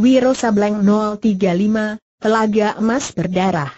Wiro Sableng 035, Telaga Emas Berdarah.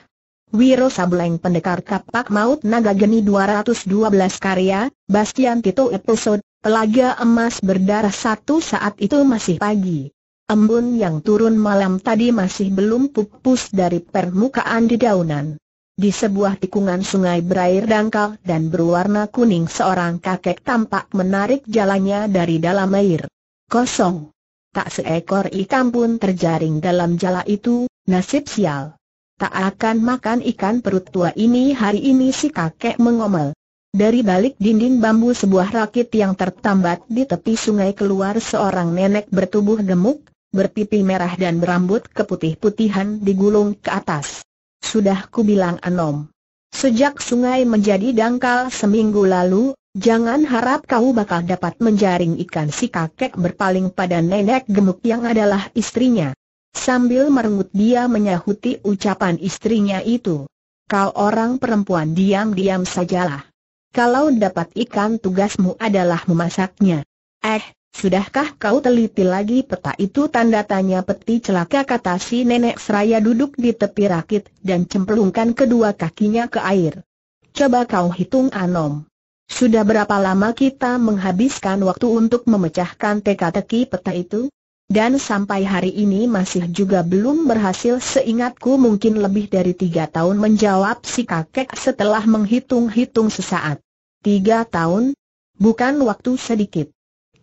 Wiro Sableng Pendekar Kapak Maut Naga Geni 212 karya, Bastian Tito episode, Telaga Emas Berdarah satu saat itu masih pagi. Embun yang turun malam tadi masih belum pupus dari permukaan di daunan. Di sebuah tikungan sungai berair dangkal dan berwarna kuning seorang kakek tampak menarik jalannya dari dalam air. Kosong. Tak seekor ikan pun terjaring dalam jala itu, nasib sial. Tak akan makan ikan perut tua ini hari ini si kakek mengomel. Dari balik dinding bambu sebuah rakit yang tertambat di tepi sungai keluar seorang nenek bertubuh gemuk, berpipi merah dan berambut keputih-putihan digulung ke atas. Sudah bilang Anom. Sejak sungai menjadi dangkal seminggu lalu, Jangan harap kau bakal dapat menjaring ikan si kakek berpaling pada nenek gemuk yang adalah istrinya. Sambil merengut dia menyahuti ucapan istrinya itu. Kau orang perempuan diam-diam sajalah. Kalau dapat ikan tugasmu adalah memasaknya. Eh, sudahkah kau teliti lagi peta itu tanda tanya peti celaka kata si nenek seraya duduk di tepi rakit dan cemplungkan kedua kakinya ke air. Coba kau hitung Anom. Sudah berapa lama kita menghabiskan waktu untuk memecahkan teka-teki peta itu? Dan sampai hari ini masih juga belum berhasil seingatku mungkin lebih dari tiga tahun menjawab si kakek setelah menghitung-hitung sesaat. Tiga tahun? Bukan waktu sedikit.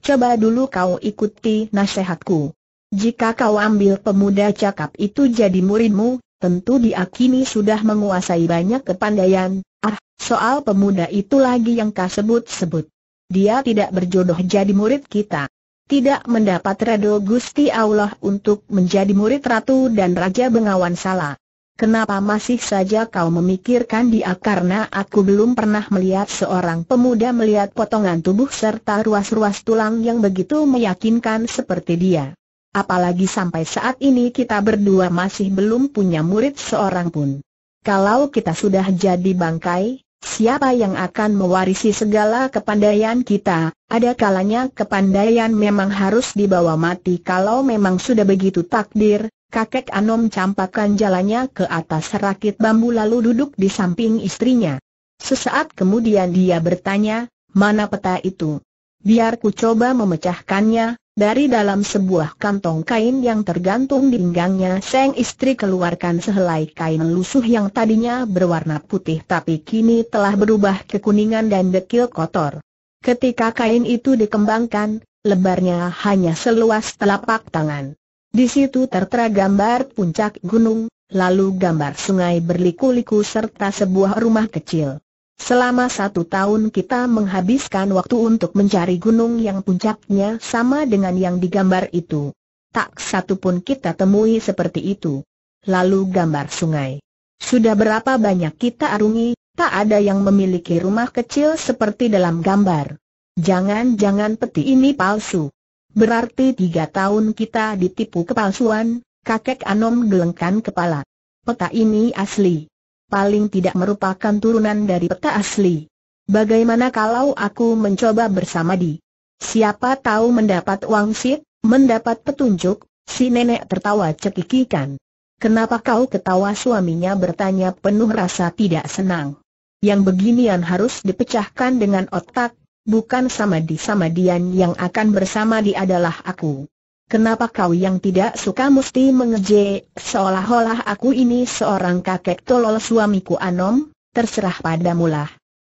Coba dulu kau ikuti nasihatku. Jika kau ambil pemuda cakap itu jadi muridmu, tentu diakini sudah menguasai banyak kepandaian, Ah, soal pemuda itu lagi yang kau sebut-sebut. Dia tidak berjodoh jadi murid kita. Tidak mendapat redo Gusti Allah untuk menjadi murid Ratu dan Raja Bengawan Salah. Kenapa masih saja kau memikirkan dia karena aku belum pernah melihat seorang pemuda melihat potongan tubuh serta ruas-ruas tulang yang begitu meyakinkan seperti dia. Apalagi sampai saat ini kita berdua masih belum punya murid seorang pun. Kalau kita sudah jadi bangkai, siapa yang akan mewarisi segala kepandaian kita? Ada kalanya kepandaian memang harus dibawa mati kalau memang sudah begitu takdir. Kakek Anom campakkan jalannya ke atas rakit bambu lalu duduk di samping istrinya. Sesaat kemudian dia bertanya, mana peta itu? Biar ku coba memecahkannya, dari dalam sebuah kantong kain yang tergantung di pinggangnya sang istri keluarkan sehelai kain lusuh yang tadinya berwarna putih tapi kini telah berubah kekuningan dan dekil kotor. Ketika kain itu dikembangkan, lebarnya hanya seluas telapak tangan. Di situ tertera gambar puncak gunung, lalu gambar sungai berliku-liku serta sebuah rumah kecil. Selama satu tahun kita menghabiskan waktu untuk mencari gunung yang puncaknya sama dengan yang digambar itu. Tak satu pun kita temui seperti itu. Lalu gambar sungai. Sudah berapa banyak kita arungi, tak ada yang memiliki rumah kecil seperti dalam gambar. Jangan-jangan peti ini palsu. Berarti tiga tahun kita ditipu kepalsuan, kakek Anom gelengkan kepala. Peta ini asli paling tidak merupakan turunan dari peta asli. Bagaimana kalau aku mencoba bersama di? Siapa tahu mendapat wangsit, mendapat petunjuk, si nenek tertawa cekikikan. Kenapa kau ketawa suaminya bertanya penuh rasa tidak senang. Yang beginian harus dipecahkan dengan otak, bukan sama di sama dian yang akan bersama di adalah aku. Kenapa kau yang tidak suka mesti mengeje seolah-olah aku ini seorang kakek tolol suamiku Anom, terserah padamulah.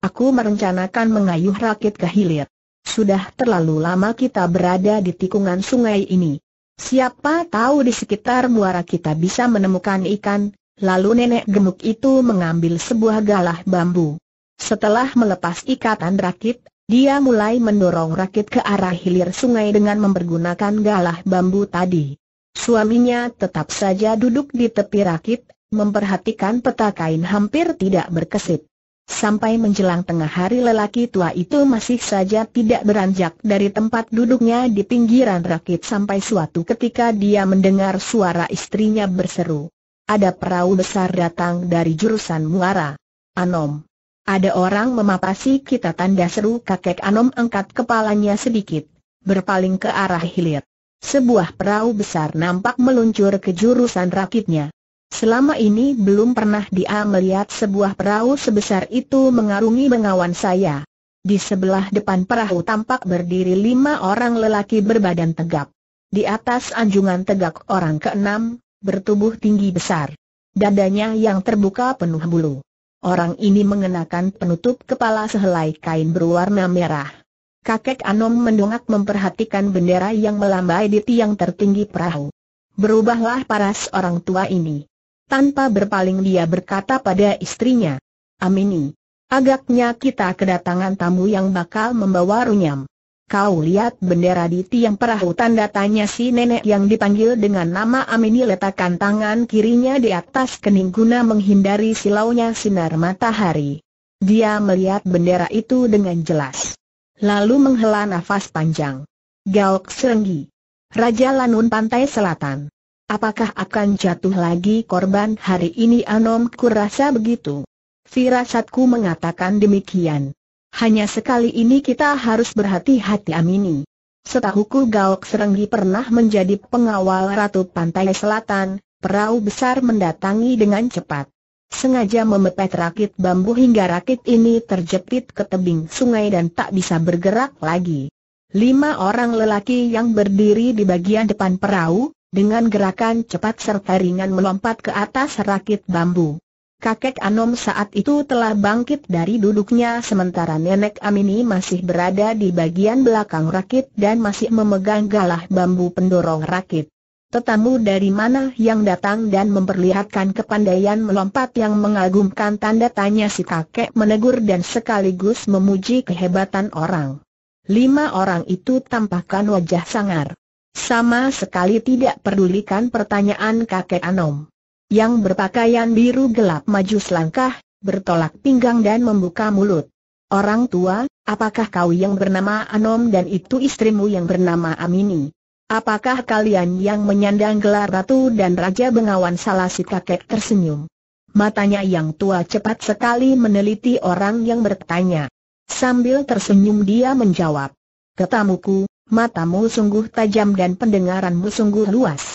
Aku merencanakan mengayuh rakit ke hilir. Sudah terlalu lama kita berada di tikungan sungai ini. Siapa tahu di sekitar muara kita bisa menemukan ikan, lalu nenek gemuk itu mengambil sebuah galah bambu. Setelah melepas ikatan rakit, dia mulai mendorong rakit ke arah hilir sungai dengan mempergunakan galah bambu tadi. Suaminya tetap saja duduk di tepi rakit, memperhatikan peta kain hampir tidak berkesit. Sampai menjelang tengah hari lelaki tua itu masih saja tidak beranjak dari tempat duduknya di pinggiran rakit sampai suatu ketika dia mendengar suara istrinya berseru. Ada perahu besar datang dari jurusan muara. Anom. Ada orang memapasi kita tanda seru kakek Anom angkat kepalanya sedikit, berpaling ke arah hilir. Sebuah perahu besar nampak meluncur ke jurusan rakitnya. Selama ini belum pernah dia melihat sebuah perahu sebesar itu mengarungi bengawan saya. Di sebelah depan perahu tampak berdiri lima orang lelaki berbadan tegap. Di atas anjungan tegak orang keenam, bertubuh tinggi besar. Dadanya yang terbuka penuh bulu. Orang ini mengenakan penutup kepala sehelai kain berwarna merah. Kakek Anom mendongak memperhatikan bendera yang melambai di tiang tertinggi perahu. Berubahlah paras orang tua ini. Tanpa berpaling dia berkata pada istrinya, Amini, agaknya kita kedatangan tamu yang bakal membawa runyam. Kau lihat bendera di tiang perahu tanda tanya si nenek yang dipanggil dengan nama Amini letakkan tangan kirinya di atas kening guna menghindari silaunya sinar matahari. Dia melihat bendera itu dengan jelas. Lalu menghela nafas panjang. Gauk Serenggi. Raja Lanun Pantai Selatan. Apakah akan jatuh lagi korban hari ini Anom kurasa begitu? Firasatku mengatakan demikian. Hanya sekali ini kita harus berhati-hati Amini. Setahuku Gaok Serenggi pernah menjadi pengawal Ratu Pantai Selatan, perahu besar mendatangi dengan cepat. Sengaja memepet rakit bambu hingga rakit ini terjepit ke tebing sungai dan tak bisa bergerak lagi. Lima orang lelaki yang berdiri di bagian depan perahu, dengan gerakan cepat serta ringan melompat ke atas rakit bambu. Kakek Anom saat itu telah bangkit dari duduknya sementara nenek Amini masih berada di bagian belakang rakit dan masih memegang galah bambu pendorong rakit. Tetamu dari mana yang datang dan memperlihatkan kepandaian melompat yang mengagumkan tanda tanya si kakek menegur dan sekaligus memuji kehebatan orang. Lima orang itu tampakkan wajah sangar. Sama sekali tidak pedulikan pertanyaan kakek Anom yang berpakaian biru gelap maju selangkah, bertolak pinggang dan membuka mulut. Orang tua, apakah kau yang bernama Anom dan itu istrimu yang bernama Amini? Apakah kalian yang menyandang gelar ratu dan raja bengawan salah si kakek tersenyum? Matanya yang tua cepat sekali meneliti orang yang bertanya. Sambil tersenyum dia menjawab, Ketamuku, matamu sungguh tajam dan pendengaranmu sungguh luas.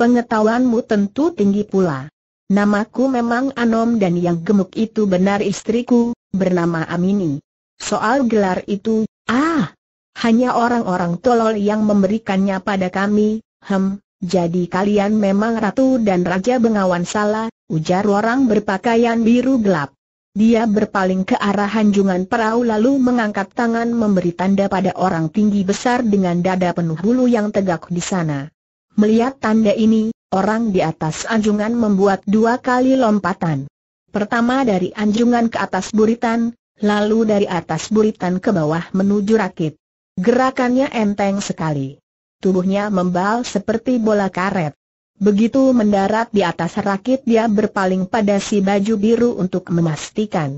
Pengetahuanmu tentu tinggi pula. Namaku memang Anom dan yang gemuk itu benar istriku, bernama Amini. Soal gelar itu, ah, hanya orang-orang tolol yang memberikannya pada kami, hem, jadi kalian memang ratu dan raja bengawan salah, ujar orang berpakaian biru gelap. Dia berpaling ke arah hanjungan perahu lalu mengangkat tangan memberi tanda pada orang tinggi besar dengan dada penuh bulu yang tegak di sana. Melihat tanda ini, orang di atas anjungan membuat dua kali lompatan. Pertama dari anjungan ke atas buritan, lalu dari atas buritan ke bawah menuju rakit. Gerakannya enteng sekali. Tubuhnya membal seperti bola karet. Begitu mendarat di atas rakit dia berpaling pada si baju biru untuk memastikan.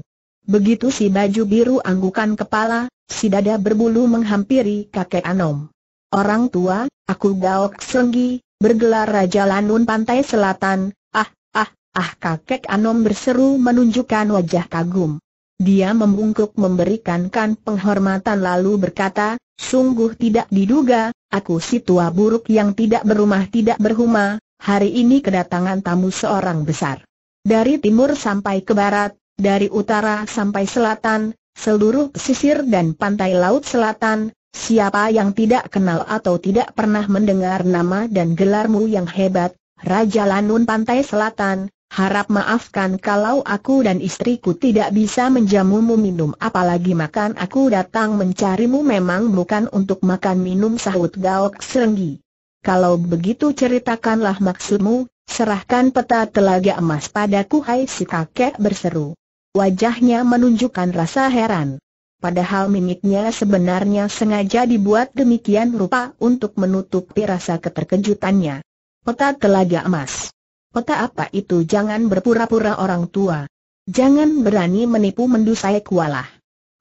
Begitu si baju biru anggukan kepala, si dada berbulu menghampiri kakek Anom. Orang tua, aku Daok Senggi, bergelar Raja Lanun Pantai Selatan, ah, ah, ah kakek Anom berseru menunjukkan wajah kagum. Dia membungkuk memberikankan penghormatan lalu berkata, sungguh tidak diduga, aku si tua buruk yang tidak berumah tidak berhuma, hari ini kedatangan tamu seorang besar. Dari timur sampai ke barat, dari utara sampai selatan, seluruh pesisir dan pantai laut selatan, Siapa yang tidak kenal atau tidak pernah mendengar nama dan gelarmu yang hebat, Raja Lanun Pantai Selatan, harap maafkan kalau aku dan istriku tidak bisa menjamumu minum apalagi makan aku datang mencarimu memang bukan untuk makan minum sahut Gaok Serenggi. Kalau begitu ceritakanlah maksudmu, serahkan peta telaga emas padaku hai si kakek berseru. Wajahnya menunjukkan rasa heran. Padahal mimiknya sebenarnya sengaja dibuat demikian rupa untuk menutupi rasa keterkejutannya. Peta Telaga Emas. Peta apa itu jangan berpura-pura orang tua. Jangan berani menipu mendusai kualah.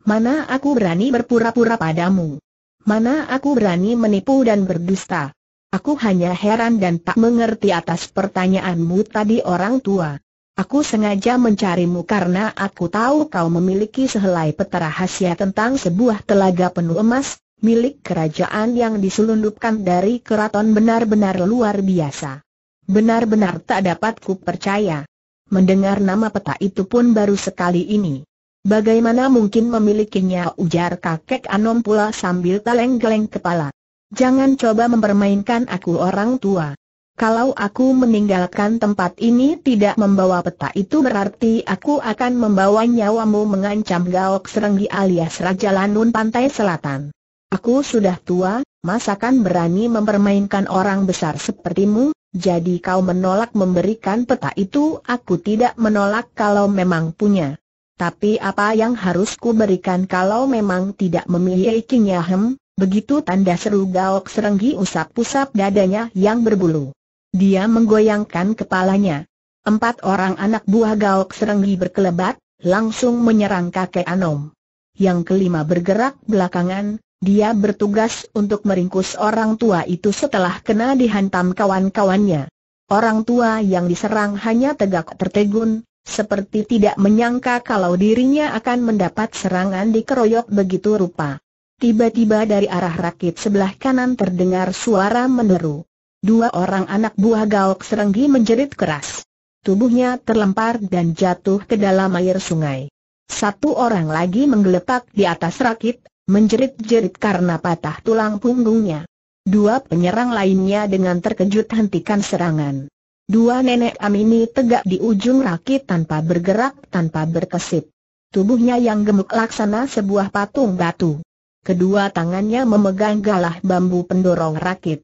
Mana aku berani berpura-pura padamu. Mana aku berani menipu dan berdusta. Aku hanya heran dan tak mengerti atas pertanyaanmu tadi orang tua. Aku sengaja mencarimu karena aku tahu kau memiliki sehelai peta rahasia tentang sebuah telaga penuh emas, milik kerajaan yang diselundupkan dari keraton benar-benar luar biasa. Benar-benar tak dapat ku percaya. Mendengar nama peta itu pun baru sekali ini. Bagaimana mungkin memilikinya ujar kakek Anom pula sambil taleng geleng kepala. Jangan coba mempermainkan aku orang tua. Kalau aku meninggalkan tempat ini tidak membawa peta itu berarti aku akan membawa nyawamu mengancam Gaok Serenggi alias Raja Lanun Pantai Selatan. Aku sudah tua, masakan berani mempermainkan orang besar sepertimu, jadi kau menolak memberikan peta itu aku tidak menolak kalau memang punya. Tapi apa yang harus ku berikan kalau memang tidak memiliki nyahem? Begitu tanda seru Gaok Serenggi usap-usap dadanya yang berbulu. Dia menggoyangkan kepalanya. Empat orang anak buah Gaok Serenggi berkelebat, langsung menyerang kakek Anom. Yang kelima bergerak belakangan, dia bertugas untuk meringkus orang tua itu setelah kena dihantam kawan-kawannya. Orang tua yang diserang hanya tegak tertegun, seperti tidak menyangka kalau dirinya akan mendapat serangan dikeroyok begitu rupa. Tiba-tiba dari arah rakit sebelah kanan terdengar suara meneru. Dua orang anak buah Gaok Serenggi menjerit keras. Tubuhnya terlempar dan jatuh ke dalam air sungai. Satu orang lagi menggeletak di atas rakit, menjerit-jerit karena patah tulang punggungnya. Dua penyerang lainnya dengan terkejut hentikan serangan. Dua nenek Amini tegak di ujung rakit tanpa bergerak, tanpa berkesip. Tubuhnya yang gemuk laksana sebuah patung batu. Kedua tangannya memegang galah bambu pendorong rakit.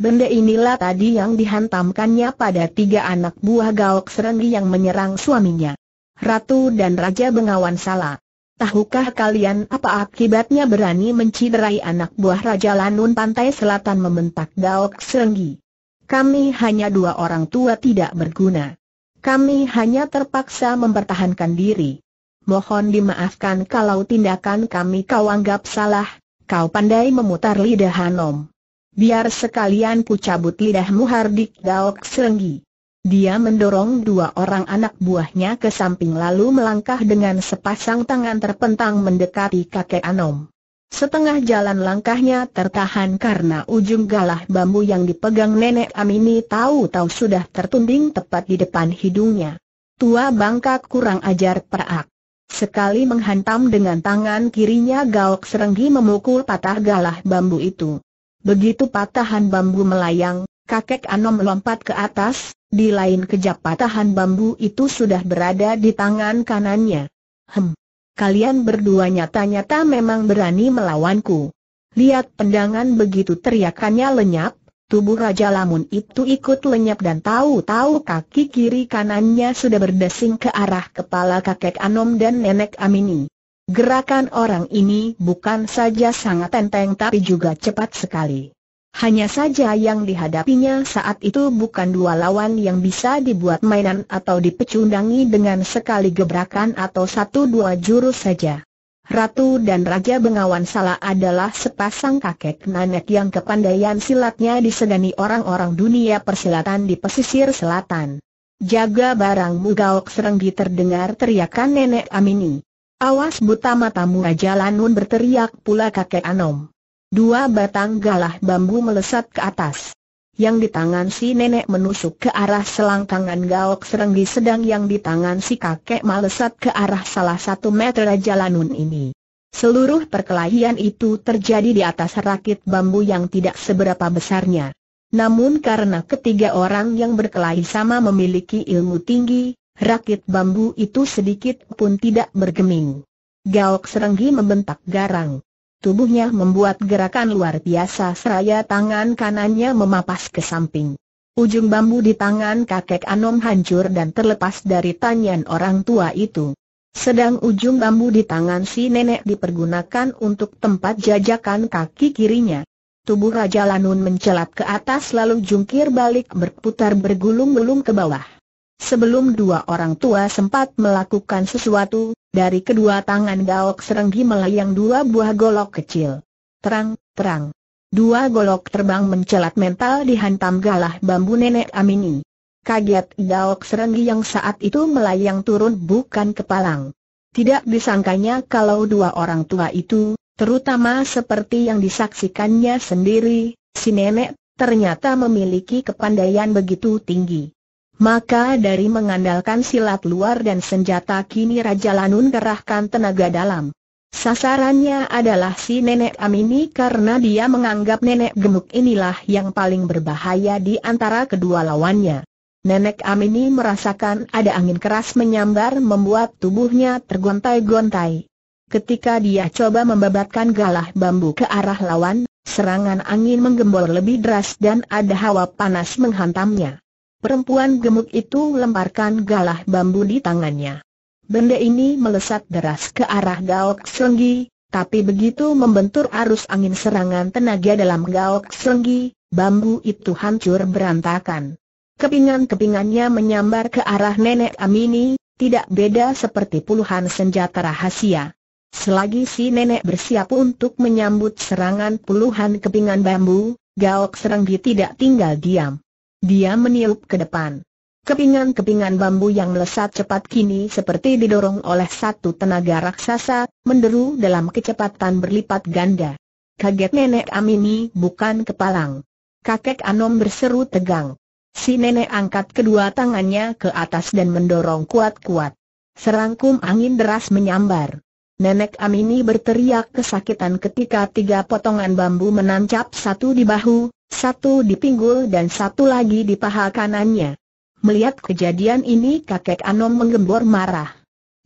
Benda inilah tadi yang dihantamkannya pada tiga anak buah Gaok Serenggi yang menyerang suaminya. Ratu dan Raja Bengawan salah. Tahukah kalian apa akibatnya berani menciderai anak buah Raja Lanun Pantai Selatan membentak Gaok Serenggi? Kami hanya dua orang tua tidak berguna. Kami hanya terpaksa mempertahankan diri. Mohon dimaafkan kalau tindakan kami kau anggap salah, kau pandai memutar lidah Hanom. Biar sekalian ku cabut lidahmu Hardik Daok Serenggi. Dia mendorong dua orang anak buahnya ke samping lalu melangkah dengan sepasang tangan terpentang mendekati kakek Anom. Setengah jalan langkahnya tertahan karena ujung galah bambu yang dipegang nenek Amini tahu-tahu sudah tertunding tepat di depan hidungnya. Tua bangka kurang ajar perak. Sekali menghantam dengan tangan kirinya Gaok Serenggi memukul patah galah bambu itu. Begitu patahan bambu melayang, kakek Anom melompat ke atas, di lain kejap patahan bambu itu sudah berada di tangan kanannya. Hem, kalian berdua nyata-nyata memang berani melawanku. Lihat pendangan begitu teriakannya lenyap, tubuh Raja Lamun itu ikut lenyap dan tahu-tahu kaki kiri kanannya sudah berdesing ke arah kepala kakek Anom dan nenek Amini. Gerakan orang ini bukan saja sangat enteng tapi juga cepat sekali. Hanya saja yang dihadapinya saat itu bukan dua lawan yang bisa dibuat mainan atau dipecundangi dengan sekali gebrakan atau satu dua jurus saja. Ratu dan Raja Bengawan Sala adalah sepasang kakek nenek yang kepandaian silatnya disegani orang-orang dunia persilatan di pesisir selatan. Jaga barangmu gaok serenggi terdengar teriakan nenek Amini. Awas buta matamu Raja Lanun berteriak pula kakek Anom. Dua batang galah bambu melesat ke atas. Yang di tangan si nenek menusuk ke arah selangkangan gaok serenggi sedang yang di tangan si kakek melesat ke arah salah satu meter Raja Lanun ini. Seluruh perkelahian itu terjadi di atas rakit bambu yang tidak seberapa besarnya. Namun karena ketiga orang yang berkelahi sama memiliki ilmu tinggi, rakit bambu itu sedikit pun tidak bergeming. Gaok Serenggi membentak garang. Tubuhnya membuat gerakan luar biasa seraya tangan kanannya memapas ke samping. Ujung bambu di tangan kakek Anom hancur dan terlepas dari tanyan orang tua itu. Sedang ujung bambu di tangan si nenek dipergunakan untuk tempat jajakan kaki kirinya. Tubuh Raja Lanun mencelat ke atas lalu jungkir balik berputar bergulung-gulung ke bawah. Sebelum dua orang tua sempat melakukan sesuatu, dari kedua tangan Gaok Serenggi melayang dua buah golok kecil. Terang, terang. Dua golok terbang mencelat mental dihantam galah bambu nenek Amini. Kaget Gaok Serenggi yang saat itu melayang turun bukan kepalang. Tidak disangkanya kalau dua orang tua itu, terutama seperti yang disaksikannya sendiri, si nenek, ternyata memiliki kepandaian begitu tinggi. Maka dari mengandalkan silat luar dan senjata kini Raja Lanun kerahkan tenaga dalam. Sasarannya adalah si nenek Amini karena dia menganggap nenek gemuk inilah yang paling berbahaya di antara kedua lawannya. Nenek Amini merasakan ada angin keras menyambar membuat tubuhnya tergontai-gontai. Ketika dia coba membabatkan galah bambu ke arah lawan, serangan angin menggembor lebih deras dan ada hawa panas menghantamnya. Perempuan gemuk itu lemparkan galah bambu di tangannya. Benda ini melesat deras ke arah Gaok Senggi, tapi begitu membentur arus angin serangan tenaga dalam Gaok Senggi, bambu itu hancur berantakan. Kepingan-kepingannya menyambar ke arah nenek Amini, tidak beda seperti puluhan senjata rahasia. Selagi si nenek bersiap untuk menyambut serangan puluhan kepingan bambu, Gaok Serenggi tidak tinggal diam. Dia meniup ke depan. Kepingan-kepingan bambu yang melesat cepat kini seperti didorong oleh satu tenaga raksasa, menderu dalam kecepatan berlipat ganda. Kaget nenek Amini bukan kepalang. Kakek Anom berseru tegang. Si nenek angkat kedua tangannya ke atas dan mendorong kuat-kuat. Serangkum angin deras menyambar. Nenek Amini berteriak kesakitan ketika tiga potongan bambu menancap satu di bahu, satu di pinggul dan satu lagi di paha kanannya. Melihat kejadian ini kakek Anom menggembor marah.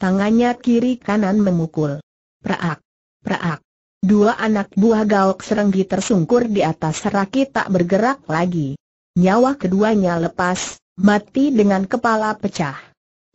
Tangannya kiri kanan memukul. Praak! Praak! Dua anak buah gaok serenggi tersungkur di atas seraki tak bergerak lagi. Nyawa keduanya lepas, mati dengan kepala pecah.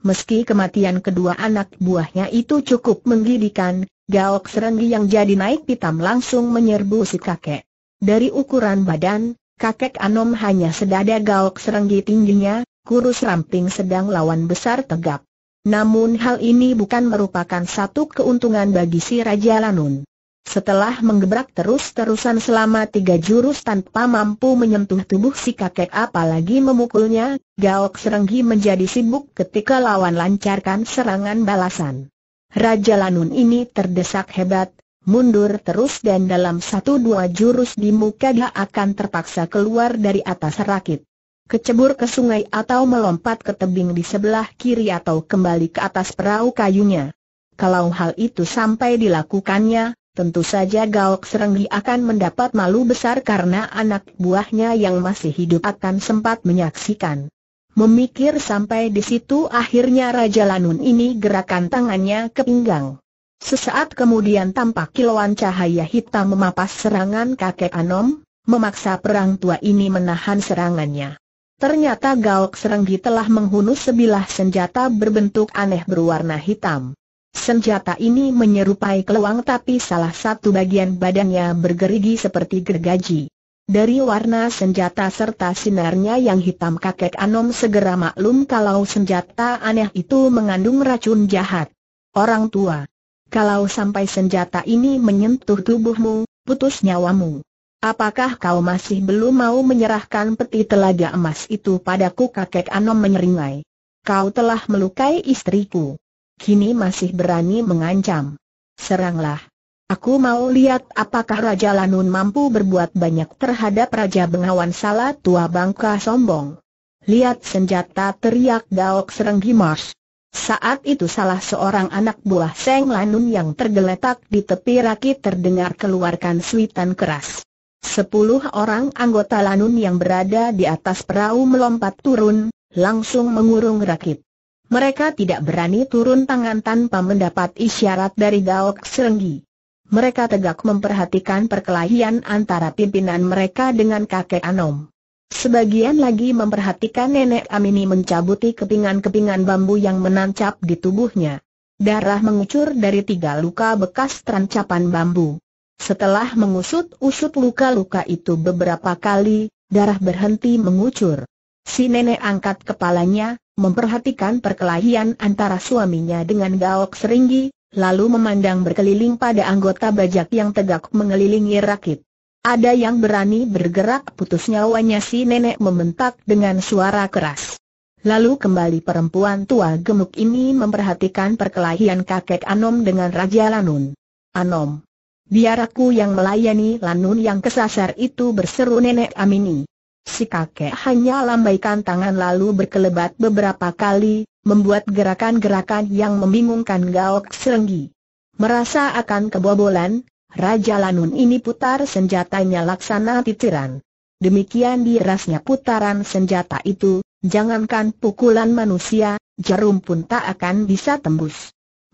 Meski kematian kedua anak buahnya itu cukup menggidikan, gaok serenggi yang jadi naik pitam langsung menyerbu si kakek. Dari ukuran badan, kakek Anom hanya sedada gaok serenggi tingginya, kurus ramping sedang lawan besar tegap. Namun hal ini bukan merupakan satu keuntungan bagi si Raja Lanun. Setelah menggebrak terus-terusan selama tiga jurus tanpa mampu menyentuh tubuh si kakek apalagi memukulnya, Gaok Serenggi menjadi sibuk ketika lawan lancarkan serangan balasan. Raja Lanun ini terdesak hebat, mundur terus dan dalam satu dua jurus di muka dia akan terpaksa keluar dari atas rakit. Kecebur ke sungai atau melompat ke tebing di sebelah kiri atau kembali ke atas perahu kayunya. Kalau hal itu sampai dilakukannya, tentu saja Gaok Serenggi akan mendapat malu besar karena anak buahnya yang masih hidup akan sempat menyaksikan. Memikir sampai di situ akhirnya Raja Lanun ini gerakan tangannya ke pinggang. Sesaat kemudian tampak kilauan cahaya hitam memapas serangan kakek Anom, memaksa perang tua ini menahan serangannya. Ternyata Gaok Serenggi telah menghunus sebilah senjata berbentuk aneh berwarna hitam. Senjata ini menyerupai keluang tapi salah satu bagian badannya bergerigi seperti gergaji. Dari warna senjata serta sinarnya yang hitam kakek Anom segera maklum kalau senjata aneh itu mengandung racun jahat. Orang tua, kalau sampai senjata ini menyentuh tubuhmu, putus nyawamu. Apakah kau masih belum mau menyerahkan peti telaga emas itu padaku kakek Anom menyeringai? Kau telah melukai istriku. Kini masih berani mengancam. Seranglah. Aku mau lihat apakah Raja Lanun mampu berbuat banyak terhadap Raja Bengawan Salah tua bangka sombong. Lihat senjata teriak Gaok Serenggi Mars. Saat itu salah seorang anak buah Seng Lanun yang tergeletak di tepi rakit terdengar keluarkan suitan keras. Sepuluh orang anggota Lanun yang berada di atas perahu melompat turun, langsung mengurung rakit. Mereka tidak berani turun tangan tanpa mendapat isyarat dari Gaok Serenggi. Mereka tegak memperhatikan perkelahian antara pimpinan mereka dengan kakek Anom. Sebagian lagi memperhatikan nenek Amini mencabuti kepingan-kepingan bambu yang menancap di tubuhnya. Darah mengucur dari tiga luka bekas terancapan bambu. Setelah mengusut-usut luka-luka itu beberapa kali, darah berhenti mengucur. Si nenek angkat kepalanya, memperhatikan perkelahian antara suaminya dengan Gaok Seringgi, lalu memandang berkeliling pada anggota bajak yang tegak mengelilingi rakit. Ada yang berani bergerak putus nyawanya si nenek membentak dengan suara keras. Lalu kembali perempuan tua gemuk ini memperhatikan perkelahian kakek Anom dengan Raja Lanun. Anom. Biar aku yang melayani Lanun yang kesasar itu berseru nenek Amini. Si kakek hanya lambaikan tangan lalu berkelebat beberapa kali, membuat gerakan-gerakan yang membingungkan Gaok Serenggi. Merasa akan kebobolan, Raja Lanun ini putar senjatanya laksana titiran. Demikian dirasnya putaran senjata itu, jangankan pukulan manusia, jarum pun tak akan bisa tembus.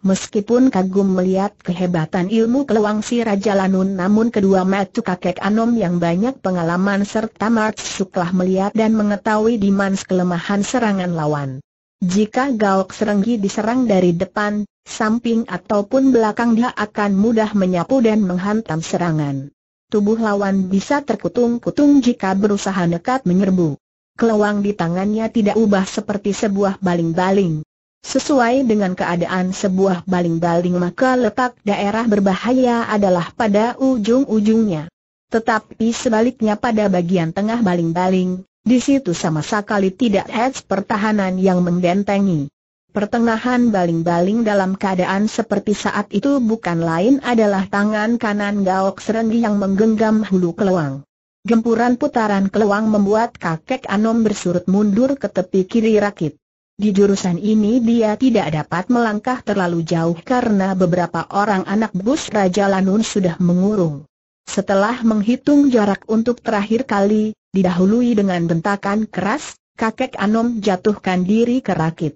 Meskipun kagum melihat kehebatan ilmu keluang si Raja Lanun namun kedua metu kakek Anom yang banyak pengalaman serta Mark Suklah melihat dan mengetahui dimans kelemahan serangan lawan. Jika Gaok Serenggi diserang dari depan, samping ataupun belakang dia akan mudah menyapu dan menghantam serangan. Tubuh lawan bisa terkutung-kutung jika berusaha nekat menyerbu. Keluang di tangannya tidak ubah seperti sebuah baling-baling. Sesuai dengan keadaan sebuah baling-baling maka letak daerah berbahaya adalah pada ujung-ujungnya. Tetapi sebaliknya pada bagian tengah baling-baling, di situ sama sekali tidak ada pertahanan yang membentengi. Pertengahan baling-baling dalam keadaan seperti saat itu bukan lain adalah tangan kanan Gaok Serenggi yang menggenggam hulu keluang. Gempuran putaran keluang membuat kakek Anom bersurut mundur ke tepi kiri rakit. Di jurusan ini dia tidak dapat melangkah terlalu jauh karena beberapa orang anak bus Raja Lanun sudah mengurung. Setelah menghitung jarak untuk terakhir kali, didahului dengan bentakan keras, kakek Anom jatuhkan diri ke rakit.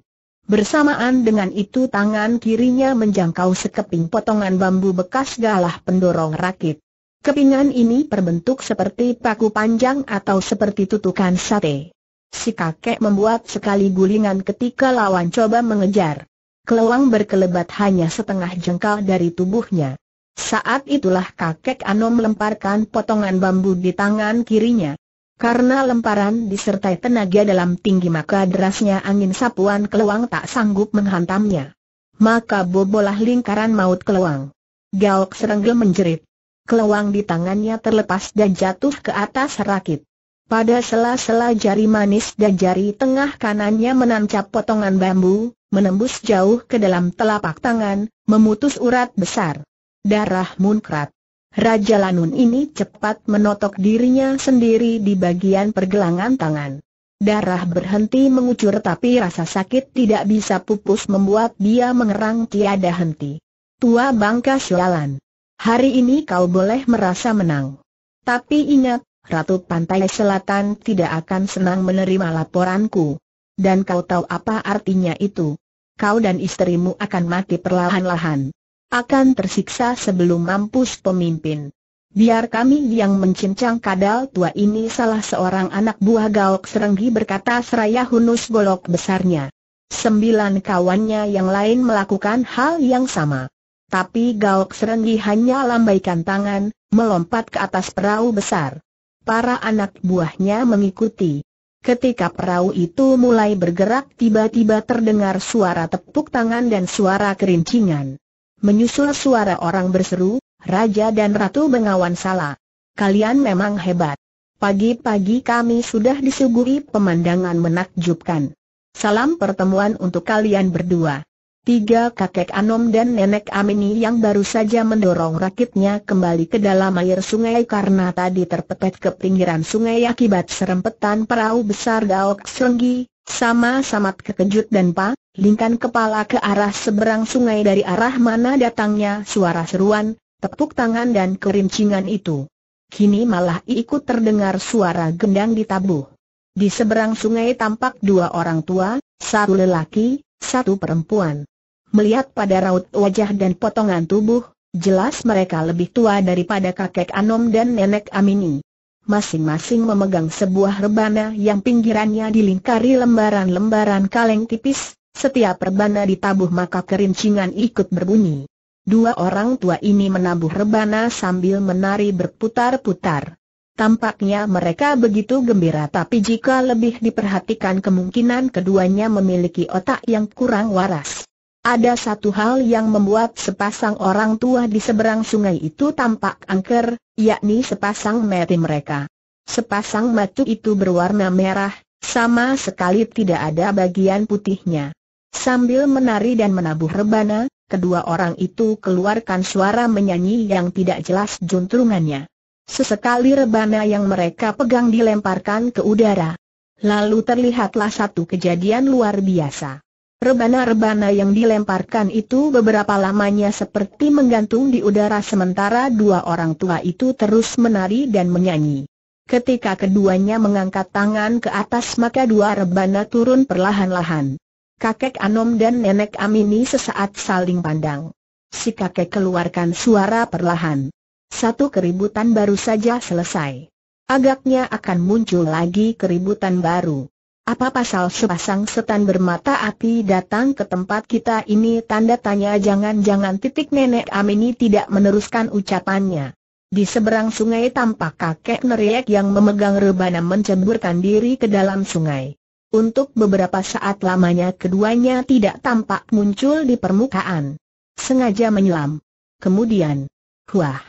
Bersamaan dengan itu tangan kirinya menjangkau sekeping potongan bambu bekas galah pendorong rakit. Kepingan ini berbentuk seperti paku panjang atau seperti tutukan sate. Si kakek membuat sekali gulingan ketika lawan coba mengejar. Keluang berkelebat hanya setengah jengkal dari tubuhnya. Saat itulah kakek Anom melemparkan potongan bambu di tangan kirinya. Karena lemparan disertai tenaga dalam tinggi maka derasnya angin sapuan keluang tak sanggup menghantamnya. Maka bobolah lingkaran maut keluang. Gaok Serenggel menjerit. Keluang di tangannya terlepas dan jatuh ke atas rakit. Pada sela-sela jari manis dan jari tengah kanannya menancap potongan bambu, menembus jauh ke dalam telapak tangan, memutus urat besar. Darah munkrat. Raja Lanun ini cepat menotok dirinya sendiri di bagian pergelangan tangan. Darah berhenti mengucur tapi rasa sakit tidak bisa pupus membuat dia mengerang tiada henti. Tua bangka sialan. Hari ini kau boleh merasa menang. Tapi ingat, Ratu Pantai Selatan tidak akan senang menerima laporanku. Dan kau tahu apa artinya itu. Kau dan istrimu akan mati perlahan-lahan akan tersiksa sebelum mampus pemimpin. Biar kami yang mencincang kadal tua ini salah seorang anak buah Gaok Serenggi berkata seraya hunus golok besarnya. Sembilan kawannya yang lain melakukan hal yang sama. Tapi Gaok Serenggi hanya lambaikan tangan, melompat ke atas perahu besar. Para anak buahnya mengikuti. Ketika perahu itu mulai bergerak tiba-tiba terdengar suara tepuk tangan dan suara kerincingan. Menyusul suara orang berseru, Raja dan Ratu Bengawan Salah. Kalian memang hebat. Pagi-pagi kami sudah disuguhi pemandangan menakjubkan. Salam pertemuan untuk kalian berdua. Tiga kakek Anom dan nenek Amini yang baru saja mendorong rakitnya kembali ke dalam air sungai karena tadi terpepet ke pinggiran sungai akibat serempetan perahu besar Gaok Senggi, sama-sama terkejut dan pa, lingkan kepala ke arah seberang sungai dari arah mana datangnya suara seruan, tepuk tangan dan kerincingan itu. Kini malah ikut terdengar suara gendang ditabuh. Di seberang sungai tampak dua orang tua, satu lelaki, satu perempuan. Melihat pada raut wajah dan potongan tubuh, jelas mereka lebih tua daripada kakek Anom dan nenek Amini masing-masing memegang sebuah rebana yang pinggirannya dilingkari lembaran-lembaran kaleng tipis, setiap rebana ditabuh maka kerincingan ikut berbunyi. Dua orang tua ini menabuh rebana sambil menari berputar-putar. Tampaknya mereka begitu gembira tapi jika lebih diperhatikan kemungkinan keduanya memiliki otak yang kurang waras. Ada satu hal yang membuat sepasang orang tua di seberang sungai itu tampak angker, yakni sepasang mati mereka. Sepasang matu itu berwarna merah, sama sekali tidak ada bagian putihnya. Sambil menari dan menabuh rebana, kedua orang itu keluarkan suara menyanyi yang tidak jelas juntrungannya. Sesekali rebana yang mereka pegang dilemparkan ke udara. Lalu terlihatlah satu kejadian luar biasa. Rebana-rebana yang dilemparkan itu beberapa lamanya seperti menggantung di udara sementara dua orang tua itu terus menari dan menyanyi. Ketika keduanya mengangkat tangan ke atas maka dua rebana turun perlahan-lahan. Kakek Anom dan Nenek Amini sesaat saling pandang. Si kakek keluarkan suara perlahan. Satu keributan baru saja selesai. Agaknya akan muncul lagi keributan baru. Apa pasal sepasang setan bermata api datang ke tempat kita ini tanda tanya jangan-jangan titik nenek Amini tidak meneruskan ucapannya. Di seberang sungai tampak kakek neriak yang memegang rebana menceburkan diri ke dalam sungai. Untuk beberapa saat lamanya keduanya tidak tampak muncul di permukaan. Sengaja menyelam. Kemudian, wah,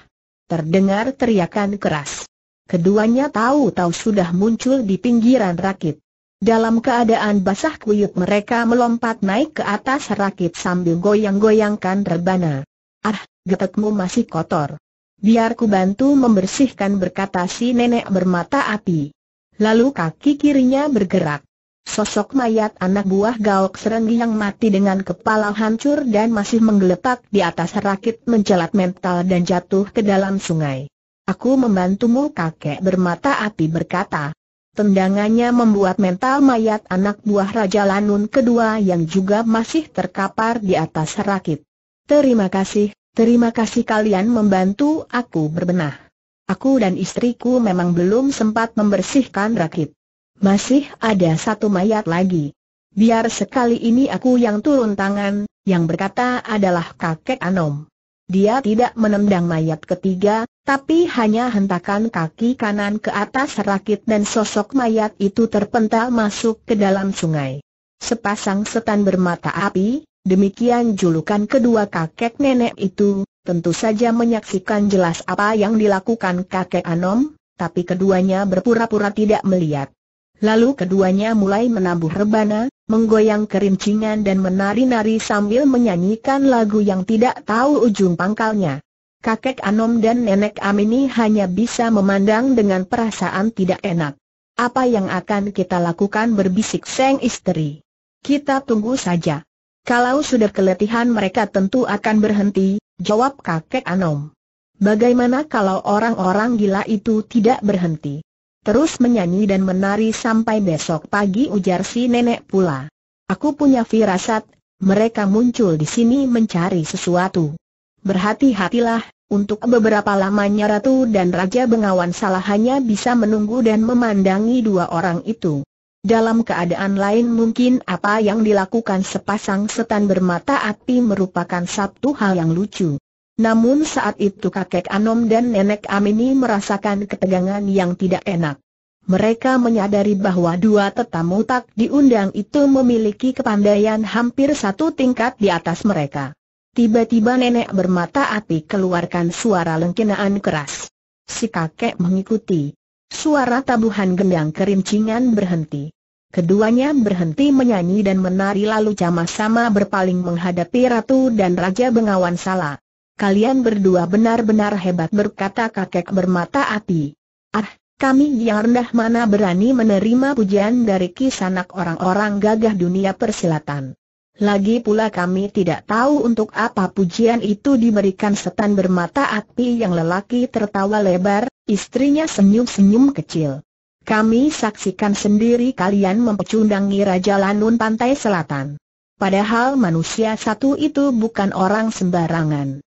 terdengar teriakan keras. Keduanya tahu-tahu sudah muncul di pinggiran rakit. Dalam keadaan basah kuyup mereka melompat naik ke atas rakit sambil goyang-goyangkan rebana. Ah, getekmu masih kotor. Biar ku bantu membersihkan berkata si nenek bermata api. Lalu kaki kirinya bergerak. Sosok mayat anak buah gaok serenggi yang mati dengan kepala hancur dan masih menggeletak di atas rakit mencelat mental dan jatuh ke dalam sungai. Aku membantumu kakek bermata api berkata. Tendangannya membuat mental mayat anak buah Raja Lanun kedua yang juga masih terkapar di atas rakit. Terima kasih, terima kasih kalian membantu aku berbenah. Aku dan istriku memang belum sempat membersihkan rakit. Masih ada satu mayat lagi. Biar sekali ini aku yang turun tangan, yang berkata adalah kakek Anom. Dia tidak menendang mayat ketiga, tapi hanya hentakan kaki kanan ke atas rakit dan sosok mayat itu terpental masuk ke dalam sungai. Sepasang setan bermata api, demikian julukan kedua kakek nenek itu, tentu saja menyaksikan jelas apa yang dilakukan kakek Anom, tapi keduanya berpura-pura tidak melihat. Lalu keduanya mulai menabuh rebana, menggoyang kerincingan dan menari-nari sambil menyanyikan lagu yang tidak tahu ujung pangkalnya. Kakek Anom dan Nenek Amini hanya bisa memandang dengan perasaan tidak enak. Apa yang akan kita lakukan berbisik Seng Istri. Kita tunggu saja. Kalau sudah keletihan mereka tentu akan berhenti, jawab kakek Anom. Bagaimana kalau orang-orang gila itu tidak berhenti? Terus menyanyi dan menari sampai besok pagi ujar si nenek pula. Aku punya firasat, mereka muncul di sini mencari sesuatu. Berhati-hatilah, untuk beberapa lamanya Ratu dan Raja Bengawan salah hanya bisa menunggu dan memandangi dua orang itu. Dalam keadaan lain mungkin apa yang dilakukan sepasang setan bermata api merupakan satu hal yang lucu. Namun saat itu kakek Anom dan nenek Amini merasakan ketegangan yang tidak enak. Mereka menyadari bahwa dua tetamu tak diundang itu memiliki kepandaian hampir satu tingkat di atas mereka. Tiba-tiba nenek bermata api keluarkan suara lengkinaan keras. Si kakek mengikuti. Suara tabuhan gendang kerincingan berhenti. Keduanya berhenti menyanyi dan menari lalu sama-sama berpaling menghadapi ratu dan raja Bengawan Sala. Kalian berdua benar-benar hebat berkata kakek bermata api. Ah, kami yang rendah mana berani menerima pujian dari kisanak orang-orang gagah dunia persilatan. Lagi pula kami tidak tahu untuk apa pujian itu diberikan setan bermata api yang lelaki tertawa lebar, istrinya senyum-senyum kecil. Kami saksikan sendiri kalian mempecundangi Raja Lanun Pantai Selatan. Padahal manusia satu itu bukan orang sembarangan.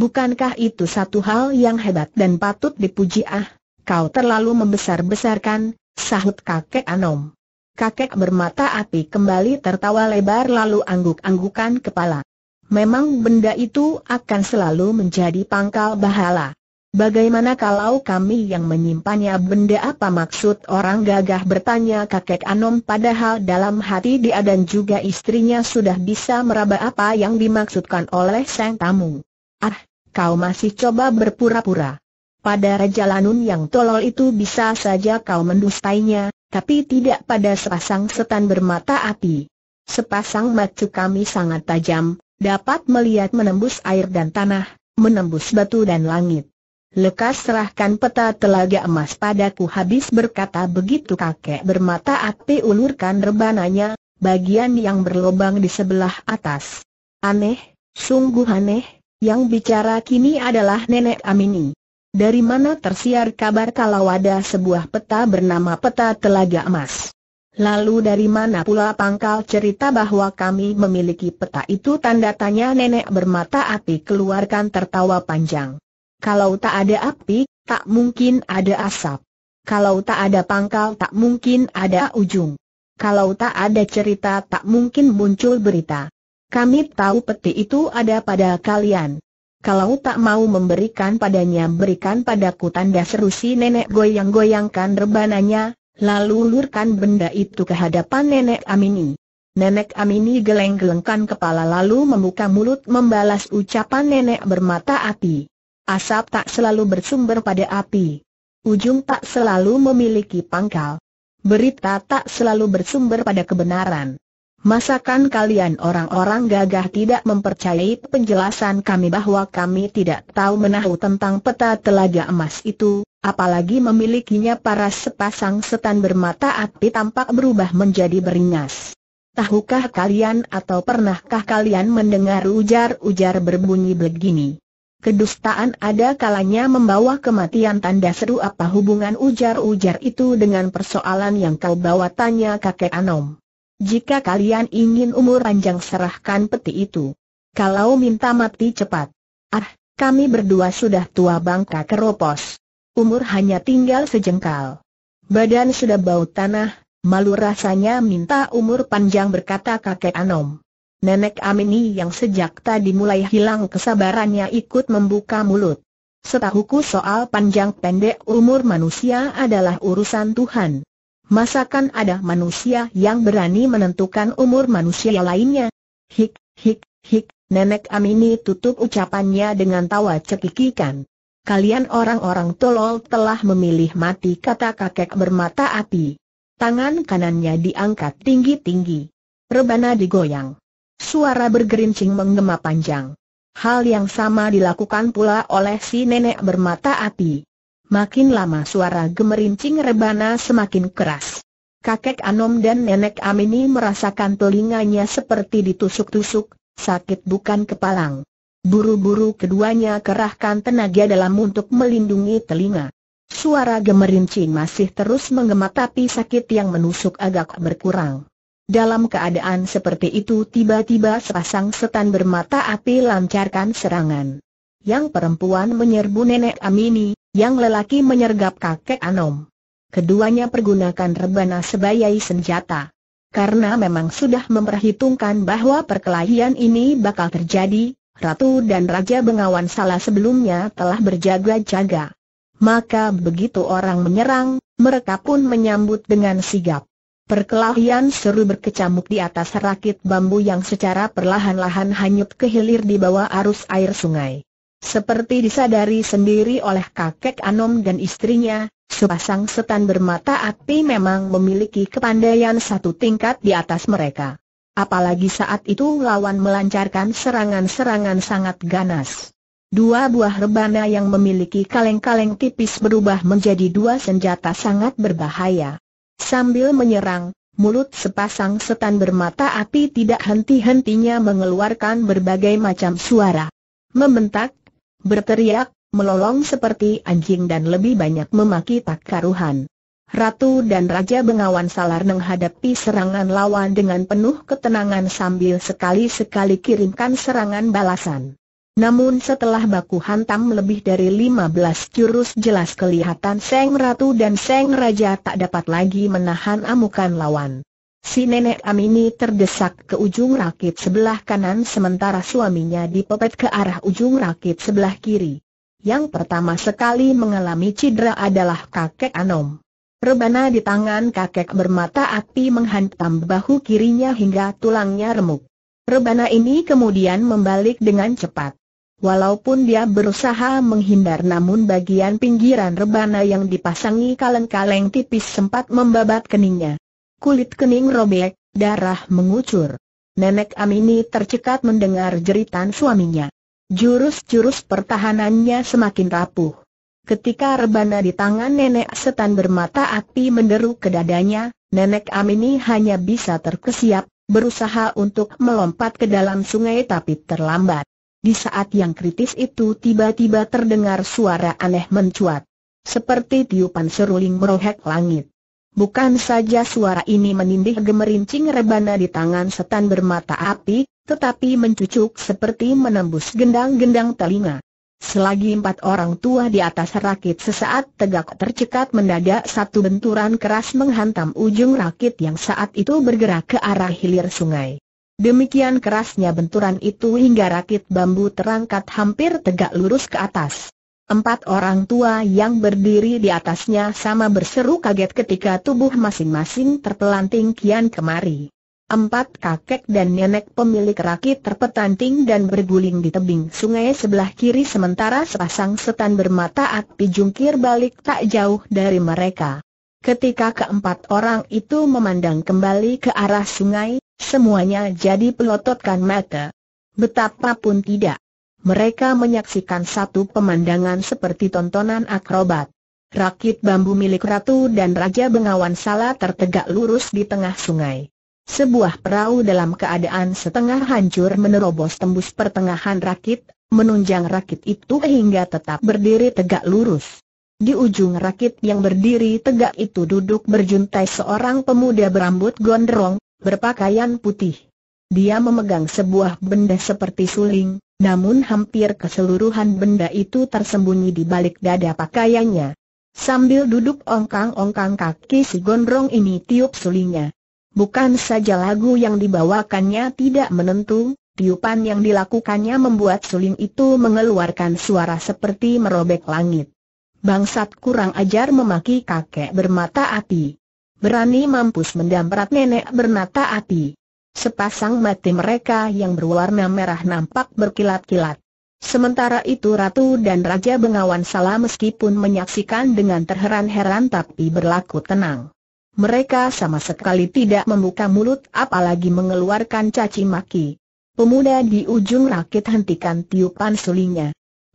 Bukankah itu satu hal yang hebat dan patut dipuji ah? Kau terlalu membesar-besarkan, sahut kakek Anom. Kakek bermata api kembali tertawa lebar lalu angguk-anggukan kepala. Memang benda itu akan selalu menjadi pangkal bahala. Bagaimana kalau kami yang menyimpannya benda apa maksud orang gagah bertanya kakek Anom padahal dalam hati dia dan juga istrinya sudah bisa meraba apa yang dimaksudkan oleh sang tamu. Ah, kau masih coba berpura-pura. Pada Raja Lanun yang tolol itu bisa saja kau mendustainya, tapi tidak pada sepasang setan bermata api. Sepasang macu kami sangat tajam, dapat melihat menembus air dan tanah, menembus batu dan langit. Lekas serahkan peta telaga emas padaku habis berkata begitu kakek bermata api ulurkan rebananya, bagian yang berlobang di sebelah atas. Aneh, sungguh aneh, yang bicara kini adalah Nenek Amini. Dari mana tersiar kabar kalau ada sebuah peta bernama Peta Telaga Emas? Lalu dari mana pula pangkal cerita bahwa kami memiliki peta itu tanda tanya nenek bermata api keluarkan tertawa panjang. Kalau tak ada api, tak mungkin ada asap. Kalau tak ada pangkal tak mungkin ada ujung. Kalau tak ada cerita tak mungkin muncul berita. Kami tahu peti itu ada pada kalian. Kalau tak mau memberikan padanya berikan padaku tanda seru si nenek goyang-goyangkan rebananya, lalu lurkan benda itu ke hadapan nenek Amini. Nenek Amini geleng-gelengkan kepala lalu membuka mulut membalas ucapan nenek bermata api. Asap tak selalu bersumber pada api. Ujung tak selalu memiliki pangkal. Berita tak selalu bersumber pada kebenaran. Masakan kalian orang-orang gagah tidak mempercayai penjelasan kami bahwa kami tidak tahu menahu tentang peta telaga emas itu, apalagi memilikinya para sepasang setan bermata api tampak berubah menjadi beringas. Tahukah kalian atau pernahkah kalian mendengar ujar-ujar berbunyi begini? Kedustaan ada kalanya membawa kematian tanda seru apa hubungan ujar-ujar itu dengan persoalan yang kau bawa tanya kakek Anom. Jika kalian ingin umur panjang serahkan peti itu. Kalau minta mati cepat. Ah, kami berdua sudah tua bangka keropos. Umur hanya tinggal sejengkal. Badan sudah bau tanah, malu rasanya minta umur panjang berkata kakek Anom. Nenek Amini yang sejak tadi mulai hilang kesabarannya ikut membuka mulut. Setahuku soal panjang pendek umur manusia adalah urusan Tuhan. Masakan ada manusia yang berani menentukan umur manusia lainnya? Hik, hik, hik, nenek Amini tutup ucapannya dengan tawa cekikikan. Kalian orang-orang tolol telah memilih mati kata kakek bermata api. Tangan kanannya diangkat tinggi-tinggi. Rebana digoyang. Suara bergerincing menggema panjang. Hal yang sama dilakukan pula oleh si nenek bermata api. Makin lama suara gemerincing rebana semakin keras. Kakek Anom dan nenek Amini merasakan telinganya seperti ditusuk-tusuk, sakit bukan kepalang. Buru-buru keduanya kerahkan tenaga dalam untuk melindungi telinga. Suara gemerincing masih terus menggema tapi sakit yang menusuk agak berkurang. Dalam keadaan seperti itu tiba-tiba sepasang setan bermata api lancarkan serangan. Yang perempuan menyerbu nenek Amini, yang lelaki menyergap kakek Anom. Keduanya pergunakan rebana sebagai senjata. Karena memang sudah memperhitungkan bahwa perkelahian ini bakal terjadi, Ratu dan Raja Bengawan Salah sebelumnya telah berjaga-jaga. Maka begitu orang menyerang, mereka pun menyambut dengan sigap. Perkelahian seru berkecamuk di atas rakit bambu yang secara perlahan-lahan hanyut ke hilir di bawah arus air sungai. Seperti disadari sendiri oleh kakek Anom dan istrinya, sepasang setan bermata api memang memiliki kepandaian satu tingkat di atas mereka. Apalagi saat itu lawan melancarkan serangan-serangan sangat ganas. Dua buah rebana yang memiliki kaleng-kaleng tipis berubah menjadi dua senjata sangat berbahaya. Sambil menyerang, mulut sepasang setan bermata api tidak henti-hentinya mengeluarkan berbagai macam suara. Membentak, Berteriak, melolong seperti anjing dan lebih banyak memaki tak karuhan. Ratu dan Raja Bengawan Salar menghadapi serangan lawan dengan penuh ketenangan sambil sekali-sekali kirimkan serangan balasan. Namun setelah baku hantam lebih dari 15 jurus jelas kelihatan Seng Ratu dan Seng Raja tak dapat lagi menahan amukan lawan. Si nenek Amini terdesak ke ujung rakit sebelah kanan sementara suaminya dipepet ke arah ujung rakit sebelah kiri. Yang pertama sekali mengalami cedera adalah kakek Anom. Rebana di tangan kakek bermata api menghantam bahu kirinya hingga tulangnya remuk. Rebana ini kemudian membalik dengan cepat. Walaupun dia berusaha menghindar namun bagian pinggiran rebana yang dipasangi kaleng-kaleng tipis sempat membabat keningnya kulit kening robek, darah mengucur. Nenek Amini tercekat mendengar jeritan suaminya. Jurus-jurus pertahanannya semakin rapuh. Ketika rebana di tangan nenek setan bermata api menderu ke dadanya, nenek Amini hanya bisa terkesiap, berusaha untuk melompat ke dalam sungai tapi terlambat. Di saat yang kritis itu tiba-tiba terdengar suara aneh mencuat. Seperti tiupan seruling merohek langit. Bukan saja suara ini menindih gemerincing rebana di tangan setan bermata api, tetapi mencucuk seperti menembus gendang-gendang telinga. Selagi empat orang tua di atas rakit sesaat tegak tercekat mendadak satu benturan keras menghantam ujung rakit yang saat itu bergerak ke arah hilir sungai. Demikian kerasnya benturan itu hingga rakit bambu terangkat hampir tegak lurus ke atas. Empat orang tua yang berdiri di atasnya sama berseru kaget ketika tubuh masing-masing terpelanting kian kemari. Empat kakek dan nenek pemilik rakit terpetanting dan berguling di tebing sungai sebelah kiri sementara sepasang setan bermata api jungkir balik tak jauh dari mereka. Ketika keempat orang itu memandang kembali ke arah sungai, semuanya jadi pelototkan mata. Betapapun tidak, mereka menyaksikan satu pemandangan seperti tontonan akrobat. Rakit bambu milik ratu dan Raja Bengawan Sala tertegak lurus di tengah sungai. Sebuah perahu dalam keadaan setengah hancur menerobos tembus pertengahan rakit, menunjang rakit itu hingga tetap berdiri tegak lurus. Di ujung rakit yang berdiri tegak itu duduk berjuntai seorang pemuda berambut gondrong, berpakaian putih. Dia memegang sebuah benda seperti suling, namun hampir keseluruhan benda itu tersembunyi di balik dada pakaiannya. Sambil duduk ongkang-ongkang kaki si gondrong ini tiup sulinya. Bukan saja lagu yang dibawakannya tidak menentu, tiupan yang dilakukannya membuat suling itu mengeluarkan suara seperti merobek langit. Bangsat kurang ajar memaki kakek bermata api. Berani mampus mendamprat nenek bermata api. Sepasang mati mereka yang berwarna merah nampak berkilat-kilat. Sementara itu Ratu dan Raja Bengawan Sala meskipun menyaksikan dengan terheran-heran tapi berlaku tenang. Mereka sama sekali tidak membuka mulut apalagi mengeluarkan caci maki. Pemuda di ujung rakit hentikan tiupan sulingnya.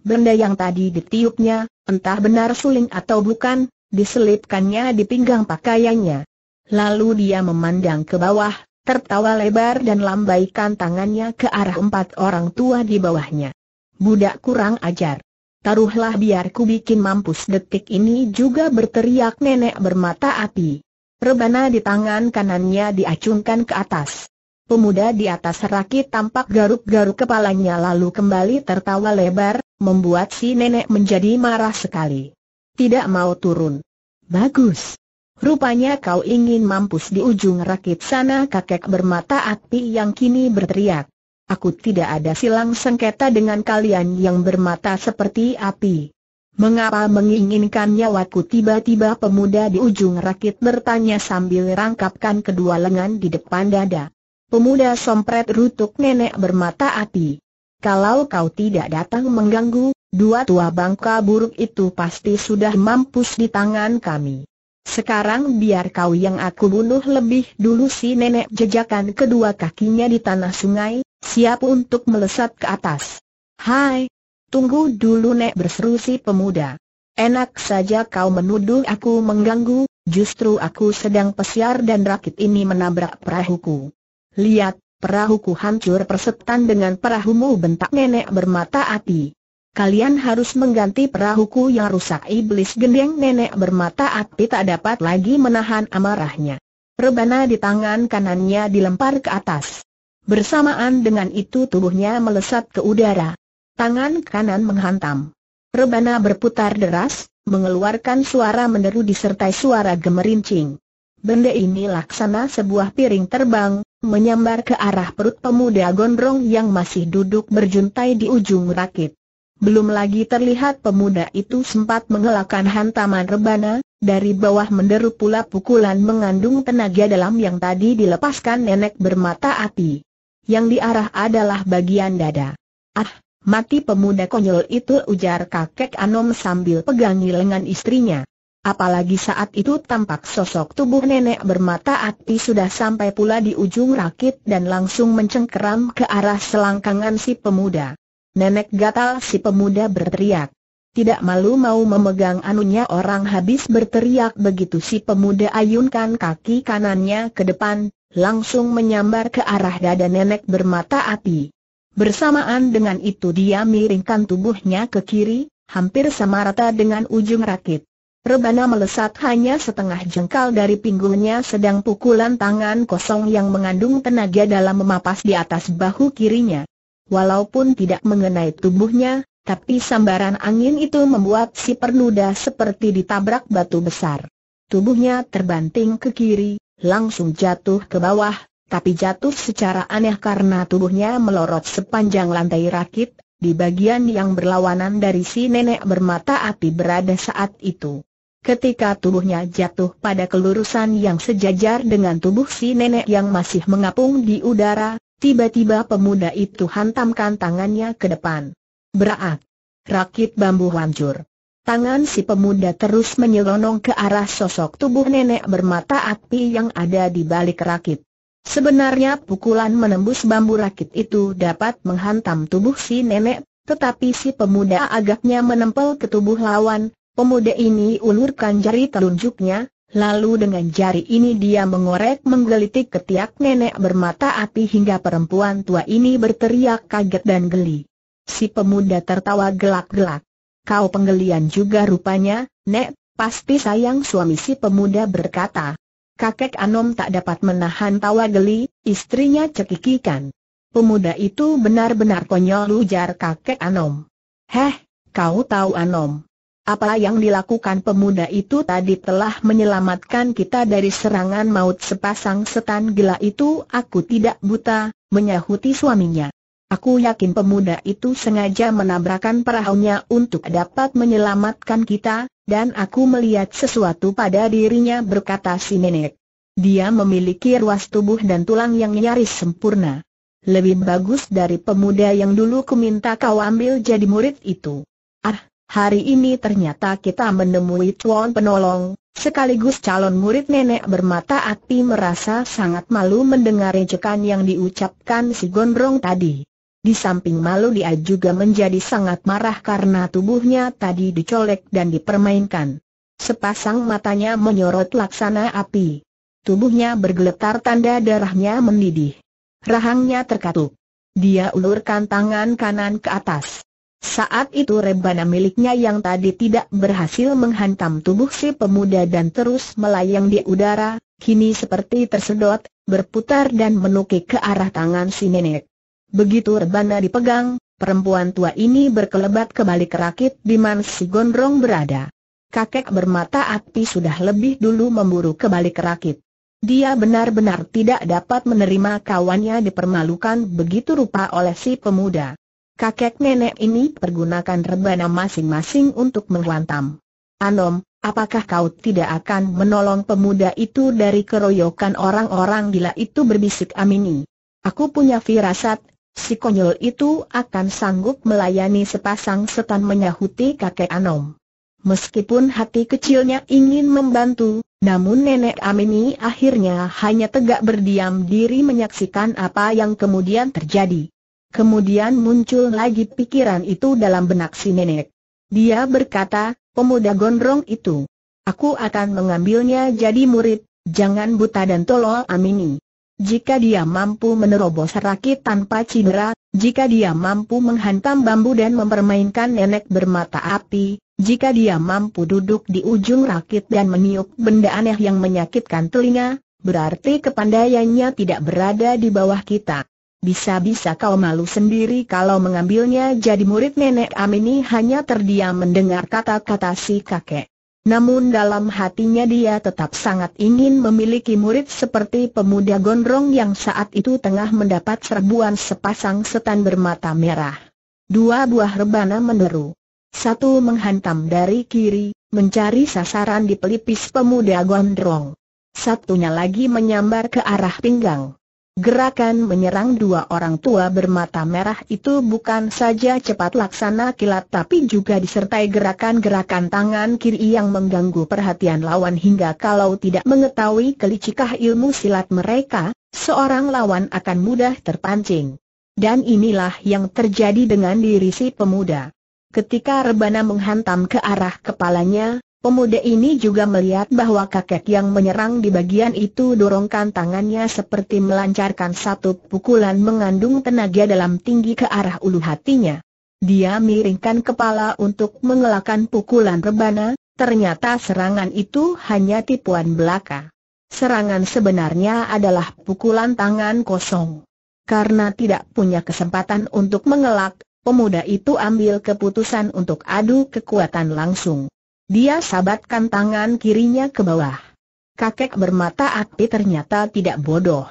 Benda yang tadi ditiupnya, entah benar suling atau bukan, diselipkannya di pinggang pakaiannya. Lalu dia memandang ke bawah, tertawa lebar dan lambaikan tangannya ke arah empat orang tua di bawahnya. Budak kurang ajar. Taruhlah biar ku bikin mampus detik ini juga berteriak nenek bermata api. Rebana di tangan kanannya diacungkan ke atas. Pemuda di atas rakit tampak garuk-garuk kepalanya lalu kembali tertawa lebar, membuat si nenek menjadi marah sekali. Tidak mau turun. Bagus. Rupanya kau ingin mampus di ujung rakit sana kakek bermata api yang kini berteriak. Aku tidak ada silang sengketa dengan kalian yang bermata seperti api. Mengapa menginginkan nyawaku tiba-tiba pemuda di ujung rakit bertanya sambil rangkapkan kedua lengan di depan dada. Pemuda sompret rutuk nenek bermata api. Kalau kau tidak datang mengganggu, dua tua bangka buruk itu pasti sudah mampus di tangan kami. Sekarang biar kau yang aku bunuh lebih dulu si nenek jejakan kedua kakinya di tanah sungai, siap untuk melesat ke atas. Hai! Tunggu dulu nek berseru si pemuda. Enak saja kau menuduh aku mengganggu, justru aku sedang pesiar dan rakit ini menabrak perahuku. Lihat, perahuku hancur persetan dengan perahumu bentak nenek bermata api kalian harus mengganti perahuku yang rusak iblis gendeng nenek bermata api tak dapat lagi menahan amarahnya. Rebana di tangan kanannya dilempar ke atas. Bersamaan dengan itu tubuhnya melesat ke udara. Tangan kanan menghantam. Rebana berputar deras, mengeluarkan suara menderu disertai suara gemerincing. Benda ini laksana sebuah piring terbang, menyambar ke arah perut pemuda gondrong yang masih duduk berjuntai di ujung rakit. Belum lagi terlihat pemuda itu sempat mengelakkan hantaman rebana, dari bawah menderu pula pukulan mengandung tenaga dalam yang tadi dilepaskan nenek bermata api. Yang diarah adalah bagian dada. Ah, mati pemuda konyol itu ujar kakek Anom sambil pegangi lengan istrinya. Apalagi saat itu tampak sosok tubuh nenek bermata api sudah sampai pula di ujung rakit dan langsung mencengkeram ke arah selangkangan si pemuda. Nenek gatal si pemuda berteriak. Tidak malu mau memegang anunya orang habis berteriak begitu si pemuda ayunkan kaki kanannya ke depan, langsung menyambar ke arah dada nenek bermata api. Bersamaan dengan itu dia miringkan tubuhnya ke kiri, hampir sama rata dengan ujung rakit. Rebana melesat hanya setengah jengkal dari pinggulnya sedang pukulan tangan kosong yang mengandung tenaga dalam memapas di atas bahu kirinya. Walaupun tidak mengenai tubuhnya, tapi sambaran angin itu membuat si pernuda seperti ditabrak batu besar. Tubuhnya terbanting ke kiri, langsung jatuh ke bawah, tapi jatuh secara aneh karena tubuhnya melorot sepanjang lantai rakit, di bagian yang berlawanan dari si nenek bermata api berada saat itu. Ketika tubuhnya jatuh pada kelurusan yang sejajar dengan tubuh si nenek yang masih mengapung di udara, Tiba-tiba pemuda itu hantamkan tangannya ke depan. Berat. Rakit bambu hancur. Tangan si pemuda terus menyelonong ke arah sosok tubuh nenek bermata api yang ada di balik rakit. Sebenarnya pukulan menembus bambu rakit itu dapat menghantam tubuh si nenek, tetapi si pemuda agaknya menempel ke tubuh lawan. Pemuda ini ulurkan jari telunjuknya, Lalu dengan jari ini dia mengorek menggelitik ketiak nenek bermata api hingga perempuan tua ini berteriak kaget dan geli. Si pemuda tertawa gelak-gelak. Kau penggelian juga rupanya, Nek, pasti sayang suami si pemuda berkata. Kakek Anom tak dapat menahan tawa geli, istrinya cekikikan. Pemuda itu benar-benar konyol ujar kakek Anom. Heh, kau tahu Anom. Apa yang dilakukan pemuda itu tadi telah menyelamatkan kita dari serangan maut sepasang setan gila itu Aku tidak buta, menyahuti suaminya Aku yakin pemuda itu sengaja menabrakan perahunya untuk dapat menyelamatkan kita, dan aku melihat sesuatu pada dirinya berkata si nenek. Dia memiliki ruas tubuh dan tulang yang nyaris sempurna. Lebih bagus dari pemuda yang dulu ku minta kau ambil jadi murid itu. Hari ini ternyata kita menemui Tuan Penolong, sekaligus calon murid nenek bermata api merasa sangat malu mendengar rejekan yang diucapkan si Gondrong tadi. Di samping malu dia juga menjadi sangat marah karena tubuhnya tadi dicolek dan dipermainkan. Sepasang matanya menyorot laksana api. Tubuhnya bergeletar tanda darahnya mendidih. Rahangnya terkatup. Dia ulurkan tangan kanan ke atas. Saat itu rebana miliknya yang tadi tidak berhasil menghantam tubuh si pemuda dan terus melayang di udara, kini seperti tersedot, berputar dan menukik ke arah tangan si nenek. Begitu rebana dipegang, perempuan tua ini berkelebat kembali ke rakit di mana si gondrong berada. Kakek bermata api sudah lebih dulu memburu kembali ke rakit. Dia benar-benar tidak dapat menerima kawannya dipermalukan begitu rupa oleh si pemuda. Kakek nenek ini pergunakan rebana masing-masing untuk menghantam. Anom, apakah kau tidak akan menolong pemuda itu dari keroyokan orang-orang gila itu berbisik Amini? Aku punya firasat, si konyol itu akan sanggup melayani sepasang setan menyahuti kakek Anom. Meskipun hati kecilnya ingin membantu, namun nenek Amini akhirnya hanya tegak berdiam diri menyaksikan apa yang kemudian terjadi. Kemudian muncul lagi pikiran itu dalam benak si nenek. Dia berkata, pemuda gondrong itu. Aku akan mengambilnya jadi murid, jangan buta dan tolol amini. Jika dia mampu menerobos rakit tanpa cedera, jika dia mampu menghantam bambu dan mempermainkan nenek bermata api, jika dia mampu duduk di ujung rakit dan meniup benda aneh yang menyakitkan telinga, berarti kepandaiannya tidak berada di bawah kita. Bisa-bisa kau malu sendiri kalau mengambilnya jadi murid nenek Amini hanya terdiam mendengar kata-kata si kakek. Namun dalam hatinya dia tetap sangat ingin memiliki murid seperti pemuda gondrong yang saat itu tengah mendapat serbuan sepasang setan bermata merah. Dua buah rebana meneru. Satu menghantam dari kiri, mencari sasaran di pelipis pemuda gondrong. Satunya lagi menyambar ke arah pinggang. Gerakan menyerang dua orang tua bermata merah itu bukan saja cepat laksana kilat tapi juga disertai gerakan-gerakan tangan kiri yang mengganggu perhatian lawan hingga kalau tidak mengetahui kelicikah ilmu silat mereka, seorang lawan akan mudah terpancing. Dan inilah yang terjadi dengan diri si pemuda. Ketika rebana menghantam ke arah kepalanya, Pemuda ini juga melihat bahwa kakek yang menyerang di bagian itu dorongkan tangannya seperti melancarkan satu pukulan mengandung tenaga dalam tinggi ke arah ulu hatinya. Dia miringkan kepala untuk mengelakkan pukulan rebana, ternyata serangan itu hanya tipuan belaka. Serangan sebenarnya adalah pukulan tangan kosong. Karena tidak punya kesempatan untuk mengelak, pemuda itu ambil keputusan untuk adu kekuatan langsung. Dia sabatkan tangan kirinya ke bawah. Kakek bermata api ternyata tidak bodoh.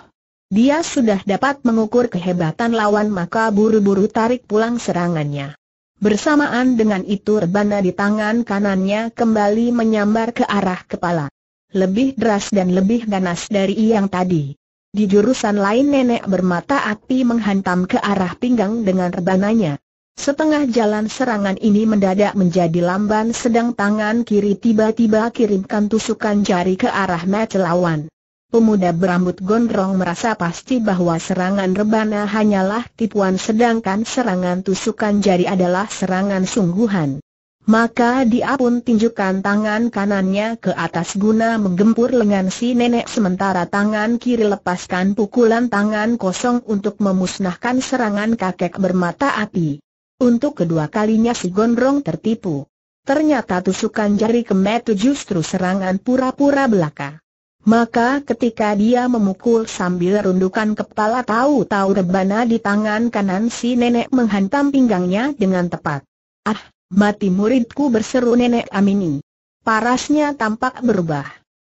Dia sudah dapat mengukur kehebatan lawan maka buru-buru tarik pulang serangannya. Bersamaan dengan itu rebana di tangan kanannya kembali menyambar ke arah kepala. Lebih deras dan lebih ganas dari yang tadi. Di jurusan lain nenek bermata api menghantam ke arah pinggang dengan rebananya. Setengah jalan serangan ini mendadak menjadi lamban sedang tangan kiri tiba-tiba kirimkan tusukan jari ke arah match lawan. Pemuda berambut gondrong merasa pasti bahwa serangan rebana hanyalah tipuan sedangkan serangan tusukan jari adalah serangan sungguhan. Maka dia pun tinjukkan tangan kanannya ke atas guna menggempur lengan si nenek sementara tangan kiri lepaskan pukulan tangan kosong untuk memusnahkan serangan kakek bermata api. Untuk kedua kalinya si Gondrong tertipu. Ternyata tusukan jari kemet justru serangan pura-pura belaka. Maka ketika dia memukul sambil rundukan kepala tahu-tahu rebana di tangan kanan si nenek menghantam pinggangnya dengan tepat. Ah, mati muridku berseru nenek Amini. Parasnya tampak berubah.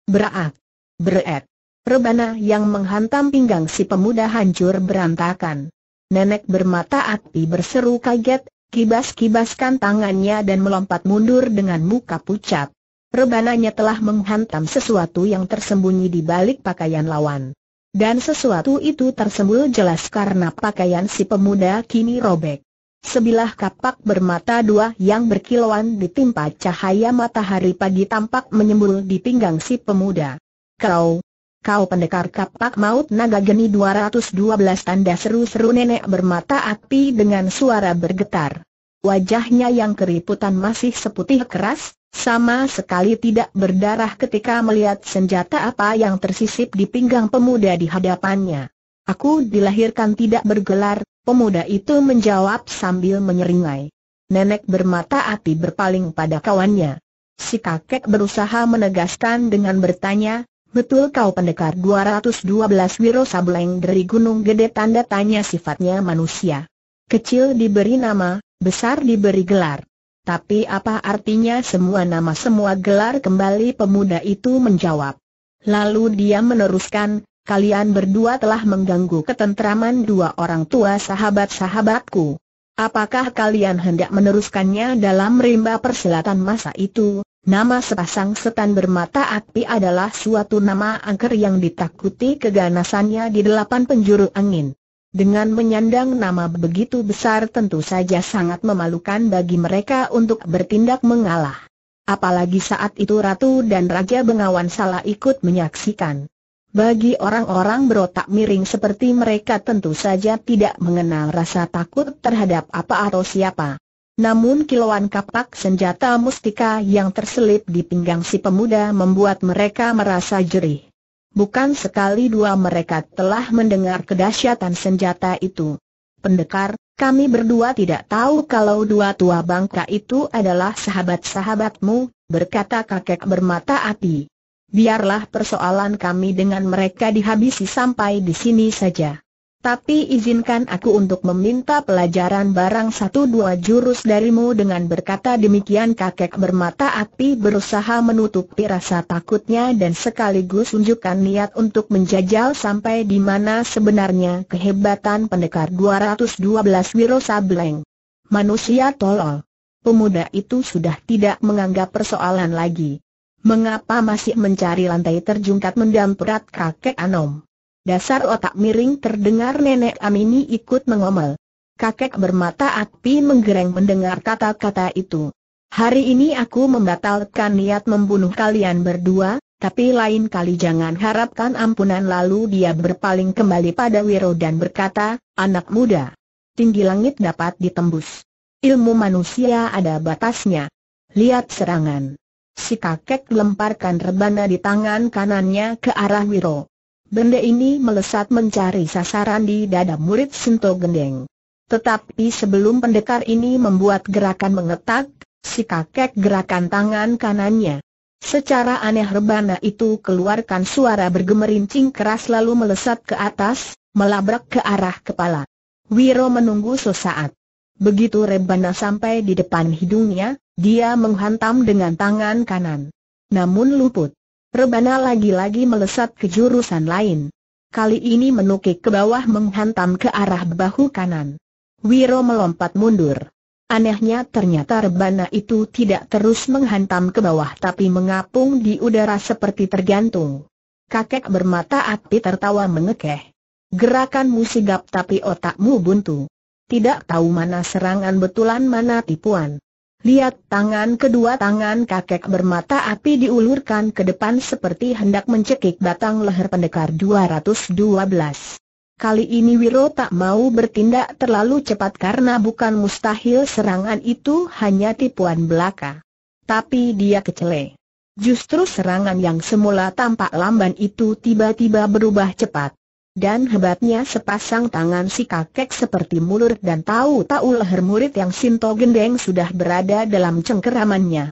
Berat, Beret. Rebana yang menghantam pinggang si pemuda hancur berantakan. Nenek bermata api berseru kaget, kibas-kibaskan tangannya dan melompat mundur dengan muka pucat. Rebananya telah menghantam sesuatu yang tersembunyi di balik pakaian lawan. Dan sesuatu itu tersembul jelas karena pakaian si pemuda kini robek. Sebilah kapak bermata dua yang berkilauan ditimpa cahaya matahari pagi tampak menyembul di pinggang si pemuda. Kau, Kau pendekar kapak maut naga geni 212 tanda seru-seru nenek bermata api dengan suara bergetar. Wajahnya yang keriputan masih seputih keras, sama sekali tidak berdarah ketika melihat senjata apa yang tersisip di pinggang pemuda di hadapannya. Aku dilahirkan tidak bergelar, pemuda itu menjawab sambil menyeringai. Nenek bermata api berpaling pada kawannya. Si kakek berusaha menegaskan dengan bertanya, Betul kau pendekar 212 Wiro Sableng dari Gunung Gede tanda tanya sifatnya manusia. Kecil diberi nama, besar diberi gelar. Tapi apa artinya semua nama semua gelar kembali pemuda itu menjawab. Lalu dia meneruskan, kalian berdua telah mengganggu ketentraman dua orang tua sahabat-sahabatku. Apakah kalian hendak meneruskannya dalam rimba persilatan masa itu? Nama sepasang setan bermata api adalah suatu nama angker yang ditakuti keganasannya di delapan penjuru angin. Dengan menyandang nama begitu besar tentu saja sangat memalukan bagi mereka untuk bertindak mengalah. Apalagi saat itu Ratu dan Raja Bengawan Salah ikut menyaksikan. Bagi orang-orang berotak miring seperti mereka tentu saja tidak mengenal rasa takut terhadap apa atau siapa. Namun kiloan kapak senjata mustika yang terselip di pinggang si pemuda membuat mereka merasa jerih. Bukan sekali dua mereka telah mendengar kedahsyatan senjata itu. Pendekar, kami berdua tidak tahu kalau dua tua bangka itu adalah sahabat-sahabatmu, berkata kakek bermata api. Biarlah persoalan kami dengan mereka dihabisi sampai di sini saja tapi izinkan aku untuk meminta pelajaran barang satu dua jurus darimu dengan berkata demikian kakek bermata api berusaha menutupi rasa takutnya dan sekaligus tunjukkan niat untuk menjajal sampai di mana sebenarnya kehebatan pendekar 212 Wiro Sableng. Manusia tolol. Pemuda itu sudah tidak menganggap persoalan lagi. Mengapa masih mencari lantai terjungkat mendamperat kakek Anom? Dasar otak miring terdengar nenek Amini ikut mengomel. Kakek bermata api menggereng mendengar kata-kata itu. Hari ini aku membatalkan niat membunuh kalian berdua, tapi lain kali jangan harapkan ampunan lalu dia berpaling kembali pada Wiro dan berkata, anak muda, tinggi langit dapat ditembus. Ilmu manusia ada batasnya. Lihat serangan. Si kakek lemparkan rebana di tangan kanannya ke arah Wiro. Benda ini melesat mencari sasaran di dada murid Sinto Gendeng. Tetapi sebelum pendekar ini membuat gerakan mengetak, si kakek gerakan tangan kanannya. Secara aneh rebana itu keluarkan suara bergemerincing keras lalu melesat ke atas, melabrak ke arah kepala. Wiro menunggu sesaat. Begitu rebana sampai di depan hidungnya, dia menghantam dengan tangan kanan. Namun luput rebana lagi-lagi melesat ke jurusan lain. Kali ini menukik ke bawah menghantam ke arah bahu kanan. Wiro melompat mundur. Anehnya ternyata rebana itu tidak terus menghantam ke bawah tapi mengapung di udara seperti tergantung. Kakek bermata api tertawa mengekeh. Gerakanmu sigap tapi otakmu buntu. Tidak tahu mana serangan betulan mana tipuan. Lihat tangan kedua tangan kakek bermata api diulurkan ke depan seperti hendak mencekik batang leher pendekar 212. Kali ini Wiro tak mau bertindak terlalu cepat karena bukan mustahil serangan itu hanya tipuan belaka. Tapi dia kecele. Justru serangan yang semula tampak lamban itu tiba-tiba berubah cepat. Dan hebatnya sepasang tangan si kakek seperti mulur dan tahu-tahu leher murid yang Sinto Gendeng sudah berada dalam cengkeramannya.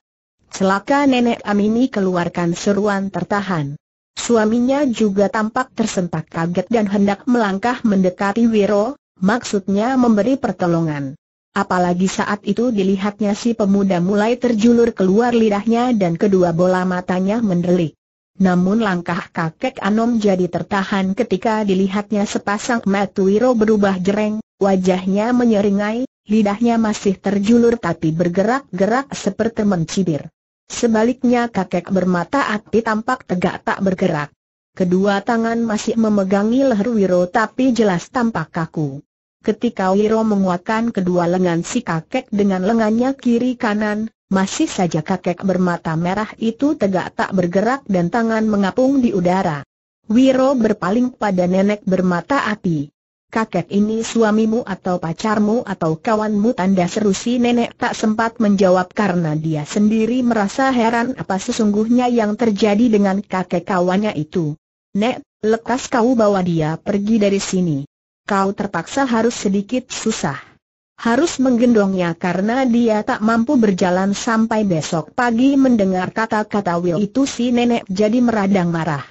Celaka nenek Amini keluarkan seruan tertahan. Suaminya juga tampak tersentak kaget dan hendak melangkah mendekati Wiro, maksudnya memberi pertolongan. Apalagi saat itu dilihatnya si pemuda mulai terjulur keluar lidahnya dan kedua bola matanya mendelik. Namun langkah kakek Anom jadi tertahan ketika dilihatnya sepasang mata Wiro berubah jereng, wajahnya menyeringai, lidahnya masih terjulur tapi bergerak-gerak seperti mencibir. Sebaliknya kakek bermata api tampak tegak tak bergerak. Kedua tangan masih memegangi leher Wiro tapi jelas tampak kaku. Ketika Wiro menguatkan kedua lengan si kakek dengan lengannya kiri kanan, masih saja kakek bermata merah itu tegak tak bergerak dan tangan mengapung di udara. Wiro berpaling pada nenek bermata api. Kakek ini suamimu atau pacarmu atau kawanmu tanda seru si nenek tak sempat menjawab karena dia sendiri merasa heran apa sesungguhnya yang terjadi dengan kakek kawannya itu. Nek, lekas kau bawa dia pergi dari sini. Kau terpaksa harus sedikit susah harus menggendongnya karena dia tak mampu berjalan sampai besok pagi mendengar kata-kata Will itu si nenek jadi meradang marah.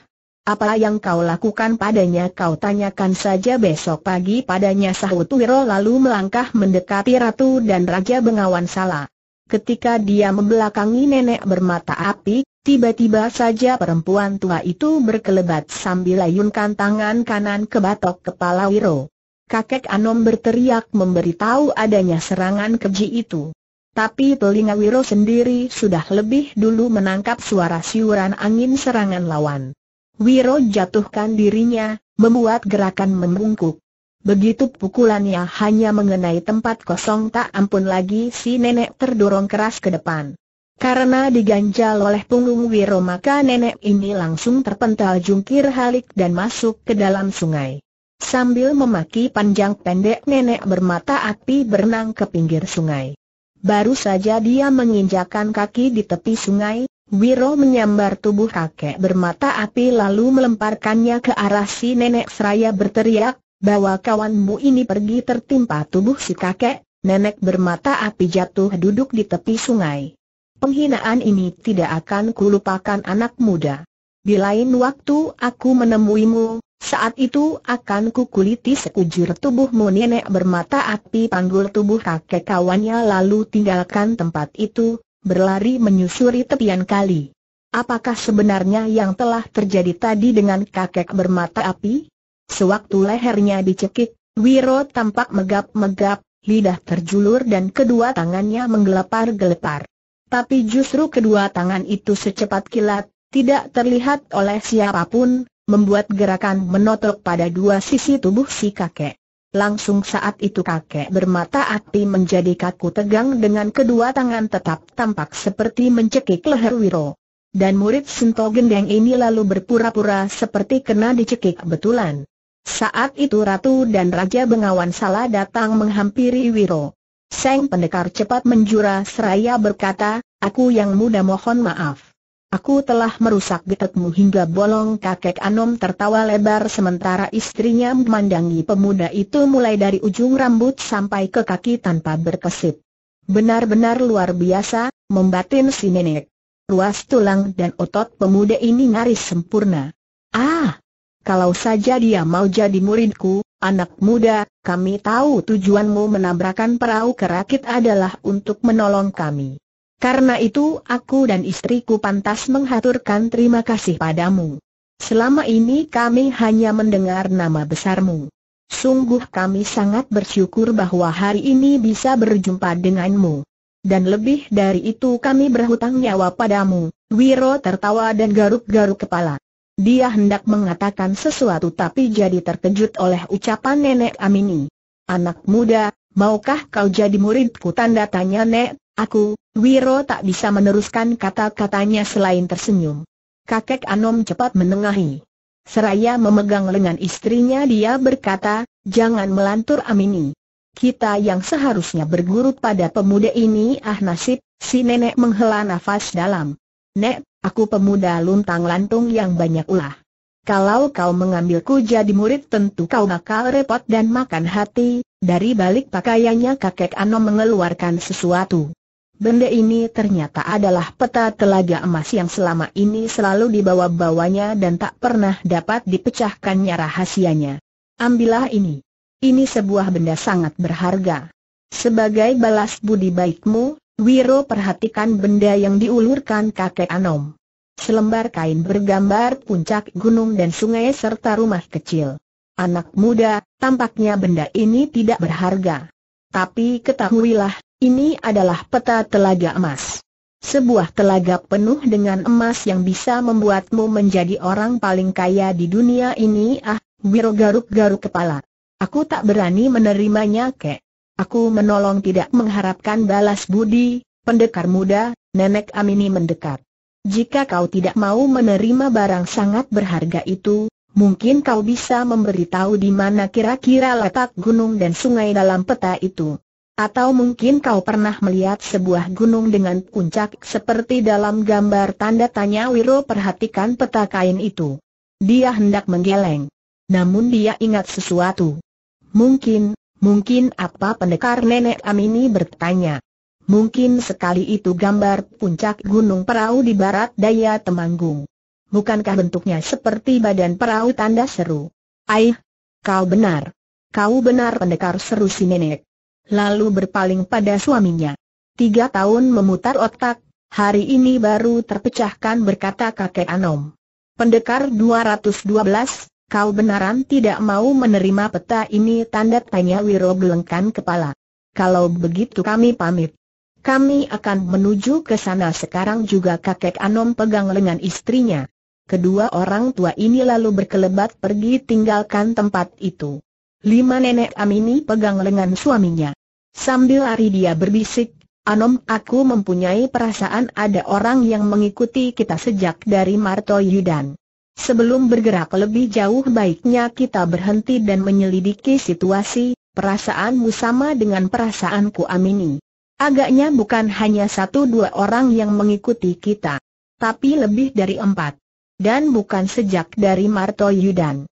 Apa yang kau lakukan padanya kau tanyakan saja besok pagi padanya sahut Wiro lalu melangkah mendekati Ratu dan Raja Bengawan Sala. Ketika dia membelakangi nenek bermata api, tiba-tiba saja perempuan tua itu berkelebat sambil layunkan tangan kanan ke batok kepala Wiro kakek Anom berteriak memberitahu adanya serangan keji itu. Tapi telinga Wiro sendiri sudah lebih dulu menangkap suara siuran angin serangan lawan. Wiro jatuhkan dirinya, membuat gerakan membungkuk. Begitu pukulannya hanya mengenai tempat kosong tak ampun lagi si nenek terdorong keras ke depan. Karena diganjal oleh punggung Wiro maka nenek ini langsung terpental jungkir halik dan masuk ke dalam sungai. Sambil memaki panjang pendek nenek bermata api berenang ke pinggir sungai. Baru saja dia menginjakan kaki di tepi sungai, Wiro menyambar tubuh kakek bermata api lalu melemparkannya ke arah si nenek seraya berteriak, bahwa kawanmu ini pergi tertimpa tubuh si kakek, nenek bermata api jatuh duduk di tepi sungai. Penghinaan ini tidak akan kulupakan anak muda. Di lain waktu aku menemuimu, saat itu akan kukuliti sekujur tubuhmu nenek bermata api panggul tubuh kakek kawannya lalu tinggalkan tempat itu, berlari menyusuri tepian kali. Apakah sebenarnya yang telah terjadi tadi dengan kakek bermata api? Sewaktu lehernya dicekik, Wiro tampak megap-megap, lidah terjulur dan kedua tangannya menggelepar-gelepar. Tapi justru kedua tangan itu secepat kilat, tidak terlihat oleh siapapun, membuat gerakan menotok pada dua sisi tubuh si kakek. Langsung saat itu kakek bermata api menjadi kaku tegang dengan kedua tangan tetap tampak seperti mencekik leher Wiro. Dan murid Sinto Gendeng ini lalu berpura-pura seperti kena dicekik betulan. Saat itu Ratu dan Raja Bengawan salah datang menghampiri Wiro. Seng pendekar cepat menjura seraya berkata, aku yang muda mohon maaf. Aku telah merusak getekmu hingga bolong kakek Anom tertawa lebar sementara istrinya memandangi pemuda itu mulai dari ujung rambut sampai ke kaki tanpa berkesip. Benar-benar luar biasa, membatin si nenek. Ruas tulang dan otot pemuda ini nyaris sempurna. Ah! Kalau saja dia mau jadi muridku, anak muda, kami tahu tujuanmu menabrakan perahu kerakit adalah untuk menolong kami. Karena itu aku dan istriku pantas menghaturkan terima kasih padamu. Selama ini kami hanya mendengar nama besarmu. Sungguh kami sangat bersyukur bahwa hari ini bisa berjumpa denganmu. Dan lebih dari itu kami berhutang nyawa padamu. Wiro tertawa dan garuk-garuk kepala. Dia hendak mengatakan sesuatu tapi jadi terkejut oleh ucapan nenek Amini. Anak muda, maukah kau jadi muridku? Tanda tanya nek. Aku, Wiro tak bisa meneruskan kata-katanya selain tersenyum. Kakek Anom cepat menengahi. Seraya memegang lengan istrinya dia berkata, jangan melantur Amini. Kita yang seharusnya berguru pada pemuda ini ah nasib, si nenek menghela nafas dalam. Nek, aku pemuda luntang-lantung yang banyak ulah. Kalau kau mengambilku jadi murid tentu kau bakal repot dan makan hati, dari balik pakaiannya kakek Anom mengeluarkan sesuatu. Benda ini ternyata adalah peta telaga emas yang selama ini selalu dibawa-bawanya dan tak pernah dapat dipecahkannya rahasianya. Ambillah ini. Ini sebuah benda sangat berharga. Sebagai balas budi baikmu, Wiro perhatikan benda yang diulurkan kakek Anom. Selembar kain bergambar puncak gunung dan sungai serta rumah kecil. Anak muda, tampaknya benda ini tidak berharga. Tapi ketahuilah, ini adalah peta telaga emas. Sebuah telaga penuh dengan emas yang bisa membuatmu menjadi orang paling kaya di dunia ini ah, Wiro garuk-garuk kepala. Aku tak berani menerimanya kek. Aku menolong tidak mengharapkan balas budi, pendekar muda, nenek Amini mendekat. Jika kau tidak mau menerima barang sangat berharga itu, mungkin kau bisa memberitahu di mana kira-kira letak gunung dan sungai dalam peta itu. Atau mungkin kau pernah melihat sebuah gunung dengan puncak seperti dalam gambar tanda tanya Wiro perhatikan peta kain itu. Dia hendak menggeleng. Namun dia ingat sesuatu. Mungkin, mungkin apa pendekar nenek Amini bertanya. Mungkin sekali itu gambar puncak gunung perahu di barat daya Temanggung. Bukankah bentuknya seperti badan perahu tanda seru? Aih, kau benar. Kau benar pendekar seru si nenek lalu berpaling pada suaminya. Tiga tahun memutar otak, hari ini baru terpecahkan berkata kakek Anom. Pendekar 212, kau benaran tidak mau menerima peta ini tanda tanya Wiro gelengkan kepala. Kalau begitu kami pamit. Kami akan menuju ke sana sekarang juga kakek Anom pegang lengan istrinya. Kedua orang tua ini lalu berkelebat pergi tinggalkan tempat itu. Lima nenek Amini pegang lengan suaminya. Sambil lari dia berbisik, Anom aku mempunyai perasaan ada orang yang mengikuti kita sejak dari Marto Yudan. Sebelum bergerak lebih jauh baiknya kita berhenti dan menyelidiki situasi, perasaanmu sama dengan perasaanku Amini. Agaknya bukan hanya satu dua orang yang mengikuti kita, tapi lebih dari empat. Dan bukan sejak dari Marto Yudan.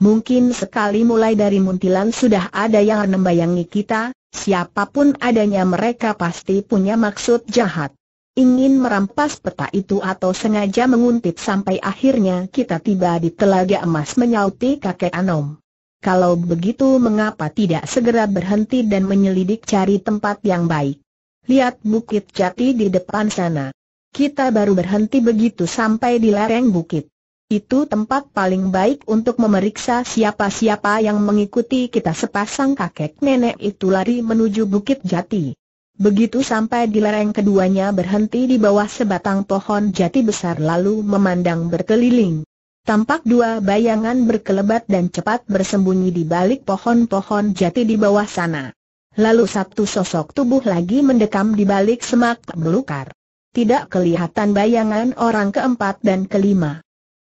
Mungkin sekali mulai dari muntilan sudah ada yang membayangi kita, siapapun adanya mereka pasti punya maksud jahat. Ingin merampas peta itu atau sengaja menguntit sampai akhirnya kita tiba di telaga emas menyauti kakek Anom. Kalau begitu mengapa tidak segera berhenti dan menyelidik cari tempat yang baik? Lihat bukit jati di depan sana. Kita baru berhenti begitu sampai di lereng bukit. Itu tempat paling baik untuk memeriksa siapa-siapa yang mengikuti kita sepasang kakek nenek itu lari menuju Bukit Jati. Begitu sampai di lereng keduanya berhenti di bawah sebatang pohon jati besar lalu memandang berkeliling. Tampak dua bayangan berkelebat dan cepat bersembunyi di balik pohon-pohon jati di bawah sana. Lalu satu sosok tubuh lagi mendekam di balik semak belukar. Tidak kelihatan bayangan orang keempat dan kelima.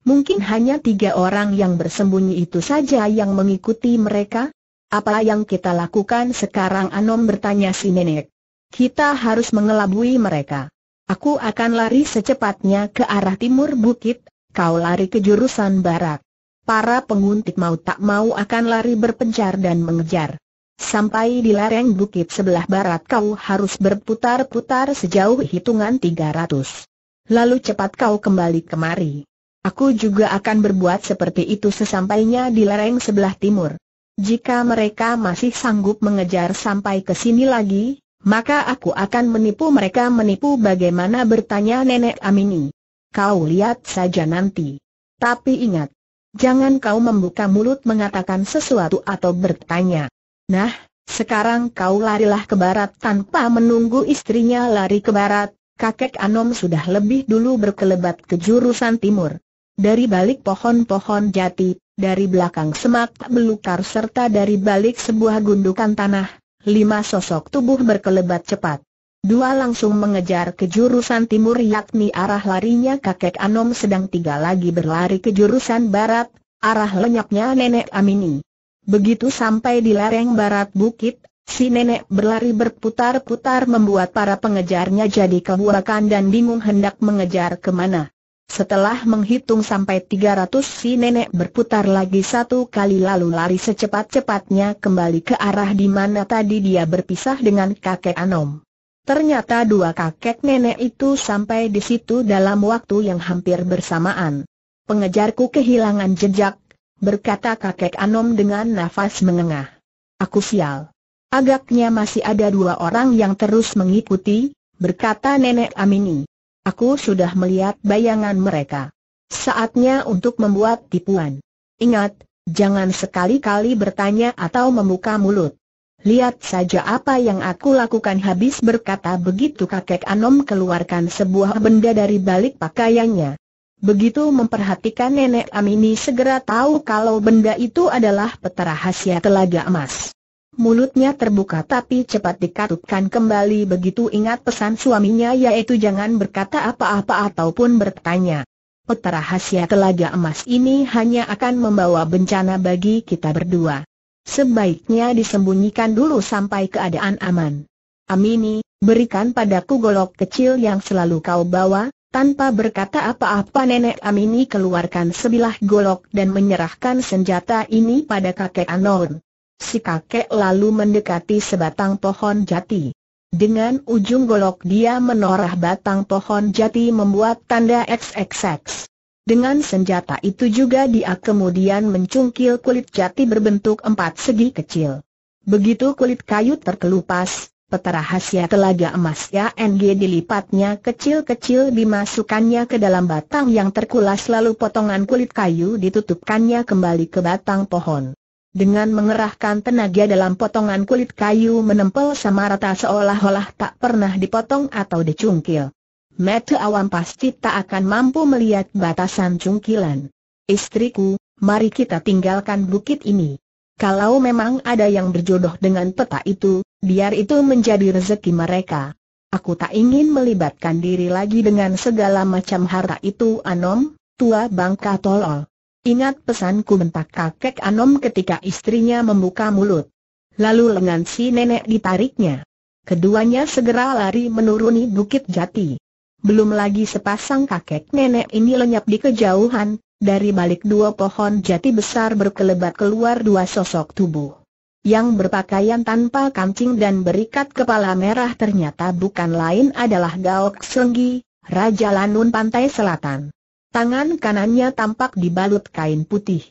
Mungkin hanya tiga orang yang bersembunyi itu saja yang mengikuti mereka? Apa yang kita lakukan sekarang Anom bertanya si nenek. Kita harus mengelabui mereka. Aku akan lari secepatnya ke arah timur bukit, kau lari ke jurusan barat. Para penguntit mau tak mau akan lari berpencar dan mengejar. Sampai di lereng bukit sebelah barat kau harus berputar-putar sejauh hitungan 300. Lalu cepat kau kembali kemari. Aku juga akan berbuat seperti itu sesampainya di lereng sebelah timur. Jika mereka masih sanggup mengejar sampai ke sini lagi, maka aku akan menipu mereka menipu bagaimana bertanya Nenek Amini. Kau lihat saja nanti. Tapi ingat, jangan kau membuka mulut mengatakan sesuatu atau bertanya. Nah, sekarang kau larilah ke barat tanpa menunggu istrinya lari ke barat, kakek Anom sudah lebih dulu berkelebat ke jurusan timur dari balik pohon-pohon jati, dari belakang semak belukar serta dari balik sebuah gundukan tanah, lima sosok tubuh berkelebat cepat. Dua langsung mengejar ke jurusan timur yakni arah larinya kakek Anom sedang tiga lagi berlari ke jurusan barat, arah lenyapnya nenek Amini. Begitu sampai di lereng barat bukit, si nenek berlari berputar-putar membuat para pengejarnya jadi kebuakan dan bingung hendak mengejar kemana. Setelah menghitung sampai 300 si nenek berputar lagi satu kali lalu lari secepat-cepatnya kembali ke arah di mana tadi dia berpisah dengan kakek Anom. Ternyata dua kakek nenek itu sampai di situ dalam waktu yang hampir bersamaan. Pengejarku kehilangan jejak, berkata kakek Anom dengan nafas mengengah. Aku sial. Agaknya masih ada dua orang yang terus mengikuti, berkata nenek Amini. Aku sudah melihat bayangan mereka. Saatnya untuk membuat tipuan. Ingat, jangan sekali-kali bertanya atau membuka mulut. Lihat saja apa yang aku lakukan habis berkata begitu kakek Anom keluarkan sebuah benda dari balik pakaiannya. Begitu memperhatikan nenek Amini segera tahu kalau benda itu adalah peta rahasia telaga emas. Mulutnya terbuka tapi cepat dikatupkan kembali begitu ingat pesan suaminya yaitu jangan berkata apa-apa ataupun bertanya. Peta rahasia telaga emas ini hanya akan membawa bencana bagi kita berdua. Sebaiknya disembunyikan dulu sampai keadaan aman. Amini, berikan padaku golok kecil yang selalu kau bawa, tanpa berkata apa-apa nenek Amini keluarkan sebilah golok dan menyerahkan senjata ini pada kakek Anon. Si kakek lalu mendekati sebatang pohon jati. Dengan ujung golok dia menorah batang pohon jati membuat tanda XXX. Dengan senjata itu juga dia kemudian mencungkil kulit jati berbentuk empat segi kecil. Begitu kulit kayu terkelupas, peta rahasia telaga emas ya NG dilipatnya kecil-kecil dimasukkannya ke dalam batang yang terkulas lalu potongan kulit kayu ditutupkannya kembali ke batang pohon. Dengan mengerahkan tenaga dalam potongan kulit kayu menempel sama rata seolah-olah tak pernah dipotong atau dicungkil. Mata awam pasti tak akan mampu melihat batasan cungkilan. Istriku, mari kita tinggalkan bukit ini. Kalau memang ada yang berjodoh dengan peta itu, biar itu menjadi rezeki mereka. Aku tak ingin melibatkan diri lagi dengan segala macam harta itu Anom, tua bangka tolol. Ingat pesanku bentak kakek Anom ketika istrinya membuka mulut. Lalu lengan si nenek ditariknya. Keduanya segera lari menuruni bukit jati. Belum lagi sepasang kakek nenek ini lenyap di kejauhan, dari balik dua pohon jati besar berkelebat keluar dua sosok tubuh. Yang berpakaian tanpa kancing dan berikat kepala merah ternyata bukan lain adalah Gaok Senggi, Raja Lanun Pantai Selatan. Tangan kanannya tampak dibalut kain putih.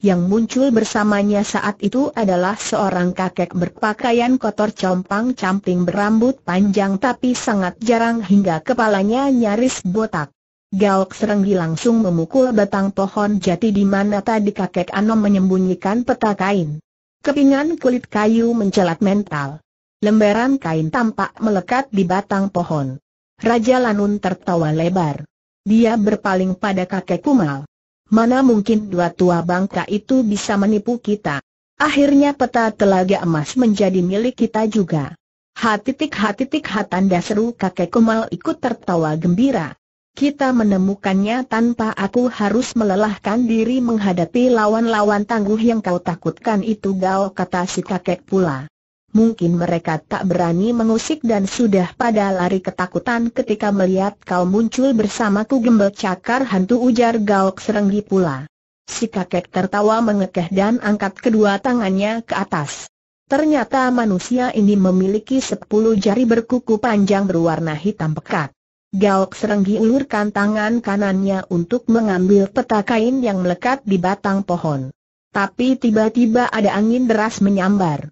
Yang muncul bersamanya saat itu adalah seorang kakek berpakaian kotor compang-camping berambut panjang tapi sangat jarang hingga kepalanya nyaris botak. Gaok Serenggi langsung memukul batang pohon jati di mana tadi kakek Anom menyembunyikan peta kain. Kepingan kulit kayu mencelat mental. Lembaran kain tampak melekat di batang pohon. Raja Lanun tertawa lebar. Dia berpaling pada kakek Kumal. Mana mungkin dua tua bangka itu bisa menipu kita. Akhirnya peta telaga emas menjadi milik kita juga. Hatitik hatitik hatanda seru kakek Kumal ikut tertawa gembira. Kita menemukannya tanpa aku harus melelahkan diri menghadapi lawan-lawan tangguh yang kau takutkan itu gao kata si kakek pula mungkin mereka tak berani mengusik dan sudah pada lari ketakutan ketika melihat kau muncul bersama bersamaku gembel cakar hantu ujar Gaok Serenggi pula. Si kakek tertawa mengekeh dan angkat kedua tangannya ke atas. Ternyata manusia ini memiliki sepuluh jari berkuku panjang berwarna hitam pekat. Gaok Serenggi ulurkan tangan kanannya untuk mengambil peta kain yang melekat di batang pohon. Tapi tiba-tiba ada angin deras menyambar.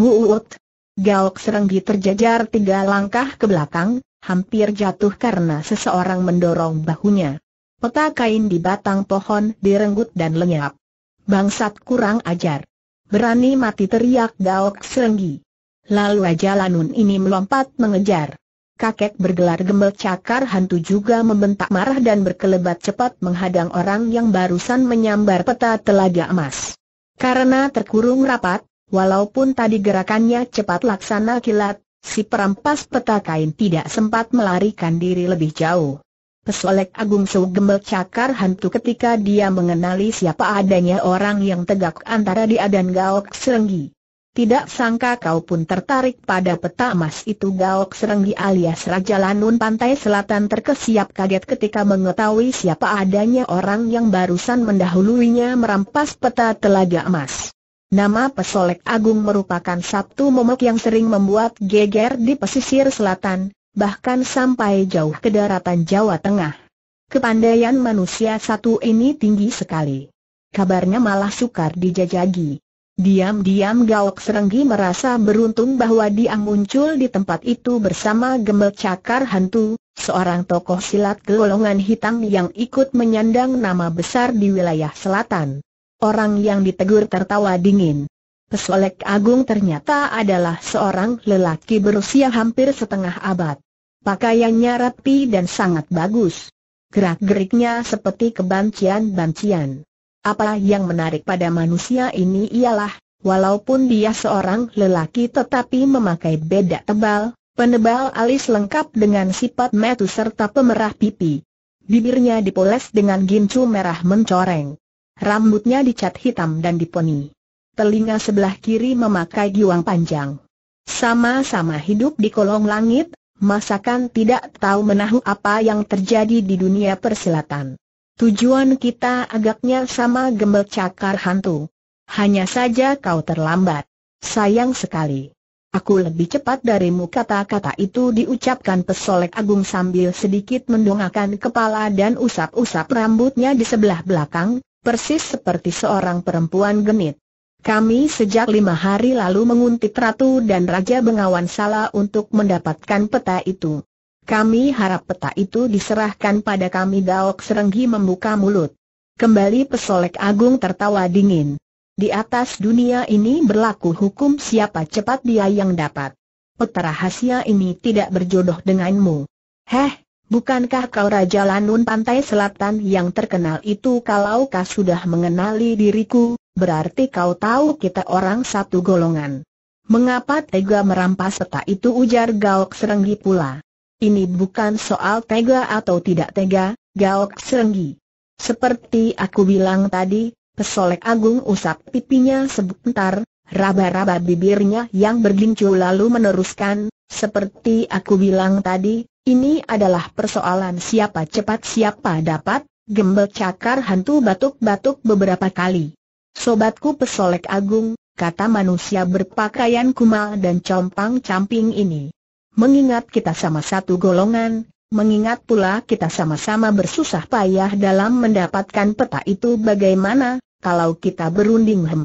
Wuut. Gaok Serenggi terjajar tiga langkah ke belakang, hampir jatuh karena seseorang mendorong bahunya. Peta kain di batang pohon direnggut dan lenyap. Bangsat kurang ajar. Berani mati teriak Gaok Serenggi. Lalu aja Lanun ini melompat mengejar. Kakek bergelar gembel cakar hantu juga membentak marah dan berkelebat cepat menghadang orang yang barusan menyambar peta telaga emas. Karena terkurung rapat, Walaupun tadi gerakannya cepat laksana kilat, si perampas peta kain tidak sempat melarikan diri lebih jauh. Pesolek Agung su gembel cakar hantu ketika dia mengenali siapa adanya orang yang tegak antara dia dan Gaok Serenggi. Tidak sangka kau pun tertarik pada peta emas itu Gaok Serenggi alias Raja Lanun Pantai Selatan terkesiap kaget ketika mengetahui siapa adanya orang yang barusan mendahuluinya merampas peta telaga emas. Nama Pesolek Agung merupakan Sabtu Momok yang sering membuat geger di pesisir selatan, bahkan sampai jauh ke daratan Jawa Tengah. Kepandaian manusia satu ini tinggi sekali. Kabarnya malah sukar dijajagi. Diam-diam Gawok Serenggi merasa beruntung bahwa dia muncul di tempat itu bersama Gembel Cakar Hantu, seorang tokoh silat golongan hitam yang ikut menyandang nama besar di wilayah selatan. Orang yang ditegur tertawa dingin. Pesolek Agung ternyata adalah seorang lelaki berusia hampir setengah abad. Pakaiannya rapi dan sangat bagus. Gerak-geriknya seperti kebancian-bancian. Apa yang menarik pada manusia ini ialah, walaupun dia seorang lelaki tetapi memakai bedak tebal, penebal alis lengkap dengan sifat metu serta pemerah pipi. Bibirnya dipoles dengan gincu merah mencoreng. Rambutnya dicat hitam dan diponi. Telinga sebelah kiri memakai giwang panjang. Sama-sama hidup di kolong langit, masakan tidak tahu menahu apa yang terjadi di dunia persilatan. Tujuan kita agaknya sama gembel cakar hantu. Hanya saja kau terlambat. Sayang sekali. Aku lebih cepat darimu kata-kata itu diucapkan pesolek agung sambil sedikit mendongakkan kepala dan usap-usap rambutnya di sebelah belakang, persis seperti seorang perempuan genit. Kami sejak lima hari lalu menguntit Ratu dan Raja Bengawan Sala untuk mendapatkan peta itu. Kami harap peta itu diserahkan pada kami Daok Serenggi membuka mulut. Kembali pesolek agung tertawa dingin. Di atas dunia ini berlaku hukum siapa cepat dia yang dapat. Peta rahasia ini tidak berjodoh denganmu. Heh, Bukankah kau Raja Lanun Pantai Selatan yang terkenal itu kalau kau sudah mengenali diriku, berarti kau tahu kita orang satu golongan. Mengapa tega merampas peta itu ujar Gaok Serenggi pula. Ini bukan soal tega atau tidak tega, Gaok Serenggi. Seperti aku bilang tadi, pesolek agung usap pipinya sebentar, raba-raba bibirnya yang bergincu lalu meneruskan, seperti aku bilang tadi, ini adalah persoalan siapa cepat siapa dapat, gembel cakar hantu batuk-batuk beberapa kali. Sobatku pesolek agung, kata manusia berpakaian kumal dan compang-camping ini. Mengingat kita sama satu golongan, mengingat pula kita sama-sama bersusah payah dalam mendapatkan peta itu bagaimana, kalau kita berunding hem.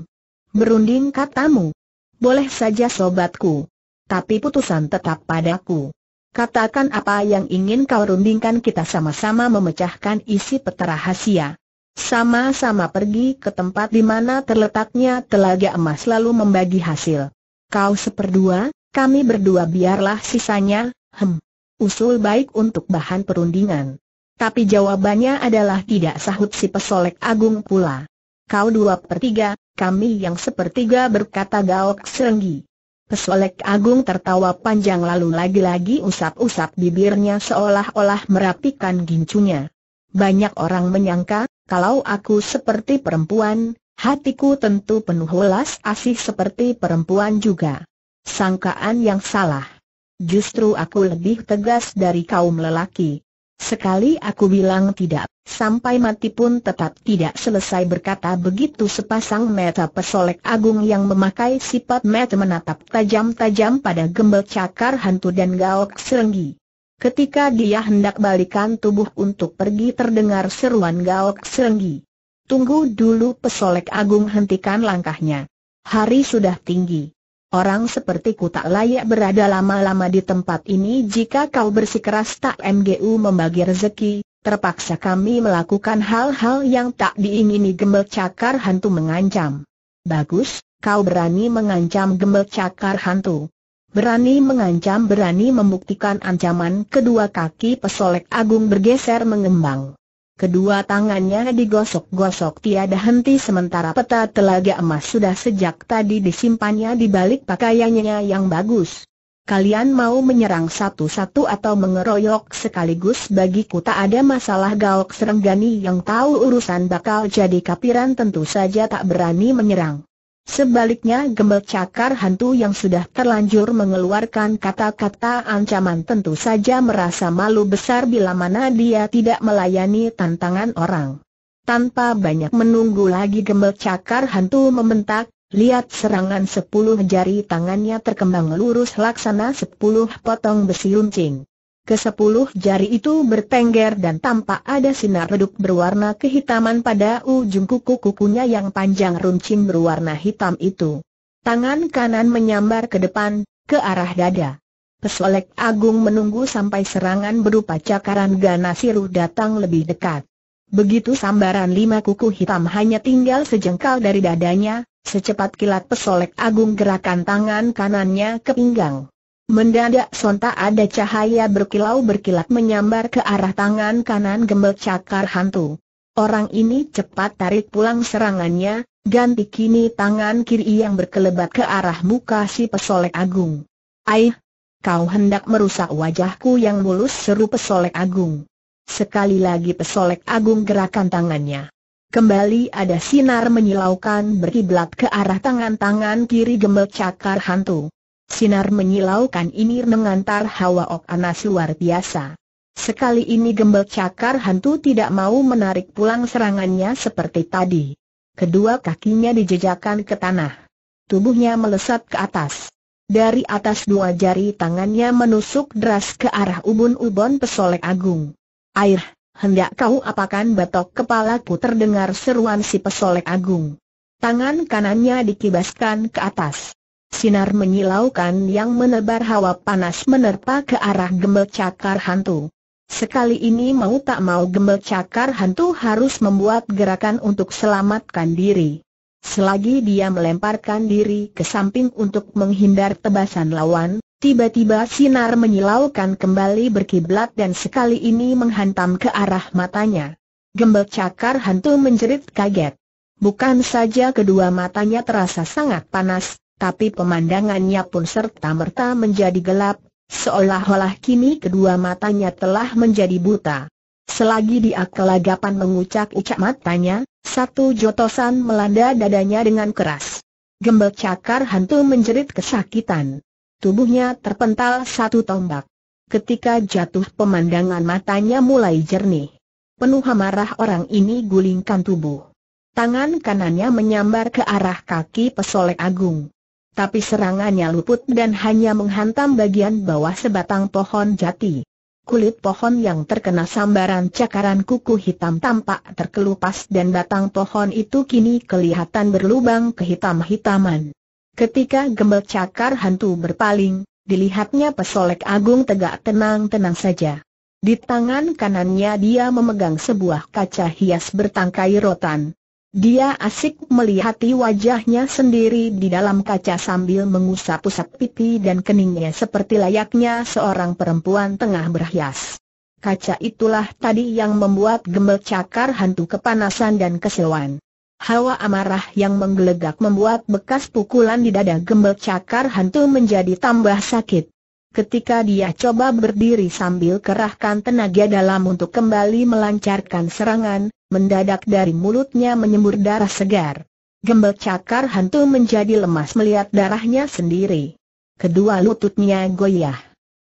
Berunding katamu. Boleh saja sobatku, tapi putusan tetap padaku. Katakan apa yang ingin kau rundingkan kita sama-sama memecahkan isi peta rahasia. Sama-sama pergi ke tempat di mana terletaknya telaga emas lalu membagi hasil. Kau seperdua, kami berdua biarlah sisanya, hem. Usul baik untuk bahan perundingan. Tapi jawabannya adalah tidak sahut si pesolek agung pula. Kau dua per tiga, kami yang sepertiga berkata gaok serenggi. Pesolek Agung tertawa panjang lalu lagi-lagi usap-usap bibirnya seolah-olah merapikan gincunya. Banyak orang menyangka, kalau aku seperti perempuan, hatiku tentu penuh welas asih seperti perempuan juga. Sangkaan yang salah. Justru aku lebih tegas dari kaum lelaki. Sekali aku bilang tidak, sampai mati pun tetap tidak selesai berkata begitu sepasang mata pesolek agung yang memakai sifat mata menatap tajam-tajam pada gembel cakar hantu dan gaok serenggi. Ketika dia hendak balikan tubuh untuk pergi terdengar seruan gaok serenggi. Tunggu dulu pesolek agung hentikan langkahnya. Hari sudah tinggi. Orang seperti ku tak layak berada lama-lama di tempat ini jika kau bersikeras tak MGU membagi rezeki, terpaksa kami melakukan hal-hal yang tak diingini gembel cakar hantu mengancam. Bagus, kau berani mengancam gembel cakar hantu. Berani mengancam berani membuktikan ancaman kedua kaki pesolek agung bergeser mengembang. Kedua tangannya digosok-gosok tiada henti sementara peta telaga emas sudah sejak tadi disimpannya di balik pakaiannya yang bagus. Kalian mau menyerang satu-satu atau mengeroyok sekaligus bagiku tak ada masalah Gaok Serenggani yang tahu urusan bakal jadi kapiran tentu saja tak berani menyerang. Sebaliknya gembel cakar hantu yang sudah terlanjur mengeluarkan kata-kata ancaman tentu saja merasa malu besar bila mana dia tidak melayani tantangan orang. Tanpa banyak menunggu lagi gembel cakar hantu membentak, lihat serangan sepuluh jari tangannya terkembang lurus laksana sepuluh potong besi runcing. Kesepuluh jari itu bertengger dan tampak ada sinar redup berwarna kehitaman pada ujung kuku-kukunya yang panjang runcing berwarna hitam itu. Tangan kanan menyambar ke depan, ke arah dada. Pesolek Agung menunggu sampai serangan berupa cakaran ganasiru datang lebih dekat. Begitu sambaran lima kuku hitam hanya tinggal sejengkal dari dadanya, secepat kilat pesolek Agung gerakan tangan kanannya ke pinggang. Mendadak sontak ada cahaya berkilau-berkilat menyambar ke arah tangan kanan gembel cakar hantu. Orang ini cepat tarik pulang serangannya, ganti kini tangan kiri yang berkelebat ke arah muka si pesolek agung. Aih, kau hendak merusak wajahku yang mulus seru pesolek agung. Sekali lagi pesolek agung gerakan tangannya. Kembali ada sinar menyilaukan berkiblat ke arah tangan-tangan kiri gembel cakar hantu. Sinar menyilaukan ini mengantar hawa ok anas luar biasa. Sekali ini gembel cakar hantu tidak mau menarik pulang serangannya seperti tadi. Kedua kakinya dijejakkan ke tanah. Tubuhnya melesat ke atas. Dari atas dua jari tangannya menusuk deras ke arah ubun-ubun pesolek agung. Air, hendak kau apakan batok kepalaku terdengar seruan si pesolek agung. Tangan kanannya dikibaskan ke atas. Sinar menyilaukan yang menebar hawa panas menerpa ke arah gembel cakar hantu. Sekali ini mau tak mau gembel cakar hantu harus membuat gerakan untuk selamatkan diri. Selagi dia melemparkan diri ke samping untuk menghindar tebasan lawan, tiba-tiba sinar menyilaukan kembali berkiblat dan sekali ini menghantam ke arah matanya. Gembel cakar hantu menjerit kaget. Bukan saja kedua matanya terasa sangat panas, tapi pemandangannya pun serta-merta menjadi gelap, seolah-olah kini kedua matanya telah menjadi buta. Selagi dia kelagapan mengucak-ucak matanya, satu jotosan melanda dadanya dengan keras. Gembel cakar hantu menjerit kesakitan. Tubuhnya terpental satu tombak. Ketika jatuh pemandangan matanya mulai jernih. Penuh amarah orang ini gulingkan tubuh. Tangan kanannya menyambar ke arah kaki pesolek agung tapi serangannya luput dan hanya menghantam bagian bawah sebatang pohon jati. Kulit pohon yang terkena sambaran cakaran kuku hitam tampak terkelupas dan batang pohon itu kini kelihatan berlubang kehitam-hitaman. Ketika gembel cakar hantu berpaling, dilihatnya pesolek agung tegak tenang-tenang saja. Di tangan kanannya dia memegang sebuah kaca hias bertangkai rotan, dia asik melihati wajahnya sendiri di dalam kaca sambil mengusap-usap pipi dan keningnya seperti layaknya seorang perempuan tengah berhias. Kaca itulah tadi yang membuat gembel cakar hantu kepanasan dan keseluan. Hawa amarah yang menggelegak membuat bekas pukulan di dada gembel cakar hantu menjadi tambah sakit. Ketika dia coba berdiri sambil kerahkan tenaga dalam untuk kembali melancarkan serangan, mendadak dari mulutnya menyembur darah segar. Gembel cakar hantu menjadi lemas melihat darahnya sendiri. Kedua lututnya goyah.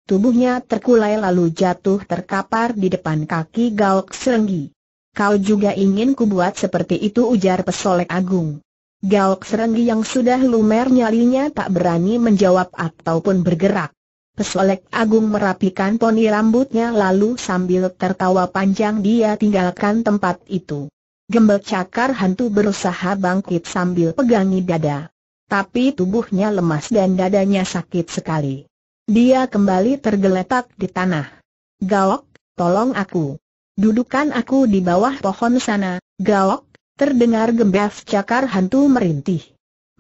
Tubuhnya terkulai lalu jatuh terkapar di depan kaki Gaok Serenggi. Kau juga ingin kubuat seperti itu ujar pesolek agung. Gaok Serenggi yang sudah lumer nyalinya tak berani menjawab ataupun bergerak. Pesolek Agung merapikan poni rambutnya lalu sambil tertawa panjang dia tinggalkan tempat itu. Gembel cakar hantu berusaha bangkit sambil pegangi dada. Tapi tubuhnya lemas dan dadanya sakit sekali. Dia kembali tergeletak di tanah. Gawok, tolong aku. Dudukan aku di bawah pohon sana, gawok, terdengar gembel cakar hantu merintih.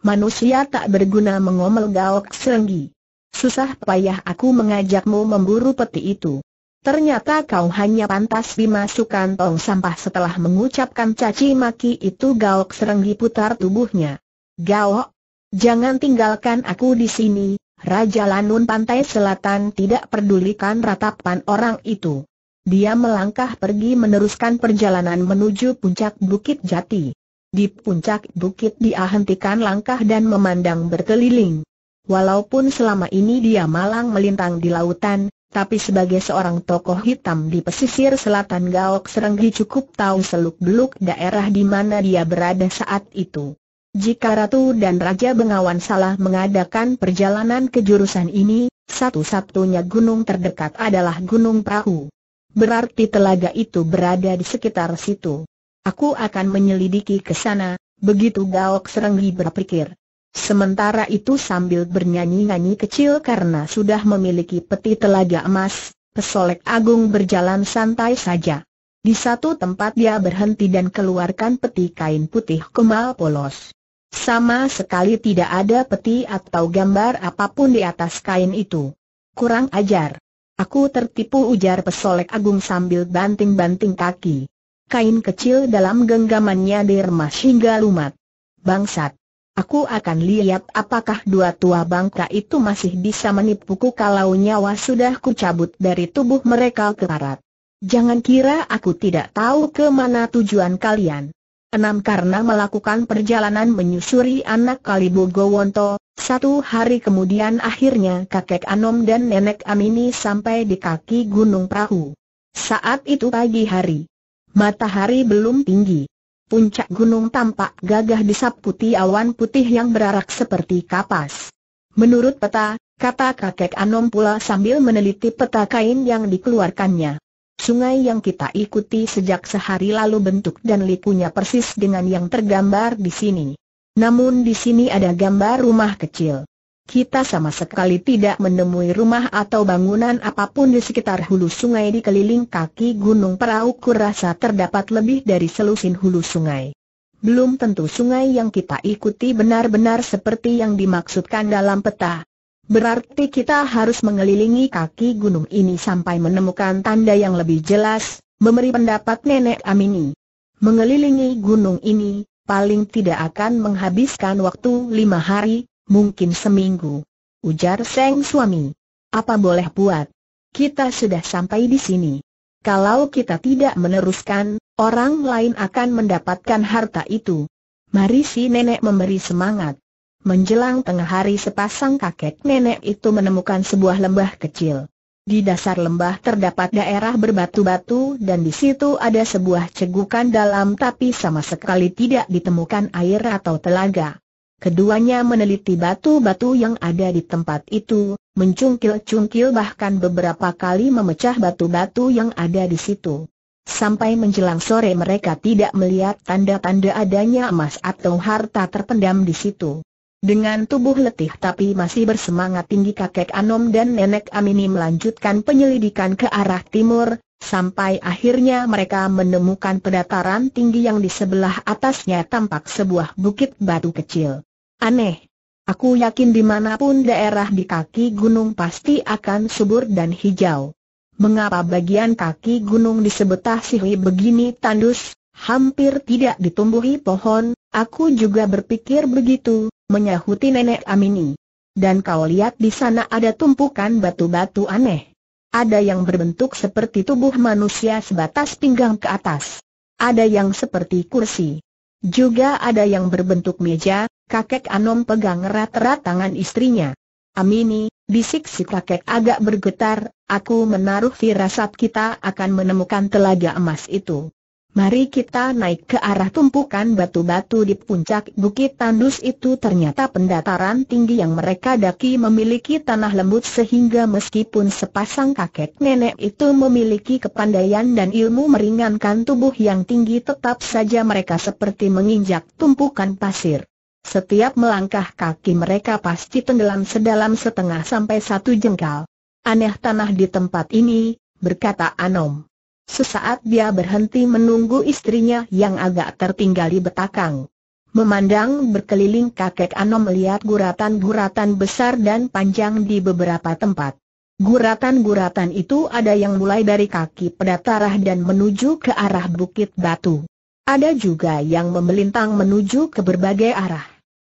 Manusia tak berguna mengomel gawok serenggi. Susah payah aku mengajakmu memburu peti itu. Ternyata kau hanya pantas dimasukkan tong sampah setelah mengucapkan caci maki itu Gaok serenggi putar tubuhnya. Gaok, jangan tinggalkan aku di sini, Raja Lanun Pantai Selatan tidak pedulikan ratapan orang itu. Dia melangkah pergi meneruskan perjalanan menuju puncak Bukit Jati. Di puncak bukit dia hentikan langkah dan memandang berkeliling. Walaupun selama ini dia malang melintang di lautan, tapi sebagai seorang tokoh hitam di pesisir selatan Gaok Serenggi cukup tahu seluk-beluk daerah di mana dia berada saat itu. Jika Ratu dan Raja Bengawan salah mengadakan perjalanan ke jurusan ini, satu-satunya gunung terdekat adalah Gunung Prahu. Berarti telaga itu berada di sekitar situ. Aku akan menyelidiki ke sana, begitu Gaok Serenggi berpikir. Sementara itu sambil bernyanyi-nyanyi kecil karena sudah memiliki peti telaga emas, pesolek agung berjalan santai saja. Di satu tempat dia berhenti dan keluarkan peti kain putih kemal polos. Sama sekali tidak ada peti atau gambar apapun di atas kain itu. Kurang ajar. Aku tertipu ujar pesolek agung sambil banting-banting kaki. Kain kecil dalam genggamannya diremas hingga lumat. Bangsat. Aku akan lihat apakah dua tua bangka itu masih bisa menipuku kalau nyawa sudah kucabut dari tubuh mereka ke barat. Jangan kira aku tidak tahu ke mana tujuan kalian. Enam karena melakukan perjalanan menyusuri anak Gowonto, satu hari kemudian akhirnya kakek Anom dan nenek Amini sampai di kaki Gunung prahu. Saat itu pagi hari. Matahari belum tinggi puncak gunung tampak gagah disaputi awan putih yang berarak seperti kapas. Menurut peta, kata kakek Anom pula sambil meneliti peta kain yang dikeluarkannya. Sungai yang kita ikuti sejak sehari lalu bentuk dan likunya persis dengan yang tergambar di sini. Namun di sini ada gambar rumah kecil. Kita sama sekali tidak menemui rumah atau bangunan apapun di sekitar hulu sungai di keliling kaki Gunung Perahu kurasa terdapat lebih dari selusin hulu sungai. Belum tentu sungai yang kita ikuti benar-benar seperti yang dimaksudkan dalam peta. Berarti kita harus mengelilingi kaki gunung ini sampai menemukan tanda yang lebih jelas, memberi pendapat Nenek Amini. Mengelilingi gunung ini, paling tidak akan menghabiskan waktu lima hari, mungkin seminggu. Ujar Seng suami. Apa boleh buat? Kita sudah sampai di sini. Kalau kita tidak meneruskan, orang lain akan mendapatkan harta itu. Mari si nenek memberi semangat. Menjelang tengah hari sepasang kakek nenek itu menemukan sebuah lembah kecil. Di dasar lembah terdapat daerah berbatu-batu dan di situ ada sebuah cegukan dalam tapi sama sekali tidak ditemukan air atau telaga. Keduanya meneliti batu-batu yang ada di tempat itu, mencungkil-cungkil bahkan beberapa kali memecah batu-batu yang ada di situ. Sampai menjelang sore mereka tidak melihat tanda-tanda adanya emas atau harta terpendam di situ. Dengan tubuh letih tapi masih bersemangat tinggi kakek Anom dan nenek Amini melanjutkan penyelidikan ke arah timur, Sampai akhirnya mereka menemukan pedataran tinggi yang di sebelah atasnya tampak sebuah bukit batu kecil. Aneh. Aku yakin dimanapun daerah di kaki gunung pasti akan subur dan hijau. Mengapa bagian kaki gunung disebut tahsihi begini tandus, hampir tidak ditumbuhi pohon, aku juga berpikir begitu, menyahuti nenek Amini. Dan kau lihat di sana ada tumpukan batu-batu aneh. Ada yang berbentuk seperti tubuh manusia sebatas pinggang ke atas. Ada yang seperti kursi. Juga ada yang berbentuk meja, kakek Anom pegang erat-erat tangan istrinya. Amini, bisik si kakek agak bergetar, aku menaruh firasat kita akan menemukan telaga emas itu. Mari kita naik ke arah tumpukan batu-batu di puncak Bukit Tandus itu ternyata pendataran tinggi yang mereka daki memiliki tanah lembut sehingga meskipun sepasang kakek nenek itu memiliki kepandaian dan ilmu meringankan tubuh yang tinggi tetap saja mereka seperti menginjak tumpukan pasir. Setiap melangkah kaki mereka pasti tenggelam sedalam setengah sampai satu jengkal. Aneh tanah di tempat ini, berkata Anom. Sesaat dia berhenti menunggu istrinya yang agak tertinggal di betakang. Memandang berkeliling kakek Anom melihat guratan-guratan besar dan panjang di beberapa tempat. Guratan-guratan itu ada yang mulai dari kaki pedatarah dan menuju ke arah bukit batu. Ada juga yang membelintang menuju ke berbagai arah.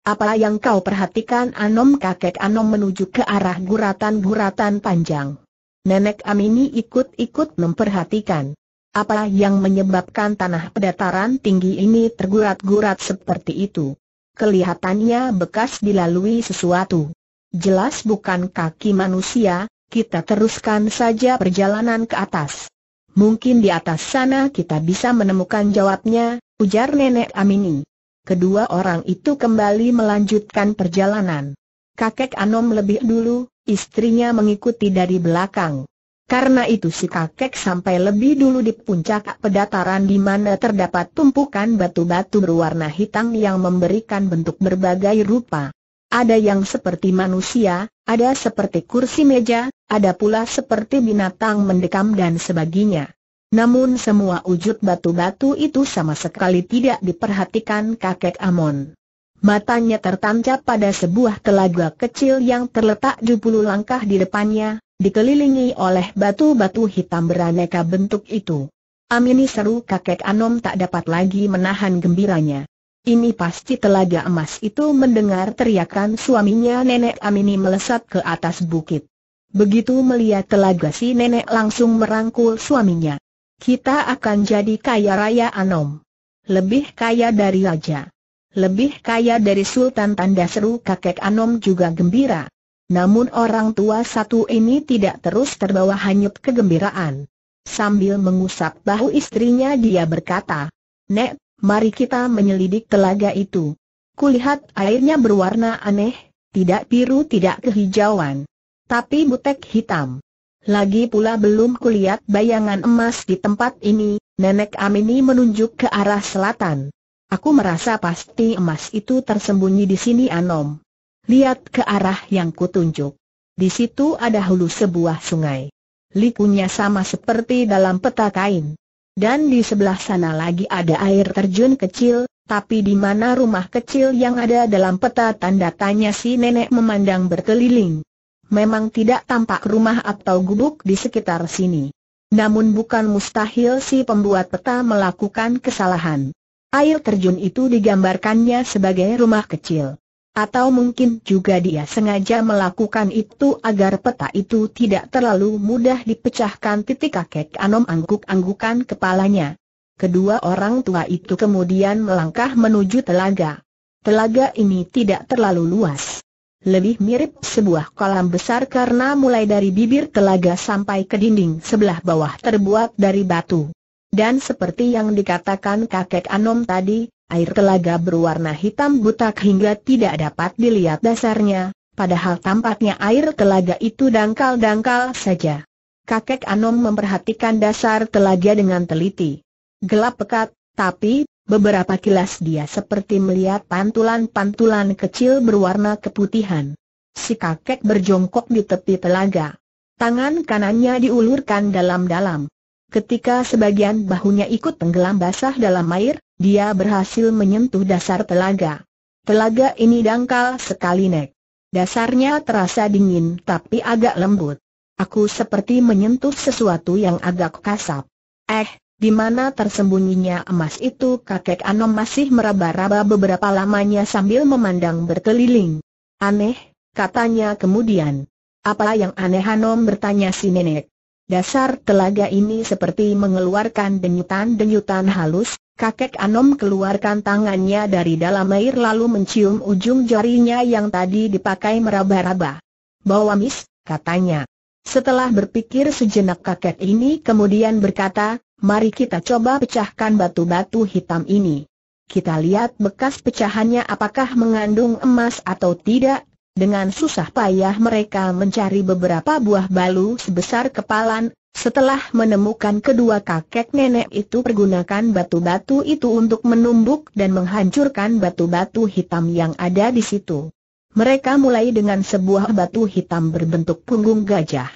Apa yang kau perhatikan Anom kakek Anom menuju ke arah guratan-guratan panjang. Nenek Amini ikut-ikut memperhatikan. Apa yang menyebabkan tanah pedataran tinggi ini tergurat-gurat seperti itu? Kelihatannya bekas dilalui sesuatu. Jelas bukan kaki manusia, kita teruskan saja perjalanan ke atas. Mungkin di atas sana kita bisa menemukan jawabnya, ujar Nenek Amini. Kedua orang itu kembali melanjutkan perjalanan. Kakek Anom lebih dulu, istrinya mengikuti dari belakang. Karena itu si kakek sampai lebih dulu di puncak pedataran di mana terdapat tumpukan batu-batu berwarna hitam yang memberikan bentuk berbagai rupa. Ada yang seperti manusia, ada seperti kursi meja, ada pula seperti binatang mendekam dan sebagainya. Namun semua wujud batu-batu itu sama sekali tidak diperhatikan kakek Amon. Matanya tertancap pada sebuah telaga kecil yang terletak 20 langkah di depannya, dikelilingi oleh batu-batu hitam beraneka bentuk itu. Amini seru kakek Anom tak dapat lagi menahan gembiranya. Ini pasti telaga emas itu mendengar teriakan suaminya nenek Amini melesat ke atas bukit. Begitu melihat telaga si nenek langsung merangkul suaminya. Kita akan jadi kaya raya Anom. Lebih kaya dari raja lebih kaya dari Sultan tanda seru kakek Anom juga gembira. Namun orang tua satu ini tidak terus terbawa hanyut kegembiraan. Sambil mengusap bahu istrinya dia berkata, Nek, mari kita menyelidik telaga itu. Kulihat airnya berwarna aneh, tidak biru tidak kehijauan. Tapi butek hitam. Lagi pula belum kulihat bayangan emas di tempat ini, Nenek Amini menunjuk ke arah selatan. Aku merasa pasti emas itu tersembunyi di sini Anom. Lihat ke arah yang kutunjuk. Di situ ada hulu sebuah sungai. Likunya sama seperti dalam peta kain. Dan di sebelah sana lagi ada air terjun kecil, tapi di mana rumah kecil yang ada dalam peta tanda tanya si nenek memandang berkeliling. Memang tidak tampak rumah atau gubuk di sekitar sini. Namun bukan mustahil si pembuat peta melakukan kesalahan. Air terjun itu digambarkannya sebagai rumah kecil. Atau mungkin juga dia sengaja melakukan itu agar peta itu tidak terlalu mudah dipecahkan titik kakek Anom angguk-anggukan kepalanya. Kedua orang tua itu kemudian melangkah menuju telaga. Telaga ini tidak terlalu luas. Lebih mirip sebuah kolam besar karena mulai dari bibir telaga sampai ke dinding sebelah bawah terbuat dari batu. Dan seperti yang dikatakan kakek Anom tadi, air telaga berwarna hitam buta hingga tidak dapat dilihat dasarnya, padahal tampaknya air telaga itu dangkal-dangkal saja. Kakek Anom memperhatikan dasar telaga dengan teliti. Gelap pekat, tapi Beberapa kilas dia seperti melihat pantulan-pantulan kecil berwarna keputihan. Si kakek berjongkok di tepi telaga. Tangan kanannya diulurkan dalam-dalam. Ketika sebagian bahunya ikut tenggelam basah dalam air, dia berhasil menyentuh dasar telaga. Telaga ini dangkal sekali nek. Dasarnya terasa dingin tapi agak lembut. Aku seperti menyentuh sesuatu yang agak kasap. Eh, di mana tersembunyinya emas itu kakek Anom masih meraba-raba beberapa lamanya sambil memandang berkeliling. Aneh, katanya kemudian. Apa yang aneh Anom bertanya si nenek. Dasar telaga ini seperti mengeluarkan denyutan-denyutan halus, kakek Anom keluarkan tangannya dari dalam air lalu mencium ujung jarinya yang tadi dipakai meraba-raba. Bawamis, katanya. Setelah berpikir sejenak kakek ini kemudian berkata, mari kita coba pecahkan batu-batu hitam ini. Kita lihat bekas pecahannya apakah mengandung emas atau tidak, dengan susah payah mereka mencari beberapa buah balu sebesar kepalan, setelah menemukan kedua kakek nenek itu pergunakan batu-batu itu untuk menumbuk dan menghancurkan batu-batu hitam yang ada di situ. Mereka mulai dengan sebuah batu hitam berbentuk punggung gajah.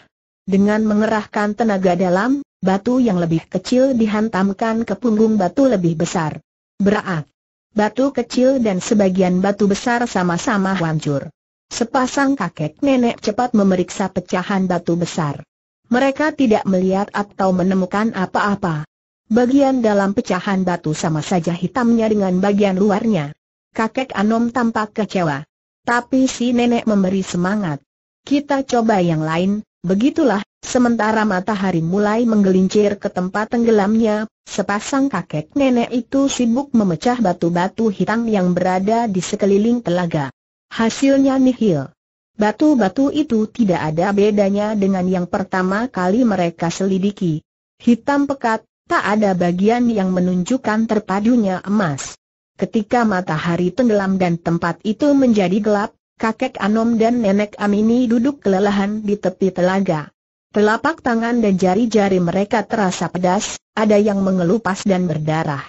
Dengan mengerahkan tenaga dalam, batu yang lebih kecil dihantamkan ke punggung batu lebih besar. Berat, Batu kecil dan sebagian batu besar sama-sama hancur. Sepasang kakek nenek cepat memeriksa pecahan batu besar. Mereka tidak melihat atau menemukan apa-apa. Bagian dalam pecahan batu sama saja hitamnya dengan bagian luarnya. Kakek Anom tampak kecewa. Tapi si nenek memberi semangat. Kita coba yang lain, begitulah, sementara matahari mulai menggelincir ke tempat tenggelamnya, sepasang kakek nenek itu sibuk memecah batu-batu hitam yang berada di sekeliling telaga. Hasilnya nihil. Batu-batu itu tidak ada bedanya dengan yang pertama kali mereka selidiki. Hitam pekat, tak ada bagian yang menunjukkan terpadunya emas. Ketika matahari tenggelam dan tempat itu menjadi gelap, kakek Anom dan nenek Amini duduk kelelahan di tepi telaga. Telapak tangan dan jari-jari mereka terasa pedas, ada yang mengelupas dan berdarah.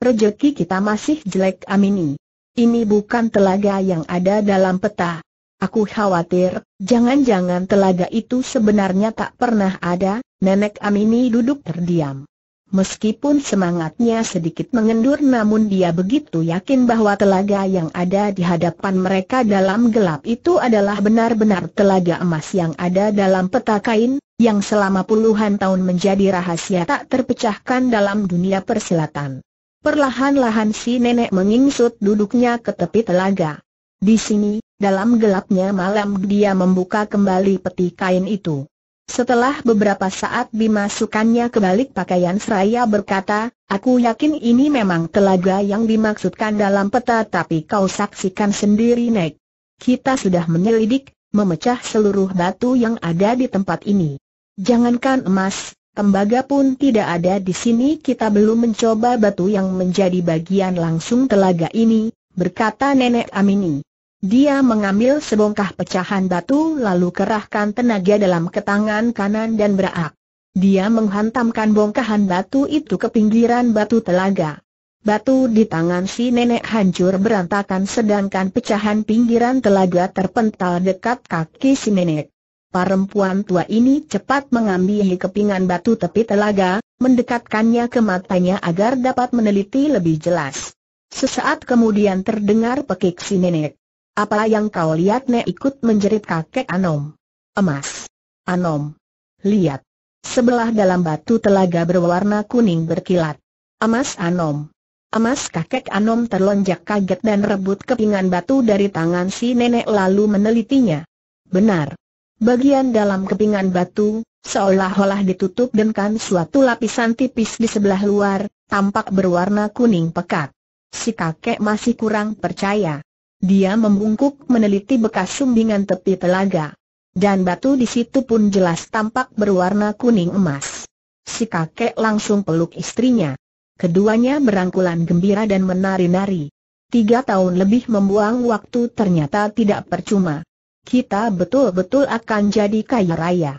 Rejeki kita masih jelek Amini. Ini bukan telaga yang ada dalam peta. Aku khawatir, jangan-jangan telaga itu sebenarnya tak pernah ada, Nenek Amini duduk terdiam. Meskipun semangatnya sedikit mengendur namun dia begitu yakin bahwa telaga yang ada di hadapan mereka dalam gelap itu adalah benar-benar telaga emas yang ada dalam peta kain, yang selama puluhan tahun menjadi rahasia tak terpecahkan dalam dunia persilatan. Perlahan-lahan si nenek mengingsut duduknya ke tepi telaga. Di sini, dalam gelapnya malam dia membuka kembali peti kain itu. Setelah beberapa saat dimasukkannya ke balik pakaian seraya berkata, aku yakin ini memang telaga yang dimaksudkan dalam peta tapi kau saksikan sendiri Nek. Kita sudah menyelidik, memecah seluruh batu yang ada di tempat ini. Jangankan emas, Tembaga pun tidak ada di sini kita belum mencoba batu yang menjadi bagian langsung telaga ini, berkata Nenek Amini. Dia mengambil sebongkah pecahan batu lalu kerahkan tenaga dalam ke tangan kanan dan berak. Dia menghantamkan bongkahan batu itu ke pinggiran batu telaga. Batu di tangan si nenek hancur berantakan sedangkan pecahan pinggiran telaga terpental dekat kaki si nenek. Perempuan tua ini cepat mengambil kepingan batu tepi telaga, mendekatkannya ke matanya agar dapat meneliti lebih jelas. Sesaat kemudian terdengar pekik si nenek. Apa yang kau lihat nek ikut menjerit kakek Anom. Emas. Anom. Lihat. Sebelah dalam batu telaga berwarna kuning berkilat. Emas Anom. Emas kakek Anom terlonjak kaget dan rebut kepingan batu dari tangan si nenek lalu menelitinya. Benar. Bagian dalam kepingan batu, seolah-olah ditutup dengan kan suatu lapisan tipis di sebelah luar, tampak berwarna kuning pekat. Si kakek masih kurang percaya. Dia membungkuk meneliti bekas sumbingan tepi telaga. Dan batu di situ pun jelas tampak berwarna kuning emas. Si kakek langsung peluk istrinya. Keduanya berangkulan gembira dan menari-nari. Tiga tahun lebih membuang waktu ternyata tidak percuma kita betul-betul akan jadi kaya raya.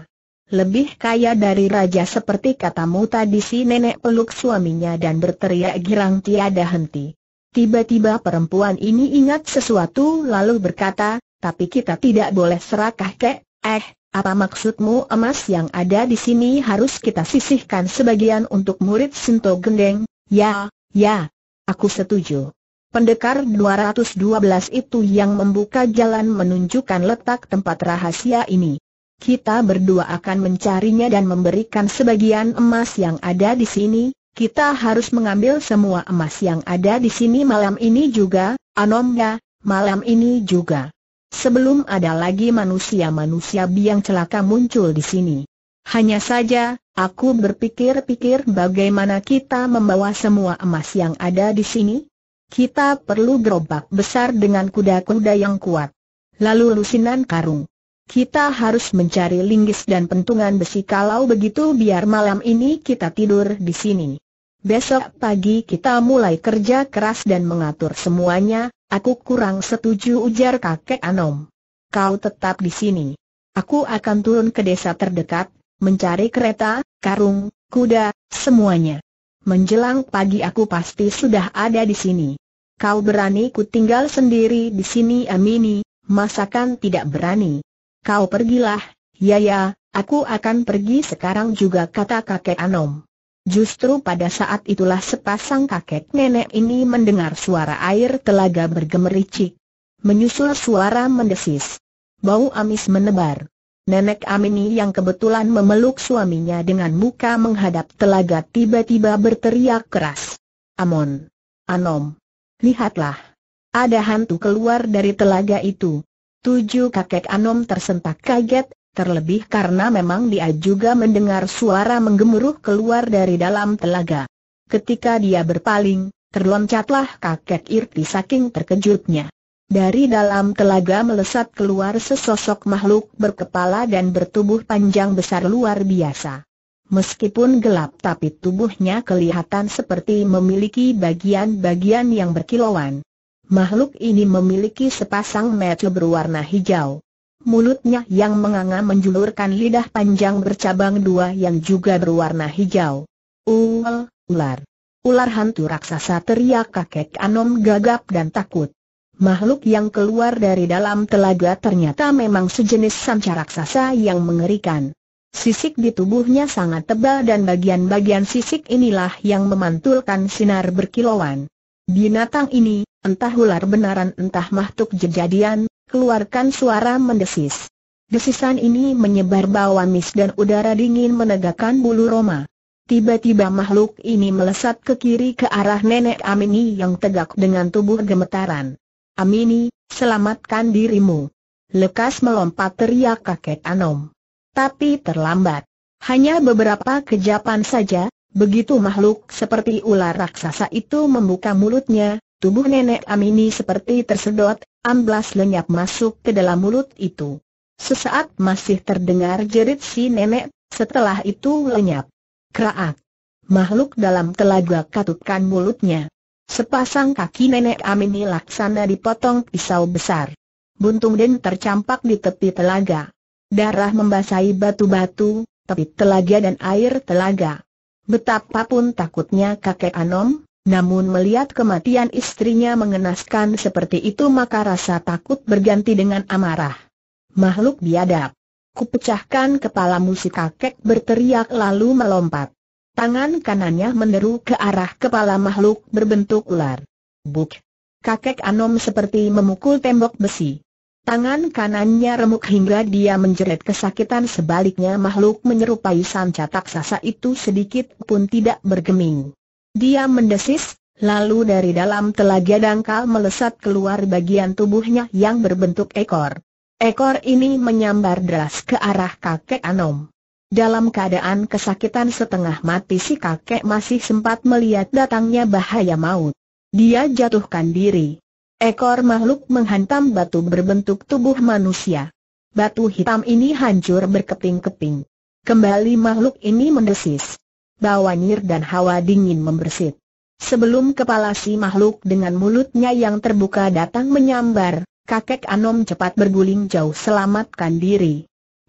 Lebih kaya dari raja seperti katamu tadi si nenek peluk suaminya dan berteriak girang tiada henti. Tiba-tiba perempuan ini ingat sesuatu lalu berkata, tapi kita tidak boleh serakah kek, eh, apa maksudmu emas yang ada di sini harus kita sisihkan sebagian untuk murid Sinto Gendeng? Ya, ya, aku setuju. Pendekar 212 itu yang membuka jalan menunjukkan letak tempat rahasia ini. Kita berdua akan mencarinya dan memberikan sebagian emas yang ada di sini. Kita harus mengambil semua emas yang ada di sini malam ini juga, Anomnya, malam ini juga. Sebelum ada lagi manusia-manusia biang celaka muncul di sini. Hanya saja, aku berpikir-pikir bagaimana kita membawa semua emas yang ada di sini, kita perlu gerobak besar dengan kuda-kuda yang kuat. Lalu lusinan karung. Kita harus mencari linggis dan pentungan besi kalau begitu biar malam ini kita tidur di sini. Besok pagi kita mulai kerja keras dan mengatur semuanya, aku kurang setuju ujar kakek Anom. Kau tetap di sini. Aku akan turun ke desa terdekat, mencari kereta, karung, kuda, semuanya menjelang pagi aku pasti sudah ada di sini. Kau berani ku tinggal sendiri di sini Amini, masakan tidak berani. Kau pergilah, ya ya, aku akan pergi sekarang juga kata kakek Anom. Justru pada saat itulah sepasang kakek nenek ini mendengar suara air telaga bergemericik. Menyusul suara mendesis. Bau amis menebar. Nenek Amini yang kebetulan memeluk suaminya dengan muka menghadap telaga tiba-tiba berteriak keras. Amon! Anom! Lihatlah! Ada hantu keluar dari telaga itu. Tujuh kakek Anom tersentak kaget, terlebih karena memang dia juga mendengar suara menggemuruh keluar dari dalam telaga. Ketika dia berpaling, terloncatlah kakek Irti saking terkejutnya. Dari dalam telaga melesat keluar sesosok makhluk berkepala dan bertubuh panjang besar luar biasa. Meskipun gelap tapi tubuhnya kelihatan seperti memiliki bagian-bagian yang berkilauan. Makhluk ini memiliki sepasang mata berwarna hijau. Mulutnya yang menganga menjulurkan lidah panjang bercabang dua yang juga berwarna hijau. ular. Ular hantu raksasa teriak kakek Anom gagap dan takut. Makhluk yang keluar dari dalam telaga ternyata memang sejenis sanca raksasa yang mengerikan. Sisik di tubuhnya sangat tebal dan bagian-bagian sisik inilah yang memantulkan sinar berkilauan. Binatang ini, entah ular benaran entah makhluk jejadian, keluarkan suara mendesis. Desisan ini menyebar bau amis dan udara dingin menegakkan bulu Roma. Tiba-tiba makhluk ini melesat ke kiri ke arah nenek Amini yang tegak dengan tubuh gemetaran. Amini, selamatkan dirimu. Lekas melompat teriak kakek Anom. Tapi terlambat. Hanya beberapa kejapan saja, begitu makhluk seperti ular raksasa itu membuka mulutnya, tubuh nenek Amini seperti tersedot, amblas lenyap masuk ke dalam mulut itu. Sesaat masih terdengar jerit si nenek, setelah itu lenyap. Kraak. Makhluk dalam telaga katupkan mulutnya. Sepasang kaki nenek Amini Laksana dipotong pisau besar. Buntung Den tercampak di tepi telaga. Darah membasahi batu-batu, tepi telaga dan air telaga. Betapapun takutnya kakek Anom, namun melihat kematian istrinya mengenaskan seperti itu maka rasa takut berganti dengan amarah. Makhluk biadab. Kupecahkan kepalamu si kakek berteriak lalu melompat. Tangan kanannya meneru ke arah kepala makhluk berbentuk ular. Buk! Kakek Anom seperti memukul tembok besi. Tangan kanannya remuk hingga dia menjerit kesakitan sebaliknya makhluk menyerupai sanca taksasa itu sedikit pun tidak bergeming. Dia mendesis, lalu dari dalam telaga dangkal melesat keluar bagian tubuhnya yang berbentuk ekor. Ekor ini menyambar deras ke arah kakek Anom. Dalam keadaan kesakitan setengah mati si kakek masih sempat melihat datangnya bahaya maut. Dia jatuhkan diri. Ekor makhluk menghantam batu berbentuk tubuh manusia. Batu hitam ini hancur berkeping-keping. Kembali makhluk ini mendesis. Bawa nyir dan hawa dingin membersit. Sebelum kepala si makhluk dengan mulutnya yang terbuka datang menyambar, kakek Anom cepat berguling jauh selamatkan diri